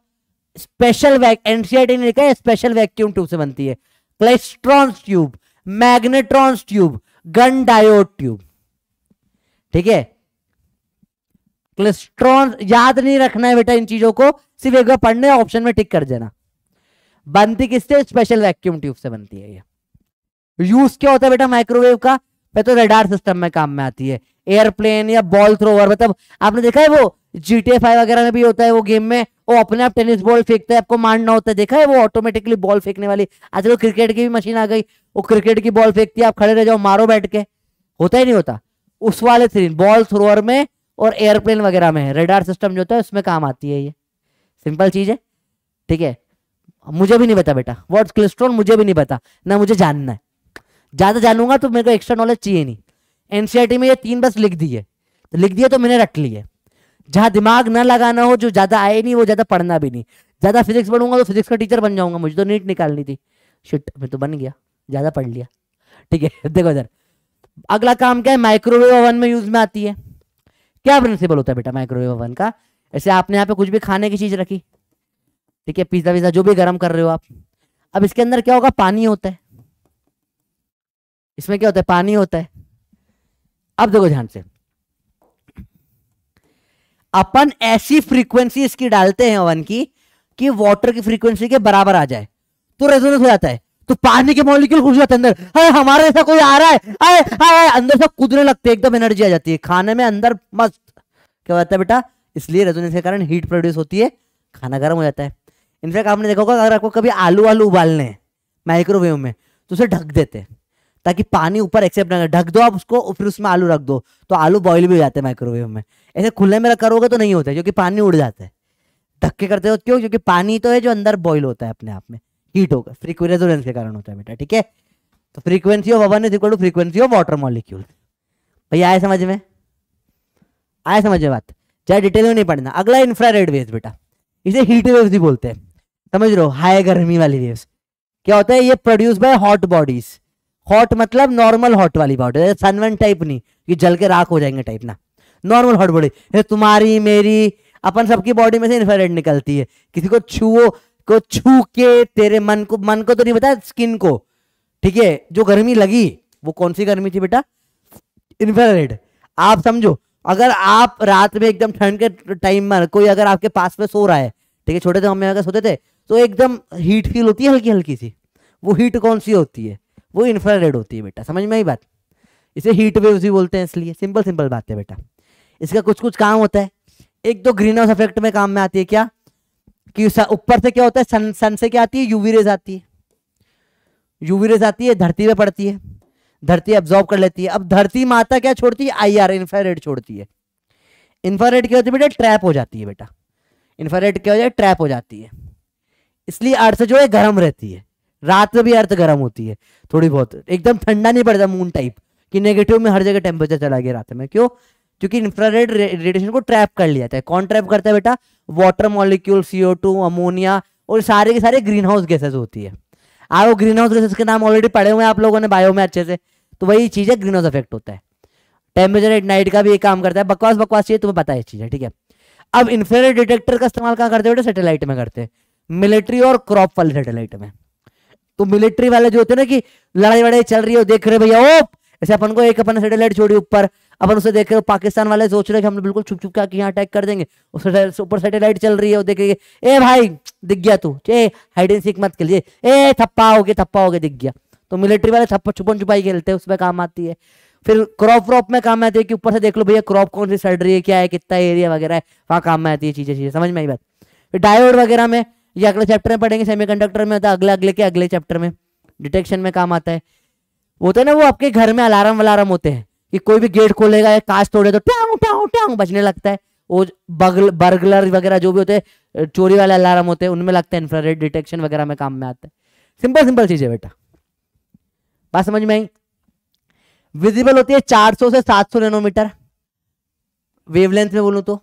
स्पेशल एनसीआरटी ने लिखा है स्पेशल वैक्यूम ट्यूब से बनती है klystrons tube magnetrons tube gun diode tube ठीक है क्लेस्ट्रॉन याद नहीं रखना है बेटा इन चीजों को सिर्फ एक बार पढ़ने ऑप्शन में टिक कर देना बनती किससे स्पेशल वैक्यूम ट्यूब से बनती है ये यूज क्या होता है बेटा माइक्रोवेव का पे तो रेडार सिस्टम में काम में आती है एयरप्लेन या बॉल थ्रोवर मतलब आपने देखा है वो जी फाइव वगैरह में भी होता है वो गेम में वो अपने आप टेनिस बॉल फेंकता है आपको मारना होता है देखा है वो ऑटोमेटिकली बॉल फेंकने वाली आजकल क्रिकेट की भी मशीन आ गई वो क्रिकेट की बॉल फेंकती है आप खड़े रह जाओ मारो बैठ के होता ही नहीं होता उस वाले सीन बॉल थ्रोअर में और एयरप्लेन वगैरह में रेडार सिस्टम जो होता है उसमें काम आती है ये सिंपल चीज़ है ठीक है मुझे भी नहीं पता बेटा वर्ड क्लिस्ट्रोन मुझे भी नहीं पता ना मुझे जानना है ज़्यादा जानूंगा तो मेरे को एक्स्ट्रा नॉलेज चाहिए नहीं एन e में ये तीन बस लिख दिए तो लिख दिए तो मैंने रट लिया जहां दिमाग ना लगाना हो जो ज़्यादा आए नहीं वो ज़्यादा पढ़ना भी नहीं ज़्यादा फिजिक्स पढ़ूंगा तो फिजिक्स का टीचर बन जाऊंगा मुझे तो नीट निकालनी थी शिट मैं तो बन गया ज़्यादा पढ़ लिया ठीक है देखो इधर अगला काम क्या है माइक्रोवेव ओवन में यूज में आती है क्या प्रिंसिपल होता है बेटा माइक्रोवेव ओवन का ऐसे आपने यहाँ पे कुछ भी खाने की चीज़ रखी ठीक है पिज्ज़ा विज्जा जो भी गर्म कर रहे हो आप अब इसके अंदर क्या होगा पानी होता है इसमें क्या होता है पानी होता है अब देखो ध्यान से अपन ऐसी फ्रीक्वेंसी इसकी डालते हैं ओवन की कि वाटर की फ्रीक्वेंसी के बराबर आ जाए तो रेजोनेंस हो जाता है तो पानी के मॉलिक्यूल घुस जाते हैं अंदर अरे हमारे ऐसा कोई आ रहा है अरे अरे अंदर से कूदने लगते हैं एकदम एनर्जी आ जाती है खाने में अंदर मस्त क्या होता है बेटा इसलिए रेजोनेंस के कारण हीट प्रोड्यूस होती है खाना गर्म हो जाता है इनफैक्ट आपने देखा होगा अगर आपको कभी आलू आलू उबालने हैं माइक्रोवेव में तो उसे ढक देते हैं ताकि पानी ऊपर एक्सेप्ट ना ढक दो आप उसको फिर उसमें आलू रख दो तो आलू बॉयल भी हो जाते हैं माइक्रोवेव में ऐसे खुले में करोगे तो नहीं होता क्योंकि पानी उड़ जाता है धक्के करते हो क्यों क्योंकि पानी तो है जो अंदर बॉयल होता है अपने आप में हीट होगा फ्रीक्वेंस के कारण होता है बेटा ठीक है तो frequency of oven is equal to frequency of water molecule भैया आए समझ में आए समझ में बात चाहे डिटेल में नहीं पढ़ना अगला इंफ्रारेड वेव बेटा इसे हीट वेव भी बोलते हैं समझ रहे हो हाई गर्मी वाली वेव क्या होता है ये produce by hot bodies hot मतलब नॉर्मल हॉट वाली बॉडी सनवन टाइप नहीं कि जल के राख हो जाएंगे टाइप ना नॉर्मल हॉट बॉडी तुम्हारी मेरी अपन सबकी बॉडी में से इन्फ्रारेड निकलती है किसी को छुओ को छू के तेरे मन को मन को तो नहीं पता स्किन को ठीक है जो गर्मी लगी वो कौन सी गर्मी थी बेटा इन्फ्रारेड आप समझो अगर आप रात में एकदम ठंड के टाइम में कोई अगर आपके पास में सो रहा है ठीक है छोटे थे मम्मी अगर सोते थे तो एकदम हीट फील होती है हल्की हल्की सी वो हीट कौन सी होती है वो इंफ्रारेड होती है बेटा समझ में आई बात इसे हीट वेव्स भी बोलते हैं इसलिए सिंपल सिंपल बात है बेटा इसका कुछ कुछ काम होता है एक तो ग्रीन हाउस इफेक्ट में काम में आती है क्या कि ऊपर से क्या होता है सन सन से क्या आती है यूवी रेज आती है यूवी रेज आती है धरती पे पड़ती है धरती एब्जॉर्ब कर लेती है अब धरती माता क्या छोड़ती है आई आर इंफ्रारेड छोड़ती है इंफ्रारेड क्या होती है बेटा ट्रैप हो जाती है बेटा इंफ्रारेड क्या हो जाए ट्रैप हो जाती है इसलिए अर्थ जो है गर्म रहती है रात में भी अर्थ तो गर्म होती है थोड़ी बहुत एकदम ठंडा नहीं पड़ता मून टाइप कि नेगेटिव में हर जगह टेम्परेचर चला गया रात में क्यों क्योंकि इंफ्रारेड रेडिएशन को ट्रैप कर लिया जाता है कौन ट्रैप करता है बेटा water molecule CO two ammonia और सारे के सारे ग्रीन हाउस गैसेस होती है आप ग्रीन हाउस गैसेस के नाम ऑलरेडी पढ़े हुए हैं आप लोगों ने बायो में अच्छे से तो वही चीज़ है ग्रीन हाउस इफेक्ट होता है टेम्परेचर एट नाइट का भी एक काम करता है बकवास बकवास चाहिए तुम्हें पता है चीज़ है ठीक है अब इंफ्रारेड डिटेक्टर का इस्तेमाल कहाँ करते हैं बेटा सैटेलाइट में करते हैं मिलिट्री और क्रॉप वाले सैटेलाइट में तो मिलिट्री वाले जो होते हैं ना कि लड़ाई वड़ाई चल रही है देख रहे भैया ओप ऐसे अपन को एक अपन सेटेलाइट छोड़ी ऊपर अपन उसे देख रहे हो पाकिस्तान वाले सोच रहे कि हम बिल्कुल छुप छुप के यहाँ अटैक कर देंगे ऊपर सेटेलाइट चल रही है देख रही ए भाई दिख गया तू ए हाइड एंड सीख मत खेलिए ए थप्पा हो गया थप्पा हो गया दिख गया तो मिलिट्री वाले थप्पा छुपन छुपाई खेलते हैं उसमें काम आती है फिर क्रॉप व्रॉप में काम आती है कि ऊपर से देख लो भैया क्रॉप कौन सी सड़ रही है क्या है कितना एरिया वगैरह है वहाँ काम में आती है चीजें चीजें समझ में आई बात फिर डायोड वगैरह में ये अगले चैप्टर में पढ़ेंगे सेमी में होता तो है अगले अगले के अगले चैप्टर में डिटेक्शन में काम आता है वो तो ना वो आपके घर में अलार्म वलार्म होते हैं कि कोई भी गेट खोलेगा या कांच तोड़े तो टाऊ टाऊ टाऊ बजने लगता है वो बगल बर्गलर वगैरह जो भी होते हैं चोरी वाले अलार्म होते हैं उनमें लगता है इंफ्रारेड डिटेक्शन वगैरह में काम में आता है सिंपल सिंपल चीज है बेटा बात समझ में आई विजिबल होती है 400 से 700 नैनोमीटर वेवलेंथ में बोलूं तो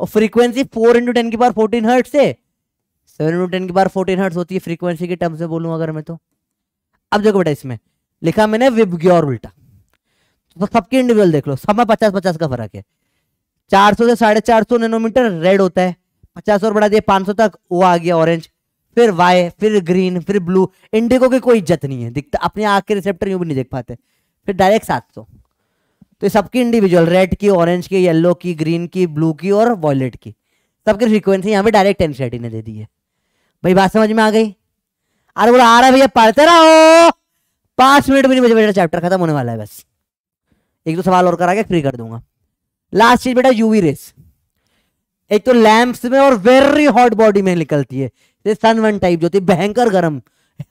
और फ्रीक्वेंसी 4 इंटू टेन की पावर 14 हर्ट से सेवन इंटू टेन की बार फोर्टीन हर्ट्स होती है फ्रीक्वेंसी के टर्म्स में बोलूं अगर मैं तो अब देखो बेटा इसमें लिखा मैंने विबग्योर उल्टा तो सबके इंडिविजुअल देख लो सब में पचास पचास का फर्क है चार सौ से साढ़े चार सौ नैनोमीटर रेड होता है पचास और बढ़ा दिया पांच सौ तक वो आ गया ऑरेंज फिर वाई फिर ग्रीन फिर ब्लू इंडिगो की कोई इज्जत नहीं है दिखता अपने आँख के रिसेप्टर यूँ भी नहीं देख पाते फिर डायरेक्ट सात सौ तो ये सबकी इंडिविजुअल रेड की ऑरेंज की येलो की ग्रीन की ब्लू की और वॉयलेट की सबकी फ्रीक्वेंसी यहाँ पे डायरेक्ट एनसीआरटी ने दे दी है भाई बात समझ में आ गई अरे बोला आ रहा भैया पढ़ते रहो पांच मिनट में नहीं मुझे चैप्टर खत्म होने वाला है बस एक दो सवाल और करा के फ्री कर दूंगा लास्ट चीज बेटा यूवी रेस एक तो लैम्प्स में और वेरी हॉट बॉडी में निकलती है सन वन टाइप जो होती है भयंकर गर्म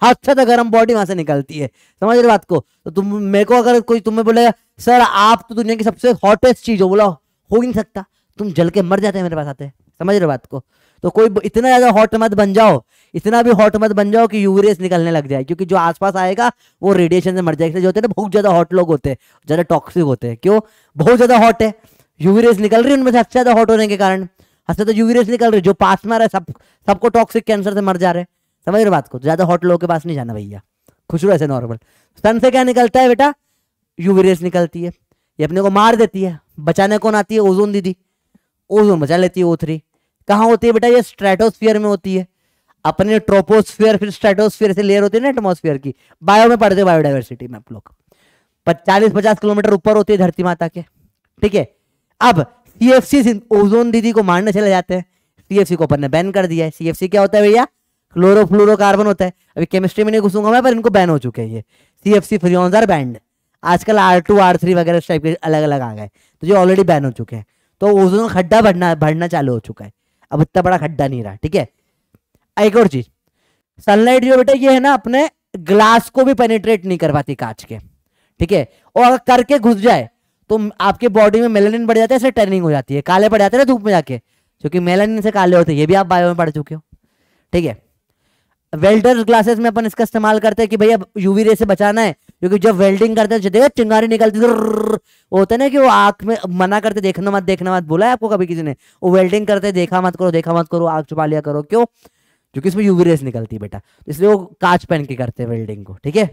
हाथ से गर्म बॉडी वहां से निकलती है समझ रहे बात को तो तुम मेरे को अगर कोई तुम्हें बोले सर आप तो दुनिया की सबसे हॉटेस्ट चीज हो बोला हो ही नहीं सकता तुम जल के मर जाते हैं मेरे पास आते समझ रहे बात को तो कोई इतना ज़्यादा हॉट मत बन जाओ इतना भी हॉट मत बन जाओ कि यूरियस निकलने लग जाए क्योंकि जो आसपास आएगा वो रेडिएशन से मर जाएगा जो होते हैं ना बहुत ज़्यादा हॉट लोग होते हैं ज़्यादा टॉक्सिक होते हैं क्यों बहुत ज़्यादा हॉट है यूरियस निकल रही है उनमें सबसे ज़्यादा हॉट होने के कारण हंसते तो यूरियस निकल रही जो पास में रहे है सब सबको टॉक्सिक कैंसर से मर जा रहे समझ रहे बात को ज़्यादा हॉट लोगों के पास नहीं जाना भैया खुश रहो ऐसे नॉर्मल सन से क्या निकलता है बेटा यूवीरेस निकलती है ये अपने को मार देती है बचाने कौन आती है ओजोन दीदी ओजोन बचा लेती है ओ थ्री कहाँ होती है बेटा ये स्ट्रेटोस्फियर में होती है अपने ट्रोपोस्फीयर फिर स्ट्रेटोस्फियर से लेयर होती है ना एटमोस्फियर की बायो में पढ़ते हो बायोडाइवर्सिटी में आप लोग चालीस पचास किलोमीटर ऊपर होती है धरती माता के ठीक है अब सी एफ सी ओजोन दीदी को मारने चले जाते हैं सी एफ सी को अपन ने बैन कर दिया है सी एफ सी क्या होता है भैया कार्बन होता है अभी केमिस्ट्री में नहीं घुसूंगा मैं पर इनको बैन हो चुके हैं ये C F C free R band आजकल आर टू आर थ्री वगैरह टाइप के अलग अलग आ गए तो जो ऑलरेडी बैन हो चुके हैं तो ओजोन खड्डा भरना भरना चालू हो चुका है अब इतना बड़ा खड्डा नहीं रहा ठीक है एक और चीज सनलाइट जो बेटा ये है ना अपने ग्लास को भी पेनिट्रेट नहीं कर पाती कांच के ठीक है और अगर करके घुस जाए तो आपके बॉडी में मेलानिन बढ़ जाता है ऐसे टर्निंग हो जाती है काले पड़ जाते हैं ना धूप में जाके क्योंकि मेलेनिन से काले होते हैं ये भी आप बायो में पढ़ चुके हो ठीक है वेल्डर ग्लासेस में अपन इसका इस्तेमाल करते हैं कि भैया यूवी रे से बचाना है क्योंकि जब वेल्डिंग करते हैं देखा चिंगारी निकलती होता है ना कि वो आंख में मना करते देखना मत देखना मत बोला है आपको कभी किसी ने वो वेल्डिंग करते देखा मत करो देखा मत करो आग छुपा लिया करो क्यों क्योंकि इसमें यूवीरेस निकलती है बेटा तो इसलिए वो कांच पहन के करते हैं वेल्डिंग को ठीक है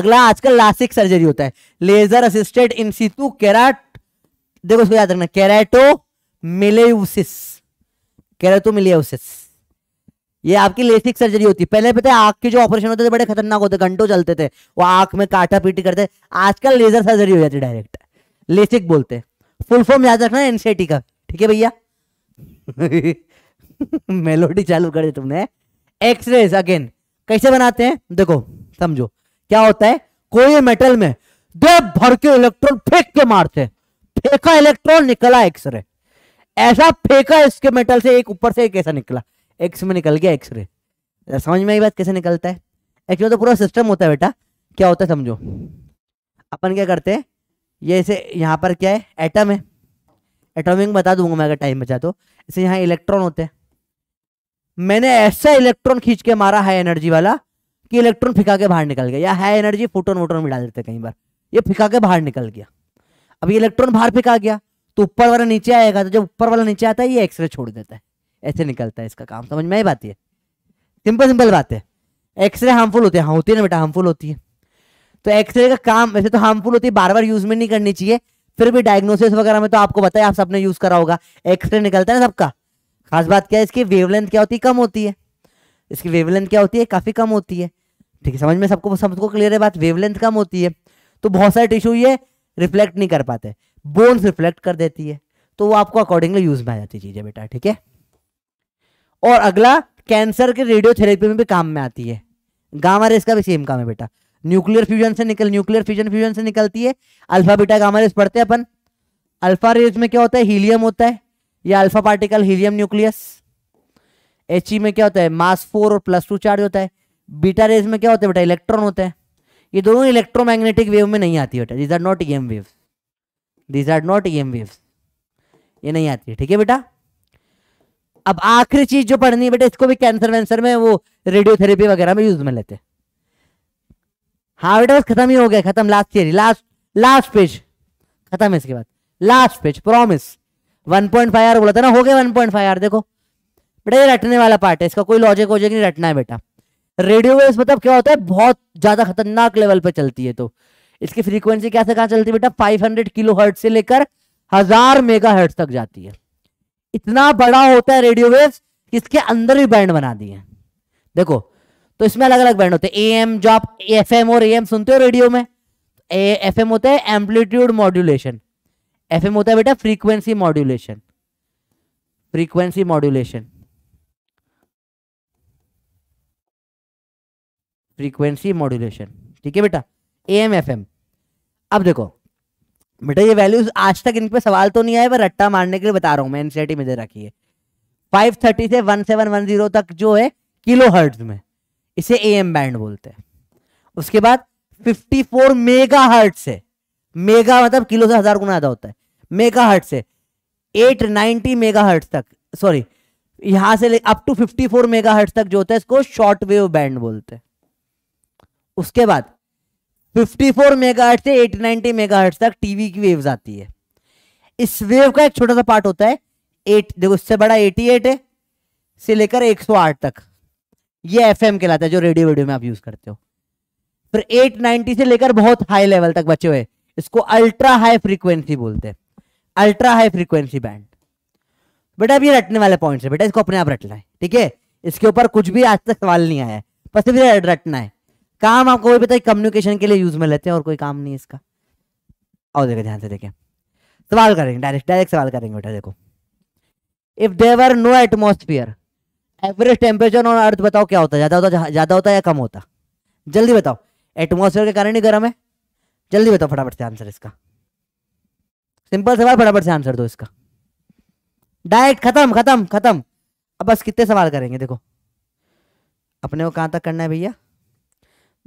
अगला आजकल लासिक सर्जरी होता है लेजर असिस्टेड सीतु कैराट देखो उसको याद रखना कैरेटो मिलेसिस कैरेटो मिलेसिस ये आपकी लेसिक सर्जरी होती है पहले पता है आंख के जो ऑपरेशन होते थे बड़े खतरनाक होते घंटों चलते थे वो आंख में काटा पीटी करते आजकल लेजर सर्जरी हो जाती है डायरेक्ट लेसिक बोलते फुल फॉर्म याद रखना एनसीटी का ठीक है भैया मेलोडी चालू कर दी तुमने एक्सरेज अगेन कैसे बनाते हैं देखो समझो क्या होता है कोई मेटल में दो भर के इलेक्ट्रॉन फेंक के मारते फेंका इलेक्ट्रॉन निकला एक्सरे ऐसा फेंका इसके मेटल से एक ऊपर से एक ऐसा निकला एक्स में निकल गया एक्सरे समझ में आई बात कैसे निकलता है एक्चुअली तो पूरा सिस्टम होता है बेटा क्या होता है समझो अपन क्या करते हैं ये इसे यहाँ पर क्या है एटम है एटॉमिक बता दूंगा मैं अगर टाइम बचा तो इसे यहाँ इलेक्ट्रॉन होते हैं मैंने ऐसा इलेक्ट्रॉन खींच के मारा हाई एनर्जी वाला कि इलेक्ट्रॉन फिका के बाहर निकल गया या हाई एनर्जी फोटोन वोटोन भी डाल देते कई बार ये फिका के बाहर निकल गया अब ये इलेक्ट्रॉन बाहर फिका गया तो ऊपर वाला नीचे आएगा तो जब ऊपर वाला नीचे आता है ये एक्सरे छोड़ देता है ऐसे निकलता है इसका काम समझ में ही बात है सिंपल सिंपल बात है एक्सरे हार्मफुल होते हैं हाँ होती है ना बेटा हार्मफुल होती है तो एक्सरे का काम वैसे तो हार्मफुल होती है बार बार यूज में नहीं करनी चाहिए फिर भी डायग्नोसिस वगैरह में तो आपको बताया आप सबने यूज करा होगा एक्सरे निकलता है ना सबका खास बात क्या है इसकी वेवलेंथ क्या होती है कम होती है इसकी वेवलेंथ क्या होती है काफ़ी कम होती है ठीक है समझ में सबको सबको क्लियर है बात वेवलेंथ कम होती है तो बहुत सारे टिश्यू ये रिफ्लेक्ट नहीं कर पाते बोन्स रिफ्लेक्ट कर देती है तो वो आपको अकॉर्डिंगली यूज में आ जाती चीजें बेटा ठीक है और अगला कैंसर के रेडियोथेरेपी में भी काम में आती है गामा रेस का भी सेम काम है बेटा न्यूक्लियर फ्यूजन से निकल न्यूक्लियर फ्यूजन फ्यूजन से निकलती है अल्फा बीटा गामा रेस पढ़ते हैं अपन अल्फा रेस में क्या होता है हीलियम होता है या alpha particle helium nucleus H में क्या होता है मास फोर और प्लस टू चार्ज होता है बीटा रेज में क्या होता है बेटा इलेक्ट्रॉन होता है ये दोनों इलेक्ट्रोमैग्नेटिक वेव में नहीं आती बेटा these are not E M wave these are not E M wave ये नहीं आती है ठीक है बेटा अब आखिरी चीज जो पढ़नी है बेटा इसको भी कैंसर वैंसर में वो रेडियोथेरेपी वगैरह में यूज में लेते हैं हाँ बेटा बस खत्म ही हो गया खत्म last theory last last page खत्म है इसके बाद last page promise 1.5 point R बोला था ना हो गया 1.5 पॉइंट आर देखो बेटा ये रटने वाला पार्ट है इसका कोई लॉजिक वॉजिक नहीं रटना है बेटा रेडियो वेव्स मतलब क्या होता है बहुत ज्यादा खतरनाक लेवल पर चलती है तो इसकी फ्रीक्वेंसी कैसे कहाँ चलती है बेटा 500 किलो हर्ट से लेकर हजार मेगा हर्ट तक जाती है इतना बड़ा होता है रेडियो वेव इसके अंदर भी बैंड बना दिए देखो तो इसमें अलग अलग बैंड होते हैं एम जो आप एफ एम और एम सुनते हो रेडियो में एफ तो एम होता है एम्पलीट्यूड मॉड्यूलेशन एफ एम होता है बेटा frequency modulation frequency modulation frequency modulation ठीक है बेटा ए एम एफ एम अब देखो बेटा ये वैल्यूज आज तक इन पे सवाल तो नहीं आए पर रट्टा मारने के लिए बता रहा हूँ मैं एनसीआरटी में दे रखी है फाइव थर्टी से वन वन सेवन जीरो तक जो है किलो हर्ट्ज में इसे ए एम बैंड बोलते हैं उसके बाद फिफ्टी फोर मेगा हर्ट से मेगा मतलब किलो से हजार गुना ज्यादा होता है मेगा हर्ट से एट नाइनटी मेगा हर्ट तक सॉरी यहां से up to fifty four mega hertz तक जो होता है इसको शॉर्ट वेव बैंड बोलते हैं उसके बाद 54 मेगाहर्ट्ज से 890 मेगाहर्ट्ज तक टीवी की वेव्स आती है इस वेव का एक छोटा सा पार्ट होता है एट देखो इससे बड़ा 88 है से लेकर 108 तक ये एफएम कहलाता है जो रेडियो वेडियो में आप यूज करते हो फिर 890 से लेकर बहुत हाई लेवल तक बचे हुए इसको अल्ट्रा हाई फ्रीक्वेंसी बोलते हैं अल्ट्रा हाई फ्रीक्वेंसी बैंड बेटा अब ये रटने वाले पॉइंट है बेटा इसको अपने आप रटना है ठीक है इसके ऊपर कुछ भी आज तक सवाल नहीं आया है बस फिर रटना है काम आपको वही पता है कम्युनिकेशन के लिए यूज में लेते हैं और कोई काम नहीं इसका और देखो ध्यान से देखें सवाल करेंगे डायरेक्ट डायरेक्ट सवाल करेंगे बेटा देखो if there no atmosphere average temperature on earth बताओ क्या होता है ज़्यादा होता ज़्यादा होता है या कम होता जल्दी बताओ एटमोसफियर के कारण ही गर्म है जल्दी बताओ फटाफट से आंसर इसका सिंपल सवाल फटाफट से आंसर दो इसका डायरेक्ट खत्म खत्म खत्म अब बस कितने सवाल करेंगे देखो अपने को कहाँ तक करना है भैया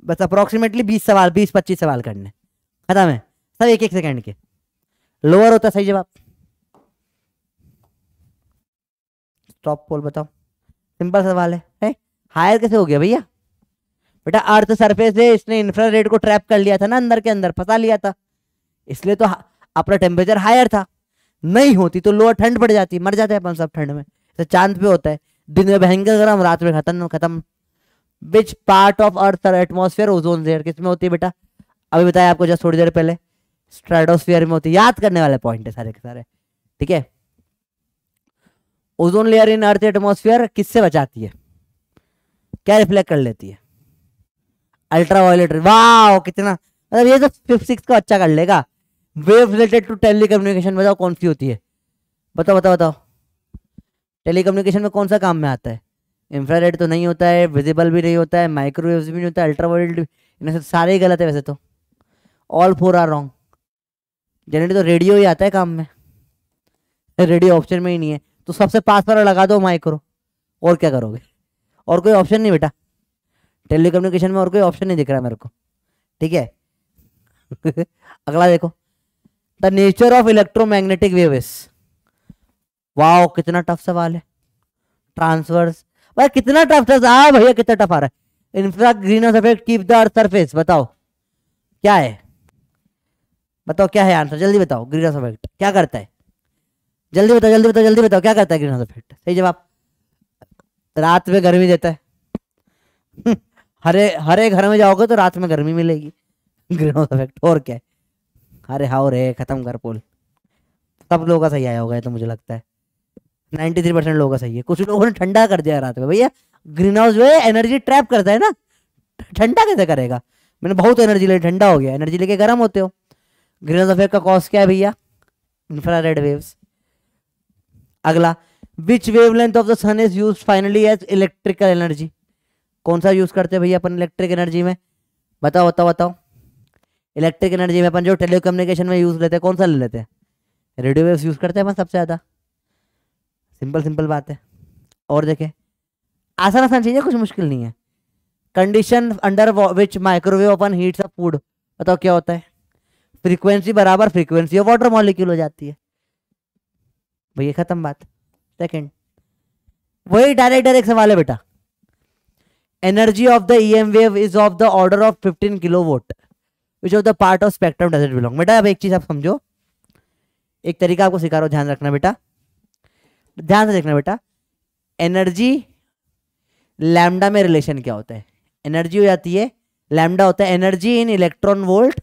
बस अप्रोक्सीमेटली बीस सवाल बीस पच्चीस सवाल करने खत्म है सब एक एक सेकेंड के लोअर होता सही जवाब स्टॉप पोल बताओ सिंपल सवाल है, है? हायर कैसे हो गया भैया बेटा अर्थ सरफेस है इसने इंफ्रारेड को ट्रैप कर लिया था ना अंदर के अंदर फंसा लिया था इसलिए तो अपना टेम्परेचर हायर था नहीं होती तो लोअर ठंड पड़ जाती मर जाते हैं अपन सब ठंड में तो चांद पे होता है दिन में भयंकर गर्म रात में खत्म खत्म which part of earth atmosphere ozone layer किसमें होती है बेटा अभी बताया आपको जस्ट थोड़ी देर पहले स्ट्रेटोस्फेयर में होती है याद करने वाले पॉइंट है सारे के सारे ठीक है ozone layer in earth atmosphere किससे बचाती है क्या रिफ्लेक्ट कर लेती है अल्ट्रा वायलेट वाह कितना मतलब ये तो फिफ्थ सिक्स का अच्छा कर लेगा wave related to telecommunication बताओ कौन सी होती है बताओ बताओ बताओ टेली कम्युनिकेशन में कौन सा काम में आता है इंफ्रारेड तो नहीं होता है विजिबल भी नहीं होता है माइक्रोवेव भी नहीं होता अल्ट्रावाइल्ड इनमें से सारे ही गलत है वैसे तो all four are wrong generally तो रेडियो ही आता है काम में रेडियो ऑप्शन में ही नहीं है तो सबसे पास पर लगा दो माइक्रो और क्या करोगे और कोई ऑप्शन नहीं बेटा टेलीकम्युनिकेशन में और कोई ऑप्शन नहीं दिख रहा मेरे को ठीक है अगला देखो the nature of electromagnetic waves wow कितना टफ सवाल है ट्रांसवर्स पर कितना टफ था आ हाँ भैया कितना टफ आ रहा है infra greenhouse effect keep the earth surface बताओ क्या है बताओ क्या है आंसर जल्दी बताओ ग्रीन हाउस इफेक्ट क्या करता है जल्दी बताओ जल्दी बताओ जल्दी बताओ क्या करता है ग्रीन हाउस इफेक्ट सही जवाब रात में गर्मी देता है हरे हरे घर में जाओगे तो रात में गर्मी मिलेगी ग्रीन हाउस इफेक्ट और क्या है अरे हाउ रे खत्म कर पोल सब लोगों का सही आया होगा तो मुझे लगता है नाइन्टी थ्री परसेंट लोगों का सही है कुछ लोगों ने ठंडा कर दिया रात में भैया ग्रीन हाउस जो है एनर्जी ट्रैप करता है ना ठंडा कैसे करेगा मैंने बहुत एनर्जी ले ठंडा हो गया एनर्जी लेके गर्म होते हो ग्रीन हाउस इफेक्ट का कॉज क्या है भैया रेड वेव्स अगला which wavelength of the sun is use finally as electrical energy कौन सा यूज करते हैं भैया अपन इलेक्ट्रिक एनर्जी में बताओ बताओ बताओ इलेक्ट्रिक एनर्जी में अपन जो टेलीकम्युनिकेशन में यूज लेते हैं कौन सा ले लेते हैं रेडियो वेव्स यूज करते हैं अपन सबसे ज़्यादा सिंपल सिंपल बात है और देखें आसान आसान चीज़ है कुछ मुश्किल नहीं है condition under which microwave oven heats of food बताओ क्या होता है फ्रीक्वेंसी बराबर फ्रीक्वेंसी ऑफ वाटर मॉलिक्यूल हो जाती है भैया ख़त्म बात सेकंड वही डायरेक्ट डायरेक्ट सवाल है बेटा energy of the E M wave is of the order of fifteen kilo volt which of the part of spectrum that belong बेटा अब एक चीज़ आप समझो एक तरीका आपको सिखा रहा हूँ ध्यान रखना बेटा ध्यान से देखना बेटा एनर्जी लैमडा में रिलेशन क्या होता है एनर्जी हो जाती है लैमडा होता है energy in electron volt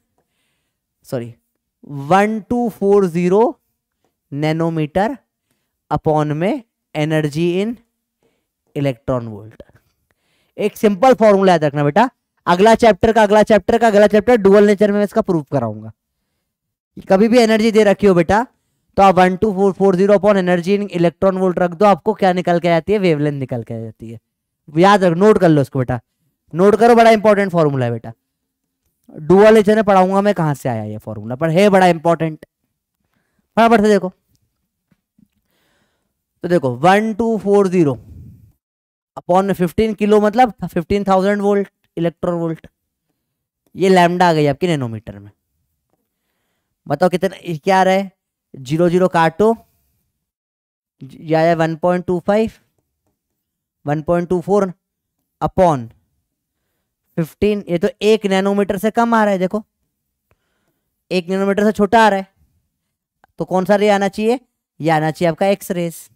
sorry one two four zero nanometre upon में एनर्जी इन इलेक्ट्रॉन वोल्ट एक सिंपल फॉर्मूला याद रखना बेटा अगला चैप्टर का अगला चैप्टर का अगला चैप्टर डुअल नेचर में इसका प्रूफ कराऊंगा कभी भी एनर्जी दे रखी हो बेटा तो आप one two four four zero upon energy in electron volt रख दो आपको क्या निकल के आती है वेवलेंथ निकल के आ जाती है याद रख नोट कर लो उसको बेटा नोट करो बड़ा इंपॉर्टेंट फॉर्मूला है बेटा डुअल इचने पढ़ाऊंगा मैं कहां से आया ये फॉर्मूला पर है बड़ा इंपॉर्टेंट बराबर से देखो तो देखो one two four zero upon fifteen kilo मतलब fifteen thousand volt electron volt ये लैमडा आ गई आपकी नैनोमीटर में बताओ कितना क्या आ रहा है जीरो जीरो काटो या one point two five one point two four upon fifteen ये तो एक नैनोमीटर से कम आ रहा है देखो एक नैनोमीटर से छोटा आ रहा है तो कौन सा रे आना चाहिए ये आना चाहिए आपका एक्स रेस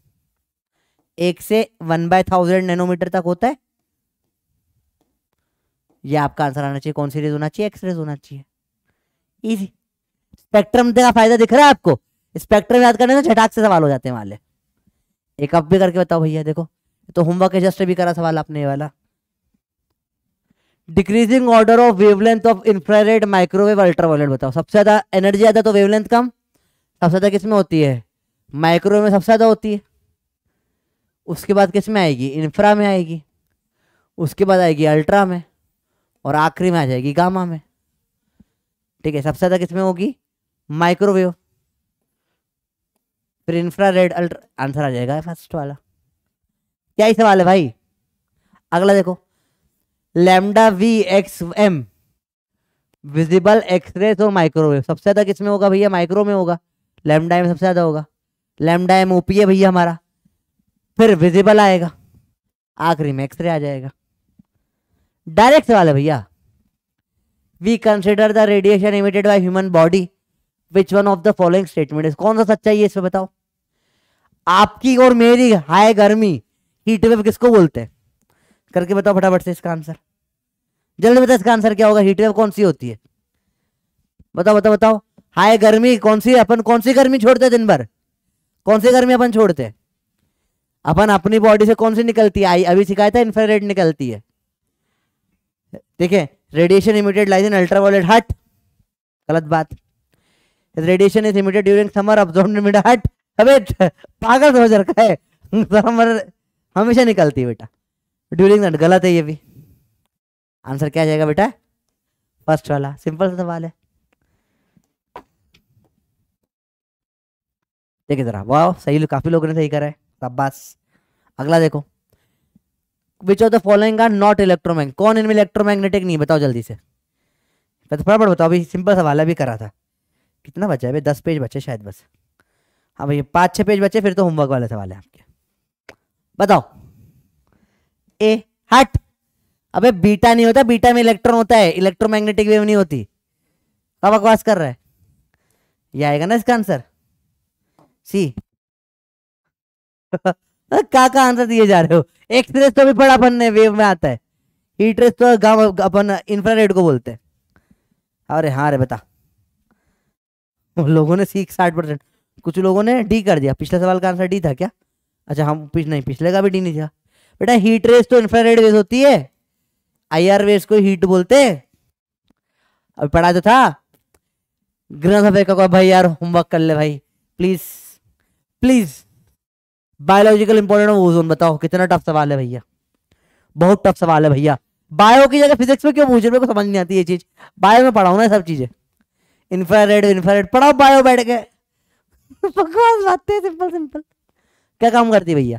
एक से वन बाय थाउजेंड नैनोमीटर तक होता है ये आपका आंसर आना चाहिए कौन सी रेज होना चाहिए एक्स रेज होना चाहिए इजी स्पेक्ट्रम का फायदा दिख रहा है आपको स्पेक्ट्रम याद करने से झटाक से सवाल हो जाते हैं वाले एक अब भी करके बताओ भैया देखो तो होमवर्क एडजस्ट भी करा सवाल आपने वाला decreasing order of wavelength of infrared microwave ultraviolet बताओ सबसे ज्यादा एनर्जी ज्यादा तो वेवलेंथ कम सबसे ज्यादा किसमें होती है माइक्रोवेव में सबसे ज्यादा होती है उसके बाद किस में आएगी इंफ्रा में आएगी उसके बाद आएगी अल्ट्रा में और आखिरी में आ जाएगी गामा में ठीक है सबसे ज़्यादा किसमें होगी माइक्रोवेव फिर इंफ्रा रेड आंसर आ जाएगा फर्स्ट वाला क्या ही सवाल है भाई अगला देखो lambda V X M visible X ray और माइक्रोवेव सबसे ज़्यादा किस में होगा भैया माइक्रो में होगा लेमडा एम सबसे ज़्यादा होगा लेमडा एम ओपी है भैया हमारा फिर विजिबल आएगा आखिरी में एक्सरे आ जाएगा डायरेक्ट सवाल है भैया we consider the radiation emitted by human body which one of the following statement कौन सा सच्चाई है इसमें बताओ आपकी और मेरी हाय गर्मी हीट वेव किसको बोलते हैं करके बताओ फटाफट से इसका आंसर जल्दी बताओ इसका आंसर क्या होगा हीट वेव कौन सी होती है बताओ बताओ बताओ हाय गर्मी कौन सी अपन कौन सी गर्मी छोड़ते हैं दिन भर कौन सी गर्मी अपन छोड़ते हैं अपन अपनी बॉडी से कौन सी निकलती है आई अभी सिखाया था इंफ्रारेड निकलती है ठीक है radiation emitted lies in ultraviolet हट गलत बात radiation is emitted during summer absorb mid हट अबे पागल समझ रखा है समर हमेशा निकलती है बेटा ड्यूरिंग नट गलत है ये भी आंसर क्या जाएगा बेटा फर्स्ट वाला सिंपल सा सवाल है देखिए जरा वाह सही काफी लोगों ने सही करा है शाबाश अगला देखो which of the following are not electromagnet कौन इनमें इलेक्ट्रोमैग्नेटिक नहीं बताओ जल्दी से तो फटाफट बताओ अभी सिंपल सवाल अभी करा था कितना बचा है भाई दस पेज बचे शायद बस हाँ भैया पांच छह पेज बचे फिर तो होमवर्क वाले सवाल है आपके बताओ ए हट अबे बीटा नहीं होता बीटा में इलेक्ट्रॉन होता है इलेक्ट्रोमैग्नेटिक वेव नहीं होती कब बकवास कर रहा है ये आएगा ना इसका आंसर सी का का आंसर दिए जा रहे हो एक्सप्रेस तो भी बड़ा अपन ने वेव में आता है हीटरेस तो गांव अपन इंफ्रारेड को बोलते हैं अरे हाँ अरे बता लोगों ने सीख साठ परसेंट कुछ लोगों ने डी कर दिया पिछले सवाल का आंसर डी था क्या अच्छा हम पिछ नहीं पिछले का भी डी नहीं था बेटा हीट रेस तो इंफ्रारेड वेव्स होती है आई आर वेव्स को हीट बोलते अभी पढ़ा तो था ग्रंथ सफेद का भाई यार होमवर्क कर ले भाई please please biological important of ozone बताओ कितना टफ सवाल है भैया बहुत टफ सवाल है भैया बायो की जगह फिजिक्स में क्यों पूछ रहे को समझ नहीं आती ये चीज बायो में पढ़ाओ ना सब चीजें इंफ्रारेड इंफ्रारेड पढ़ाओ बायो बैठ के बकवास बातें सिंपल सिंपल क्या काम करती भैया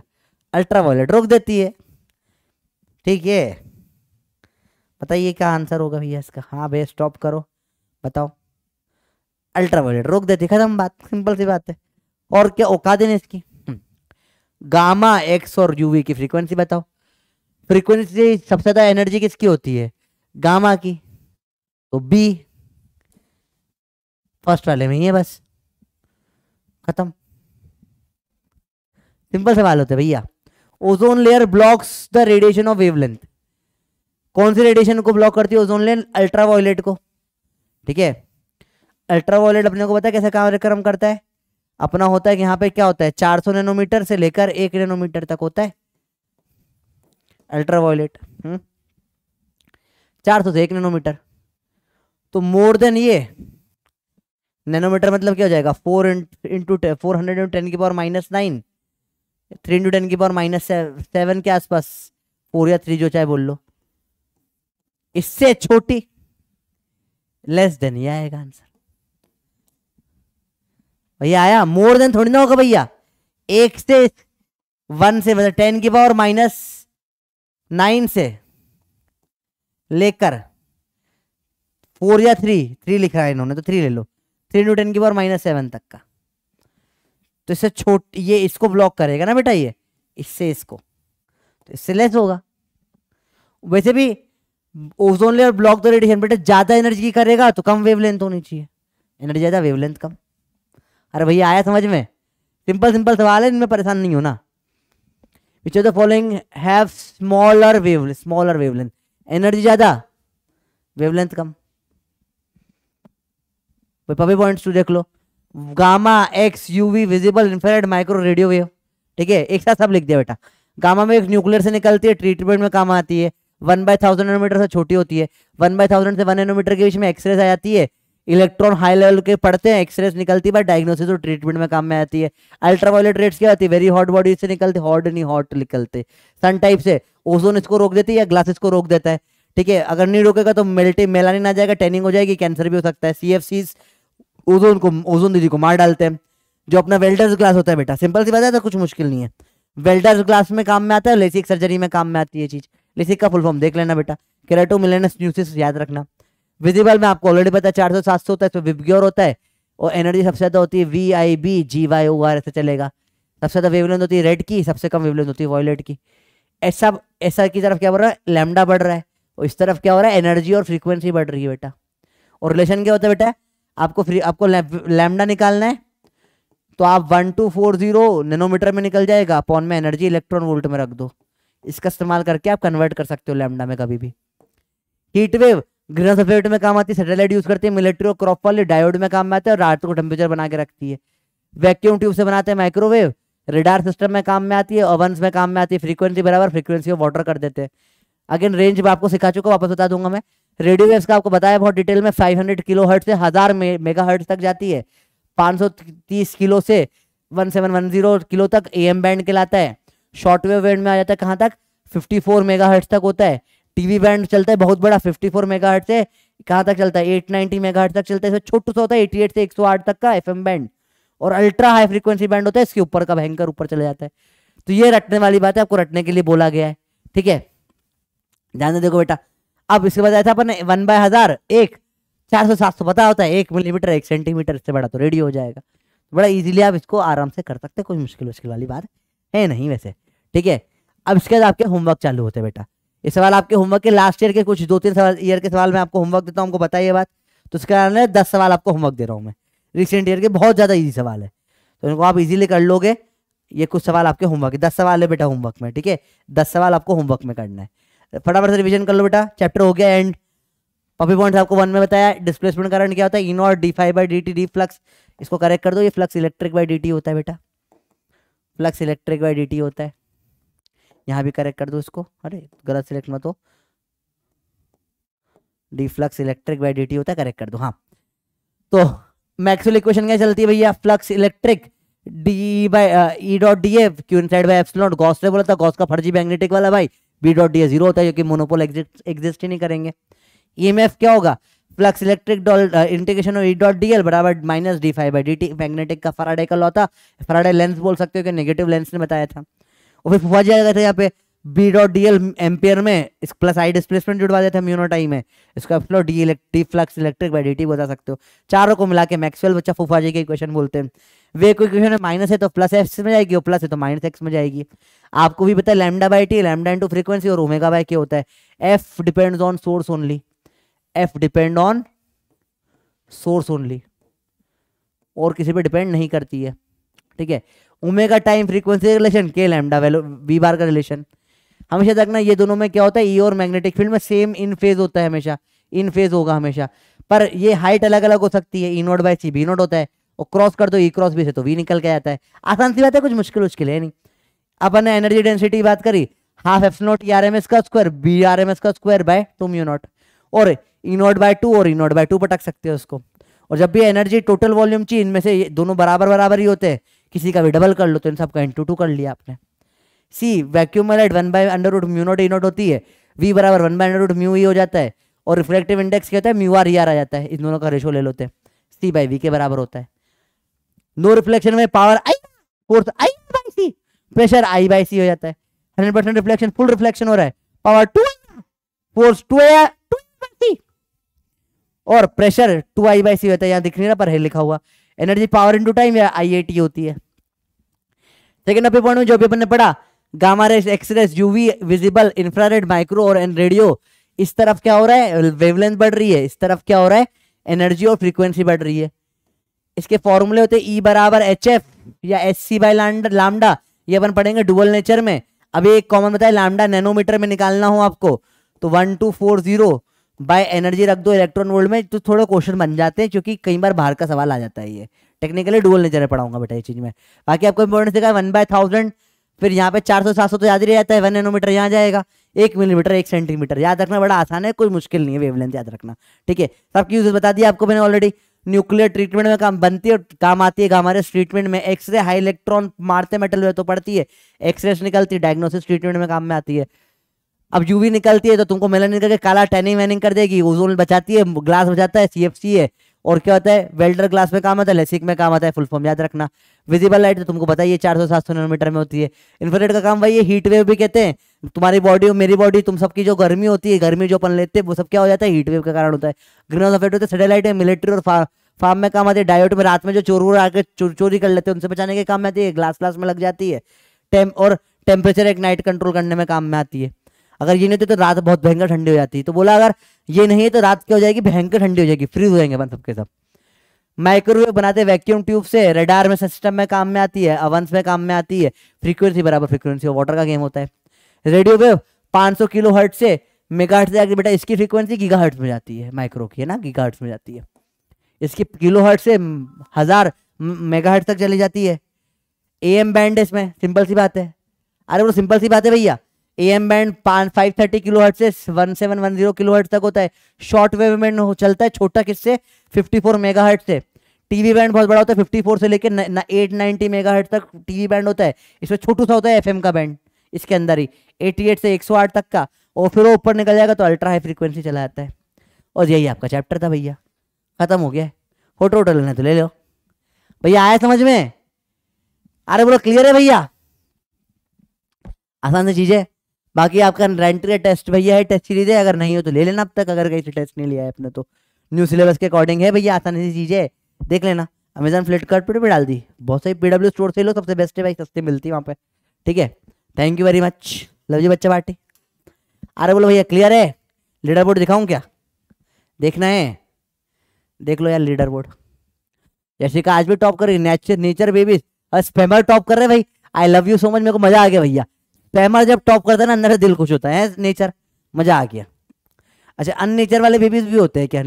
अल्ट्रा वायलेट रोक देती है ठीक है बताइए क्या आंसर होगा भैया इसका हाँ भैया स्टॉप करो बताओ अल्ट्रा वायलेट रोक देती है खत्म बात सिंपल सी बात है और क्या औका देने इसकी गामा हम्म। एक्स और यूवी की फ्रीक्वेंसी बताओ फ्रीक्वेंसी सबसे ज़्यादा एनर्जी किसकी होती है गामा की तो बी फर्स्ट वाले में ही है बस खत्म सिंपल सवाल होते भैया ozone layer blocks the radiation of wavelength कौन सी रेडिएशन को ब्लॉक करती है ओजोन लेयर अल्ट्रावायलेट को ठीक है अल्ट्रावायलेट अपने को पता है कैसे कार्यक्रम करता है अपना होता है कि यहां पे क्या होता है 400 नैनोमीटर से लेकर एक नैनोमीटर तक होता है अल्ट्रावायलेट हम्म। चार सौ से एक नैनोमीटर तो मोर देन ये नैनोमीटर मतलब क्या हो जाएगा four into four hundred into ten की power minus nine three into ten की पावर माइनस सेवन के आसपास फोर या थ्री जो चाहे बोल लो इससे छोटी लेस देन ये आएगा आंसर भैया आया मोर देन थोड़ी ना होगा भैया एक से वन से मतलब टेन की पावर माइनस नाइन से लेकर फोर या थ्री थ्री लिख रहा है इन्होंने तो थ्री ले लो थ्री इंटू टेन की पावर माइनस सेवन तक का तो इससे छोट ये इसको ब्लॉक करेगा ना बेटा ये इससे इसको तो इससे लेस होगा वैसे भी ozone layer block the radiation बेटा ज़्यादा एनर्जी की करेगा तो कम वेवलेंथ होनी चाहिए एनर्जी ज़्यादा वेवलेंथ कम अरे भैया आया समझ में सिंपल सिंपल सवाल है इनमें परेशान नहीं होना which of the following have smaller wave smaller wavelength energy ज़्यादा वेवलेंथ कम पपी पॉइंट्स टू देख लो gamma X UV visible infrared micro radio wave ठीक है एक साथ सब लिख दिया बेटा गामा में एक न्यूक्लियर से निकलती है ट्रीटमेंट में काम आती है वन बाय थाउजेंड एनोमीटर से छोटी होती है वन बाय थाउजेंड से वन एनोमीटर के बीच में एक्सरेज आ जाती है इलेक्ट्रॉन हाई लेवल के पड़ते हैं एक्सरेज निकलती है बट डायग्नोसिस और ट्रीटमेंट में काम में आती है अल्ट्रावायलेट रेट्स क्या होती है वेरी हॉट बॉडी से निकलती हॉट नहीं हॉट निकलते सन टाइप से ओजोन इसको रोक देती है या ग्लासेस को रोक देता है ठीक है अगर नहीं रोकेगा तो मेल्टी मेलानिन आ जाएगा टेनिंग हो जाएगी कैंसर भी हो सकता है सी ओजोन को ओजोन दीदी को मार डालते हैं जो अपना वेल्डर्स ग्लास होता है बेटा सिंपल सी बात है तो कुछ मुश्किल नहीं है वेल्डर्स ग्लास में काम में आता है लेसिक सर्जरी में काम में आती है चीज लेसिक का फुल फॉर्म देख लेना बेटा केराटो मिलेनस न्यूसिस याद रखना विजिबल में आपको ऑलरेडी पता है चार सौ सात सौ होता है इसमें विबग्योर होता है और एनर्जी सबसे ज़्यादा होती है V I B G Y O R ऐसे चलेगा सबसे ज़्यादा वेवलेंथ होती है रेड की सबसे कम वेवलेंथ होती है वॉयलेट की ऐसा ऐसा की तरफ क्या बोल रहा है लैमडा बढ़ रहा है और इस तरफ क्या हो रहा है एनर्जी और फ्रीक्वेंसी बढ़ रही है बेटा और रिलेशन क्या होता है बेटा आपको फ्री आपको लैमडा निकालना है तो आप one two four zero nanometer में निकल जाएगा अपॉन में एनर्जी इलेक्ट्रॉन वोल्ट में रख दो इसका इस्तेमाल करके आप कन्वर्ट कर सकते हो लैमडा में कभी भी हीट वेव ग्रीन सफेट में काम आती है सैटेलाइट यूज करती है मिलिट्री और क्रॉप वाली डायोड में काम आता है और रात को टेम्परेचर बना के रखती है वैक्यूम ट्यूब से बनाते हैं माइक्रोवेव रेडार सिस्टम में काम में आती है ओवंस में काम में आती है फ्रीक्वेंसी बराबर फ्रीक्वेंसी ऑफ वाटर कर देते हैं अगेन रेंज में आपको सिखा चुका वापस बता दूंगा मैं रेडियो वेव्स का आपको बताया बहुत डिटेल में 500 किलो हर्ट से हज़ार मे, मेगा हर्ट तक जाती है 530 किलो से 1710 किलो तक एम बैंड कहलाता है शॉर्ट वेव बैंड में आ जाता है कहाँ तक 54 फोर मेगा हर्ट तक होता है टीवी बैंड चलता है बहुत बड़ा 54 फोर मेगा हर्ट से कहाँ तक चलता है 890 मेगा हर्ट तक चलता है छोटा सा होता है 88 से 108 तक का एफ बैंड और अल्ट्रा हाई फ्रिक्वेंसी बैंड होता है इसके ऊपर का भयंकर ऊपर चला जाता है तो ये रटने वाली बात है आपको रटने के लिए बोला गया है ठीक है ध्यान देखो बेटा अब इसके बाद आया था अपन वन बाय हजार एक चार सौ सात सौ पता होता है एक मिलीमीटर एक सेंटीमीटर इससे बड़ा तो रेडी हो जाएगा तो बड़ा इजीली आप इसको आराम से कर सकते कोई मुश्किल मुश्किल वाली बात है नहीं वैसे ठीक है अब इसके बाद आपके होमवर्क चालू होते बेटा ये सवाल आपके होमवर्क के लास्ट ईयर के कुछ दो तीन सवाल ईयर के सवाल मैं आपको होमवर्क देता हूँ आपको बताइए बात तो उसके कारण दस सवाल आपको होमवर्क दे रहा हूँ मैं रिसेंट ईयर के बहुत ज़्यादा ईजी सवाल है तो इनको आप इजीली कर लोगे ये कुछ सवाल आपके होमवर्क दस सवाल है बेटा होमवर्क में ठीक है दस सवाल आपको होमवर्क में करना है फटाफट से रिविजन कर लो बेटा चैप्टर हो गया एंड पपी पॉइंट आपको वन में बताया डिस्प्लेसमेंट कारण क्या होता है इनॉट d five by D t d flux इसको करेक्ट कर दो ये फ्लक्स इलेक्ट्रिक बाई डी होता है बेटा फ्लक्स इलेक्ट्रिक बाई डी होता है यहाँ भी करेक्ट कर दो इसको अरे गलत सिलेक्ट मत हो d flux electric by d होता है करेक्ट कर दो हाँ तो मैक्सुअल इक्वेशन क्या चलती है भैया flux electric d by E dot d F Q in side by epsilon Gauss ने बोला था गॉस का फर्जी मैग्नेटिक वाला भाई बी डॉट डी जीरो होता है क्योंकि मोनोपोल एग्जिस्ट एग्जिस्ट ही नहीं करेंगे ई एम एफ क्या होगा फ्लक्स इलेक्ट्रिक इंटीग्रेशन और ई डॉट डी एल बराबर minus d five by D t magnetic का फराडे का लॉ था फराडे लेंस बोल सकते हो कि नेगेटिव लेंस ने बताया था और फिर फुफा जी आ गए थे यहाँ पे B dot D l ampere में इस प्लस आई डिस्प्लेसमेंट जुड़वा देते हैं म्यूनोटाई में इसका flow d electric flux electric वेडिटी बता सकते हो चारों को मिला के मैक्सवेल बच्चा फूफा जी के इक्वेशन बोलते हैं वे को इक्वेशन में माइनस है तो प्लस एक्स में जाएगी और प्लस है तो माइनस एक्स में जाएगी आपको भी पता है lambda by T lambda into frequency और ओमेगा बाई के होता है F depend on source only F depend on source only और किसी पर डिपेंड नहीं करती है ठीक है ओमेगा टाइम फ्रीक्वेंसी रिलेशन के लैमडा वैल्यू बी बार का रिलेशन हमेशा देखना ये दोनों में क्या होता है ई e और मैग्नेटिक फील्ड में सेम इन फेज होता है हमेशा इन फेज होगा हमेशा पर ये हाइट अलग अलग हो सकती है E naught by C B naught होता है और क्रॉस कर दो ई क्रॉस बी से तो वी निकल के आता है आसान सी बात है कुछ मुश्किल उश्किल है नहीं अपन ने एनर्जी डेंसिटी की बात करी half F naught E R M S का square B R M S का square by two mu naught और ई नोट बाय टू और ई नोट बाय टू पटक सकते हो उसको और जब भी एनर्जी टोटल वॉल्यूम चाहिए इनमें से दोनों बराबर बराबर ही होते हैं किसी का भी डबल कर लो तो इन सबका इंटू टू कर लिया आपने सी वैक्यूम में light one by under root mu naught E naught होती है वी बराबर one by under root mu E हो जाता है और रिफ्लेक्टिव इंडेक्स क्या होता है म्यू आर ई आर आ जाता है इन दोनों का रेशो ले लेते हैं सी बाई वी के बराबर होता है नो रिफ्लेक्शन में power I fourth I by C pressure I by C हो जाता है hundred percent reflection full reflection हो रहा है power two force two I two C और pressure two I by C होता है यहाँ दिख नहीं रहा पर है लिखा हुआ एनर्जी पावर इंटू टाइम या आई ए टी होती है सेकेंड अपने पॉइंट में जो भी अपन ने पढ़ा gamma rays X-rays UV visible infrared micro और एन रेडियो इस तरफ क्या हो रहा है वेवलेंथ बढ़ रही है इस तरफ क्या हो रहा है एनर्जी और फ्रीक्वेंसी बढ़ रही है इसके फॉर्मूले होते हैं ई e बराबर एच एफ या एच सी बाई लामडा ये अपन पढ़ेंगे डुअल नेचर में अभी एक कॉमन बताया लामडा नैनोमीटर में निकालना हो आपको तो one two four zero by energy रख दो इलेक्ट्रॉन वोल्ट में तो थोड़ा क्वेश्चन बन जाते हैं क्योंकि कई बार बाहर का सवाल आ जाता है ये टेक्निकली डुअल नेचर में पढ़ाऊंगा बेटा ये चीज़ में बाकी आपको इंपॉर्टेंस देखा वन बाय थाउजेंड फिर यहाँ पे 400 700 तो याद ही रह जाता है वन नैनोमीटर यहाँ जाएगा एक मिलीमीटर एक सेंटीमीटर याद रखना बड़ा आसान है कोई मुश्किल नहीं है वेवलेंथ याद रखना ठीक है सबकी यूज बता दिया आपको मैंने ऑलरेडी न्यूक्लियर ट्रीटमेंट में काम बनती है और काम आती है हमारे ट्रीटमेंट में एक्सरे हाई इलेक्ट्रॉन मारते मेटल में तो पड़ती है एक्सरे निकलती है डायग्नोसिस ट्रीटमेंट में काम में आती है अब यूवी निकलती है तो तुमको मेलानिन करके काला टैनिंग वैनिंग कर देगी ओजोन बचाती है ग्लास बचाता है सीएफसी है और क्या होता है वेल्डर ग्लास में काम आता है लेसिक में काम आता है फुल फॉर्म याद रखना विजिबल लाइट तो तुमको बताइए चार सौ सात सौ नोमीटर में होती है इन्फ्रारेड का काम भाई ये हीट वेव भी कहते हैं तुम्हारी बॉडी और मेरी बॉडी तुम सबकी जो गर्मी होती है गर्मी जो अपन लेते हैं वो सब क्या हो जाता है हीट वेव का कारण होता है ग्रीन हाउस इफेक्ट होता है सेटेलाइट है मिलिट्री और फार्म में काम आती है डायोट में रात में जो चोर वोर आकर चो, चोरी कर लेते हैं उनसे बचाने के काम में आती है ग्लास व्लास में लग जाती है टेम और टेम्परेचर एक नाइट कंट्रोल करने में काम में आती है अगर ये नहीं होते तो रात बहुत भयंकर ठंडी हो जाती है तो बोला अगर ये नहीं है तो रात क्या हो जाएगी भयंकर ठंडी हो जाएगी फ्रीज हो जाएंगे अपन सबके सब माइक्रोवेव बनाते वैक्यूम ट्यूब से रेडार में सिस्टम में काम में आती है अवंस में काम में आती है फ्रीक्वेंसी बराबर फ्रीक्वेंसी वाटर का गेम होता है रेडियो वेव सौ किलो हर्ट से मेगा हर्ट से जाकर बेटा इसकी फ्रीक्वेंसी गीगा हर्ट में जाती है माइक्रो की है ना गीगा हर्ट में जाती है इसकी किलो हर्ट से हजार मेगा हर्ट तक चली जाती है ए एम बैंड है इसमें सिंपल सी बात है अरे वो सिंपल सी बात है भैया A M band five thirty kilo hertz से one seven one zero kilo hertz तक होता है शॉर्ट वेव बैंड चलता है छोटा किससे फिफ्टी फोर मेगा हर्ट से टीवी बैंड बहुत बड़ा होता है फिफ्टी फोर से लेकर एट नाइनटी मेगा हर्ट तक टीवी बैंड होता है इसमें छोटू सा होता है एफ का बैंड इसके अंदर ही एटी एट से एक सौ आठ तक का और फिर वो ऊपर निकल जाएगा तो अल्ट्रा हाई फ्रिक्वेंसी चला जाता है और यही आपका चैप्टर था भैया खत्म हो गया फोटो वोटो लेना तो ले लो भैया आया समझ में अरे बोलो क्लियर है भैया आसान से चीज़ है बाकी आपका रेंटरी टेस्ट भैया है टेस्ट सीरीज है अगर नहीं हो तो ले लेना अब तक अगर कहीं से टेस्ट नहीं लिया है अपने तो न्यू सिलेबस के अकॉर्डिंग है भैया आसानी सी चीज़ है देख लेना अमेजन फ्लिपकार्ट तो भी डाल दी बहुत सारी पीडब्ल्यू स्टोर से लो सबसे बेस्ट है भाई सस्ती मिलती है वहाँ पे ठीक है thank you very much love जी बच्चा पार्टी अरे बोलो भैया क्लियर है लीडर बोर्ड दिखाऊँ क्या देखना है देख लो यार लीडर बोर्ड जैसे आज भी टॉप कर रही नेचर नेचर बेबीज और स्पेमर टॉप कर रहे भाई I love you so much मेरे को मजा आ गया भैया स्पैमर जब टॉप करता है ना अंदर से दिल खुश होता है नेचर मजा आ गया अच्छा अननेचर वाले बेबीज भी होते हैं क्या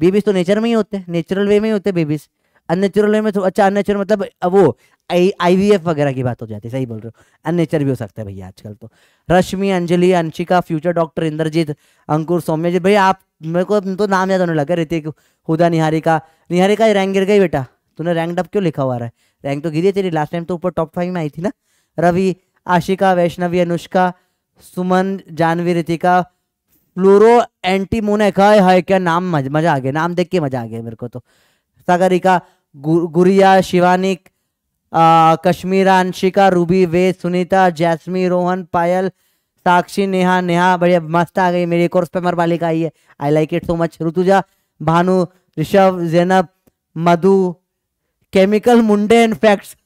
बेबीज तो नेचर में ही होते हैं नेचुरल वे में ही होते हैं बेबीज अननेचुरल वे में तो अच्छा अननेचुरल मतलब वो आई वी वगैरह की बात हो जाती है सही बोल रहे हो अननेचर भी हो सकता है भैया आजकल तो रश्मि अंजलि अंशिका फ्यूचर डॉक्टर इंद्रजीत अंकुर जी भैया आप मेरे को तो नाम याद होने लगा ऋतिक हुदा निहारिका निहारिका रैंक गिर गई बेटा तूने रैंक डब क्यों लिखा हुआ है रैंक तो गिरी तेरी लास्ट टाइम तो ऊपर टॉप फाइव में आई थी ना रवि आशिका वैष्णवी अनुष्का सुमन जानवी रितिका फ्लोरो एंटीमोनेक हाय है क्या नाम मजा आ गया नाम देख के मजा आ गया मेरे को तो सागरिका गु, गुरिया शिवानिक कश्मीरा अंशिका रूबी वेद सुनीता जैस्मी रोहन पायल साक्षी नेहा नेहा बढ़िया मस्त आ गई मेरी एक और स्पेमर बालिका आई है I like it so much Rituja Bhanu Rishabh Zainab Madhu chemical मुंडे इन फैक्ट्स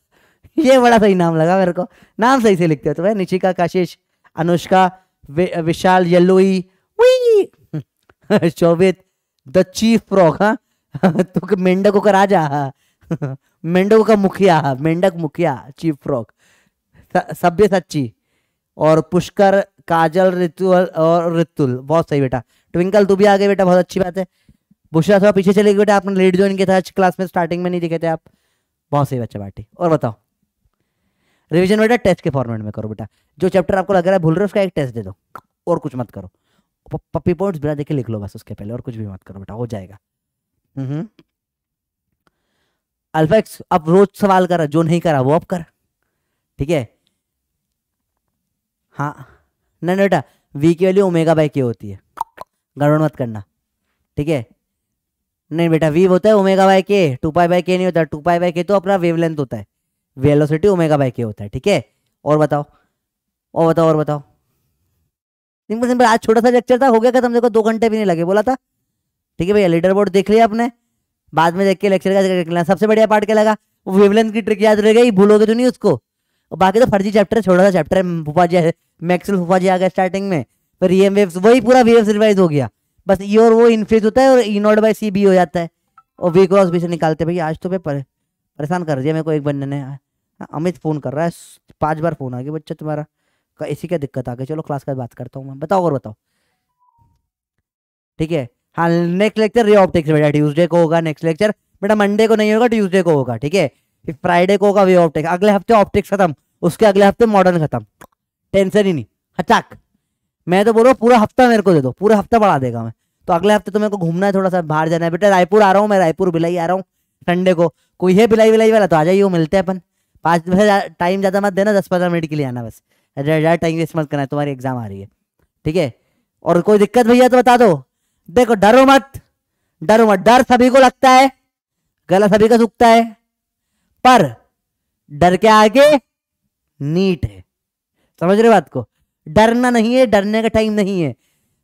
ये बड़ा सही नाम लगा मेरे को नाम सही से लिखते हो तो भाई निशिका काशिश अनुष्का विशाल येल्लोई शोभित द चीफ फ्रॉक हाँ तो मेंढकों का राजा मेंढकों का मुखिया मेंढक मुखिया चीफ फ्रॉक सभ्य सच्ची और पुष्कर काजल रितुल और रितुल बहुत सही बेटा ट्विंकल तू भी आ गए बेटा बहुत अच्छी बात है बुशरा थोड़ा पीछे चले गए बेटा आपने लेट ज्वाइन किया था क्लास में स्टार्टिंग में नहीं दिखे थे आप बहुत सही बच्चा पार्टी और बताओ रिविजन बेटा टेस्ट के फॉर्मेट में करो बेटा जो चैप्टर आपको लग रहा है भूल रहे हो उसका एक टेस्ट दे दो और कुछ मत करो पप्पी पॉइंट्स बिना देखे लिख लो बस उसके पहले और कुछ भी मत करो बेटा हो जाएगा अल्फेक्स हम्म। अब रोज सवाल करा जो नहीं करा वो अब कर ठीक है हाँ नहीं नहीं बेटा वी की वैल्यू ओमेगा बाय के होती है गड़बड़ मत करना ठीक है नहीं बेटा वी होता है omega by K two pi by K नहीं होता टू पाई बाय के तो अपना वेवलेंथ होता है वेलोसिटी ओमेगा बाई के होता है ठीक है और बताओ और बताओ और बताओ सिंपल सिंपल आज छोटा सा लेक्चर था हो गया खत्म देखो दो घंटे भी नहीं लगे बोला था ठीक है भैया लीडर बोर्ड देख लिया आपने बाद में देख के लेक्चर का देख लिया सबसे बढ़िया पार्ट क्या लगा वेवलेंथ की ट्रिक याद रह गई भूलोगे तो नहीं उसको और बाकी तो फर्जी चैप्टर है छोटा सा चैप्टर है फुफा जी मैक्सल फुफा जी आ गया स्टार्टिंग में पर ई एम वही पूरा वेव्स रिवाइज हो गया बस ई और वो इनफेज होता है और E naught by C B हो जाता है और वी क्रॉस भी से निकालते भैया आज तो पेपर है परेशान कर दिया मेरे को एक बंदे ने हाँ, अमित फ़ोन कर रहा है पाँच बार फ़ोन आ गया बच्चा तुम्हारा का इसी क्या दिक्कत आ गई चलो क्लास का बात करता हूँ मैं बताओ और बताओ ठीक है हाँ नेक्स्ट लेक्चर रे ऑप्टिक्स बेटा ट्यूजडे को होगा नेक्स्ट लेक्चर बेटा मंडे को नहीं होगा ट्यूजडे को होगा ठीक है फ्राइडे को होगा वे ऑप्टिक्स अगले हफ्ते ऑप्टिक्स खत्म उसके अगले हफ्ते मॉडर्न खत्म टेंशन ही नहीं हचाक मैं तो बोल रहा हूँ पूरा हफ्ता मेरे को दे दो पूरा हफ्ता बढ़ा देगा मैं तो अगले हफ्ते तो मेरे को घूमना है थोड़ा सा बाहर जाना है बेटा रायपुर आ रहा हूँ मैं रायपुर बिलाई आ रहा हूँ संडे को कोई है बिलाई विलाई वाला तो आ जाइए वो मिलते हैं अपन पाँच बजे टाइम ज़्यादा मत देना दस पंद्रह मिनट के लिए आना बस ज़्यादा टाइम वेस्ट मत करना तुम्हारी एग्ज़ाम आ रही है ठीक है और कोई दिक्कत भैया तो बता दो देखो डरो मत डरो मत डर सभी को लगता है गला सभी का सूखता है पर डर के आगे नीट है समझ रहे बात को डरना नहीं है डरने का टाइम नहीं है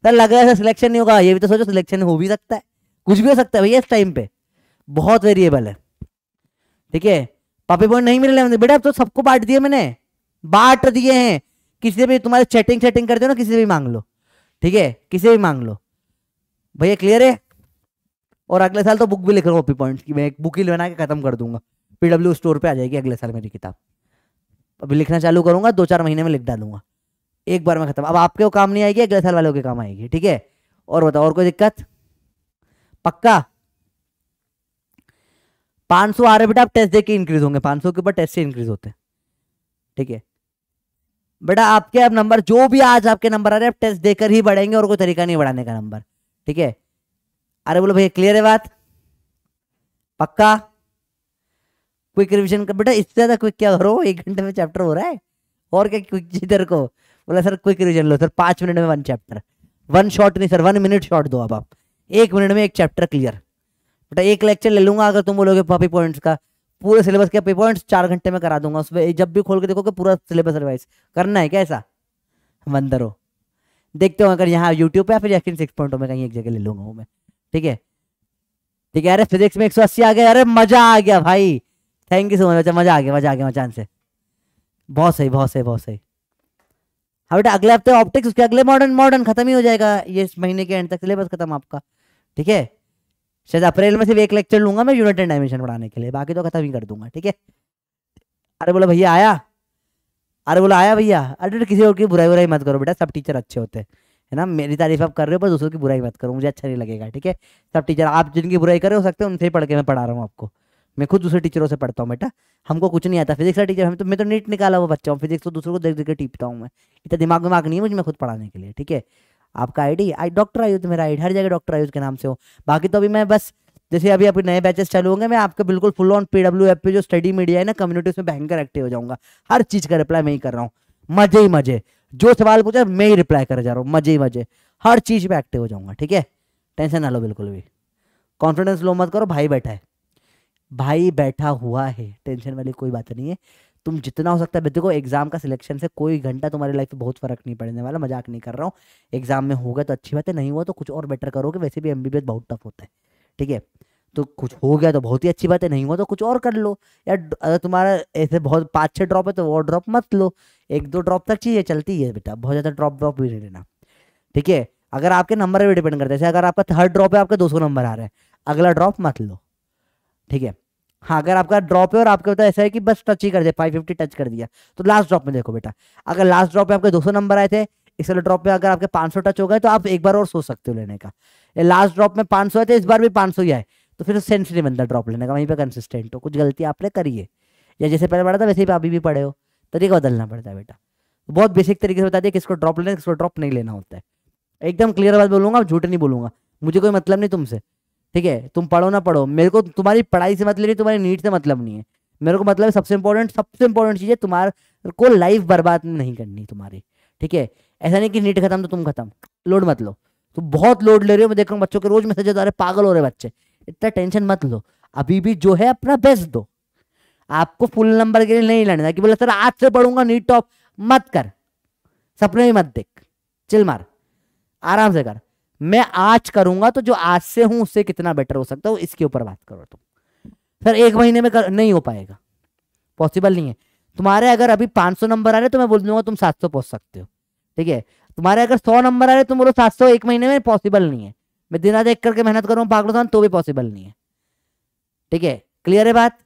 सर लग रहा है सिलेक्शन नहीं होगा ये भी तो सोचो सिलेक्शन हो भी सकता है कुछ भी हो सकता है भैया इस टाइम पे बहुत वेरिएबल है ठीक है पापी पॉइंट नहीं मिलने बेटा अब तो सबको बांट दिए मैंने बांट दिए हैं किसी भी तुम्हारे चैटिंग चैटिंग कर हो ना किसी भी मांग लो ठीक है किसी भी मांग लो भैया क्लियर है और अगले साल तो बुक भी लिख रहा हूँ पॉइंट की मैं एक बुक ही बना के खत्म कर दूंगा पीडब्ल्यू स्टोर पे आ जाएगी अगले साल मेरी किताब अभी लिखना चालू करूंगा दो चार महीने में लिख डालूंगा एक बार में खत्म अब आपके वो काम नहीं आएगी अगले साल वालों के काम आएगी ठीक है और बताओ और कोई दिक्कत पक्का पांच सौ आ रहे बेटा आप टेस्ट देके इंक्रीज होंगे पांच सौ के ऊपर टेस्ट से इंक्रीज होते हैं ठीक है बेटा आपके अब नंबर जो भी आज आपके नंबर आ रहे हैं आप टेस्ट देकर ही बढ़ेंगे और कोई तरीका नहीं बढ़ाने का नंबर ठीक है अरे बोलो भैया क्लियर है बात पक्का क्विक रिविजन का बेटा इससे ज़्यादा क्विक क्या करो एक घंटे में चैप्टर हो रहा है और क्या क्विक जिधर को बोला सर क्विक रिविजन लो सर पांच मिनट में वन चैप्टर वन शॉर्ट नहीं सर वन मिनट शॉर्ट दो अब आप एक मिनट में एक चैप्टर क्लियर बेटा एक लेक्चर ले लूंगा अगर तुम बोलोगे पॉपी पॉइंट्स का पूरे सिलेबस के पॉइंट्स चार घंटे में करा दूंगा उसमें जब भी खोल के देखोगे पूरा सिलेबस रिवाइज करना है कैसा ऐसा बंदर हो देखते हो अगर यहाँ यूट्यूब पे या फिर सिक्स पॉइंट में कहीं एक जगह ले लूंगा वो मैं ठीक है ठीक है अरे फिजिक्स में एक सौ अस्सी आ गया अरे मजा आ गया भाई थैंक यू सो मच बच्चा मजा आ गया मजा आ गया मचान से बहुत सही बहुत सही बहुत सही हाँ बेटा अगले हफ्ते ऑप्टिक्स उसके अगले मॉडर्न मॉडर्न खत्म ही हो जाएगा ये इस महीने के एंड तक सिलेबस खत्म आपका ठीक है शायद अप्रैल में सिर्फ एक लेक्चर लूंगा मैं यूनिट एंड डायमेंशन पढ़ाने के लिए बाकी तो खत्म ही कर दूंगा ठीक है अरे बोला भैया आया अरे बोला आया भैया अरे तो किसी और की बुराई बुराई मत करो बेटा सब टीचर अच्छे होते हैं है ना मेरी तारीफ आप कर रहे हो पर दूसरों की बुराई मत करो मुझे अच्छा नहीं लगेगा ठीक है सब टीचर आप जिनकी बुराई कर रहे हो सकते हैं उनसे ही पढ़ के मैं पढ़ा रहा हूँ आपको मैं खुद दूसरे टीचरों से पढ़ता हूँ बेटा हमको कुछ नहीं आता फिजिक्स का टीचर हम तो मैं तो नीट निकाला हुआ बच्चा हूँ फिजिक्स तो दूसरों को देख देख के टीपता हूँ मैं इतना दिमाग दिमाग नहीं है मुझे मैं खुद पढ़ाने के लिए ठीक है आपका आईडी आई डॉक्टर आयुध मेरा आईडी हर जगह डॉक्टर आयुध के नाम से हो बाकी तो अभी मैं बस जैसे अभी अभी नए बैचेस चालू होंगे मैं आपके बिल्कुल full on P W F पे जो स्टडी मीडिया है ना कम्युनिटी उसमें भयंकर एक्टिव हो जाऊंगा हर चीज का रिप्लाई मैं ही कर रहा हूँ मजे ही मजे जो सवाल पूछा मैं ही रिप्लाई कर जा रहा हूँ मजे ही मजे हर चीज पे एक्टिव हो जाऊंगा ठीक है टेंशन ना लो बिल्कुल भी कॉन्फिडेंस लो मत करो भाई बैठा है भाई बैठा हुआ है टेंशन वाली कोई बात नहीं है तुम जितना हो सकता है देखो एग्जाम का सिलेक्शन से कोई घंटा तुम्हारी लाइफ में बहुत फर्क नहीं पड़ने वाला मजाक नहीं कर रहा हूँ एग्जाम में होगा तो अच्छी बात है नहीं हुआ तो कुछ और बेटर करोगे वैसे भी एम बहुत टफ होता है ठीक है तो कुछ हो गया तो बहुत ही अच्छी बात है नहीं हुआ तो कुछ और कर लो या अगर तुम्हारा ऐसे बहुत पाँच छः ड्रॉप है तो वो ड्रॉप मत लो एक दो ड्रॉप तक चीज़ें चलती है बेटा बहुत ज़्यादा ड्रॉप ड्रॉप भी नहीं लेना ठीक है अगर आपके नंबर पर डिपेंड करते हैं जैसे अगर आपका थर्ड ड्रॉप है आपका दो नंबर आ रहा है अगला ड्रॉप मत लो ठीक है हाँ अगर आपका ड्रॉप है और आपके बताया ऐसा है कि बस टच ही कर दिया फाइव फिफ्टी टच कर दिया तो लास्ट ड्रॉप में देखो बेटा अगर लास्ट ड्रॉप में आपके दो सौ नंबर आए थे इस वाले ड्रॉप में अगर आपके 500 सौ टच हो गए तो आप एक बार और सोच सकते हो लेने का लास्ट ड्रॉप में पांच सौ आए थे इस बार भी पांच सौ ही आए तो फिर सेंस नहीं बनता ड्रॉप लेने का वहीं पर कंसिस्टेंट हो कुछ गलती आपने करिए या जैसे पहले पढ़ा था वैसे ही अभी भी पढ़े हो तरीका बदलना पड़ता है बेटा बहुत बेसिक तरीके से बता दिया किसको ड्रॉप लेना किसको ड्रॉप नहीं लेना होता है एकदम क्लियर बात आप झूठ नहीं बोलूँगा मुझे कोई मतलब नहीं तुमसे ठीक है तुम पढ़ो ना पढ़ो मेरे को तुम्हारी पढ़ाई से मतलब नहीं तुम्हारी नीट से मतलब नहीं है मेरे को मतलब सबसे इंपॉर्टेंट सबसे इंपॉर्टेंट चीज़ है तुम्हारे को लाइफ बर्बाद नहीं करनी तुम्हारी ठीक है ऐसा नहीं कि नीट खत्म तो तुम खत्म लोड मत लो तो बहुत लोड ले रहे हो मैं देख रहा हूँ बच्चों के रोज मैसेज आ रहे पागल हो रहे बच्चे इतना टेंशन मत लो अभी भी जो है अपना बेस्ट दो आपको फुल नंबर के लिए नहीं लड़ना कि बोला सर आज से पढ़ूंगा नीट टॉप मत कर सपने भी मत देख चिल मार आराम से कर मैं आज करूंगा तो जो आज से हूं उससे कितना बेटर हो सकता है इसके ऊपर बात करो तुम सर एक महीने में कर नहीं हो पाएगा पॉसिबल नहीं है तुम्हारे अगर अभी 500 नंबर आ रहे तो मैं बोल दूंगा तुम 700 पहुंच सकते हो ठीक है तुम्हारे अगर 100 नंबर आ रहे तुम तो बोलो 700 एक महीने में पॉसिबल नहीं है मैं दिन रात करके मेहनत कर रहा हूँ तो भी पॉसिबल नहीं है ठीक है क्लियर है बात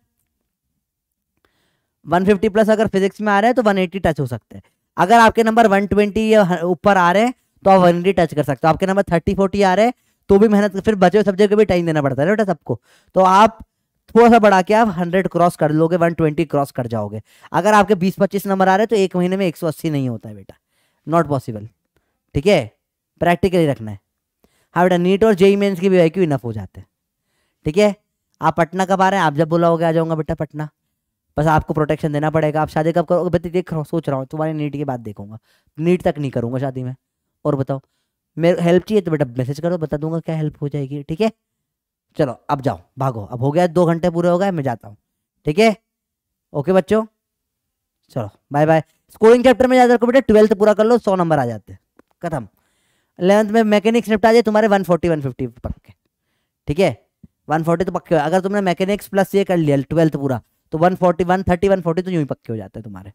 150 प्लस अगर फिजिक्स में आ रहा है तो 180 टच हो सकते हैं अगर आपके नंबर 120 या ऊपर आ रहे हैं तो आप वन टच कर सकते हो आपके नंबर थर्टी फोर्टी आ रहे हैं तो भी मेहनत फिर बचे हुए सब्जेक्ट को भी टाइम देना पड़ता है बेटा सबको तो आप थोड़ा सा बढ़ा के आप हंड्रेड क्रॉस कर लोगे वन ट्वेंटी क्रॉस कर जाओगे अगर आपके बीस पच्चीस नंबर आ रहे हैं तो एक महीने में एक सौ अस्सी नहीं होता है बेटा नॉट पॉसिबल ठीक है प्रैक्टिकली रखना है हाँ बेटा नीट और जेई मेन्स e e की भी क्यू इनफ हो जाते हैं ठीक है आप पटना कब आ रहे हैं आप जब बुलाओगे आ जाऊंगा बेटा पटना बस आपको प्रोटेक्शन देना पड़ेगा आप शादी कब करोगे बेटा देख सोच रहा हूँ तुम्हारी नीट की बात देखूंगा नीट तक नहीं करूंगा शादी में और बताओ मेरे हेल्प चाहिए तो बेटा मैसेज करो बता दूंगा क्या हेल्प हो जाएगी ठीक है चलो अब जाओ भागो अब हो गया दो घंटे पूरे हो गए मैं जाता हूँ ठीक है ओके बच्चों चलो बाय बाय स्कोरिंग चैप्टर में याद रखो बेटा ट्वेल्थ पूरा कर लो सौ नंबर आ जाते हैं खत्म इलेवंथ में मैकेनिक्स निपटा जाए तुम्हारे वन फोर्टी वन फिफ्टी पक्के ठीक है वन फोर्टी तो पक्के अगर तुमने मैकेनिक्स प्लस ये कर लिया ट्वेल्थ पूरा तो one forty one thirty one forty तो यूँ ही पक्के हो जाते हैं तुम्हारे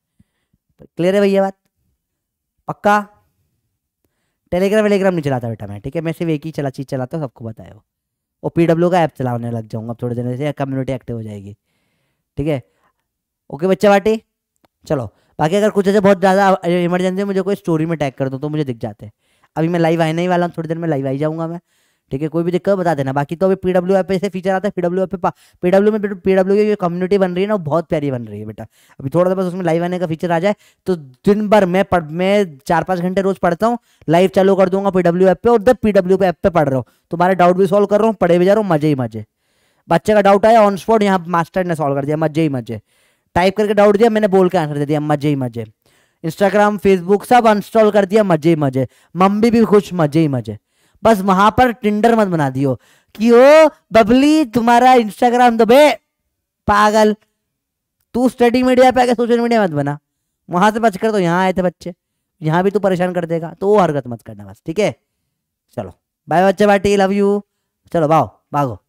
क्लियर तो है भैया बात पक्का टेलीग्राम वेलीग्राम नहीं चलाता बेटा मैं ठीक है मैं सिर्फ एक ही चला चीज़ चलाता हूँ सबको बताया वो और पी डब्ल्यू का ऐप चलाने लग जाऊँगा थोड़ी देर से कम्युनिटी एक्टिव हो जाएगी ठीक है ओके बच्चा बाटी चलो बाकी अगर कुछ ऐसे बहुत ज़्यादा इमरजेंसी मुझे कोई स्टोरी में टैग कर दो तो मुझे दिख जाते हैं अभी मैं लाइव आने ही वाला हूँ थोड़ी देर में लाइव आई जाऊँगा मैं ठीक है कोई भी दिक्कत बता देना बाकी तो अभी पी डब्ल्यू पे ऐसे फीचर आता है P W PW P W में पी डब्ल्यू की जो कम्युनिटी बन रही है ना वो बहुत प्यारी बन रही है बेटा अभी थोड़ा सा बस उसमें लाइव आने का फीचर आ जाए तो दिन भर मैं पढ़ मैं चार पाँच घंटे रोज पढ़ता हूँ लाइव चालू कर दूंगा पी डब्ल्यू पे और जब पी डब्ल्यू पे पढ़ रहा हूँ तुम्हारे डाउट भी सोल्व कर रहा हूँ पढ़े भी जा रहा हूँ मजे ही मजे बच्चे का डाउट आया ऑन स्पॉट यहाँ मास्टर ने सॉल्व कर दिया मजे ही मजे टाइप करके डाउट दिया मैंने बोल के आंसर दे दिया मजे ही मजे इंस्टाग्राम फेसबुक सब अनस्टॉल कर दिया मजे ही मजे मम्मी भी खुश मजे ही मजे बस वहां पर टिंडर मत बना दियो कि ओ बबली तुम्हारा इंस्टाग्राम दबे तो पागल तू स्टडी मीडिया पे आके सोशल मीडिया मत बना वहां से बचकर तो यहाँ आए थे बच्चे यहां भी तू परेशान कर देगा तो वो हरकत मत करना बस ठीक है चलो बाय बच्चे बाटी लव यू चलो भाओ भागो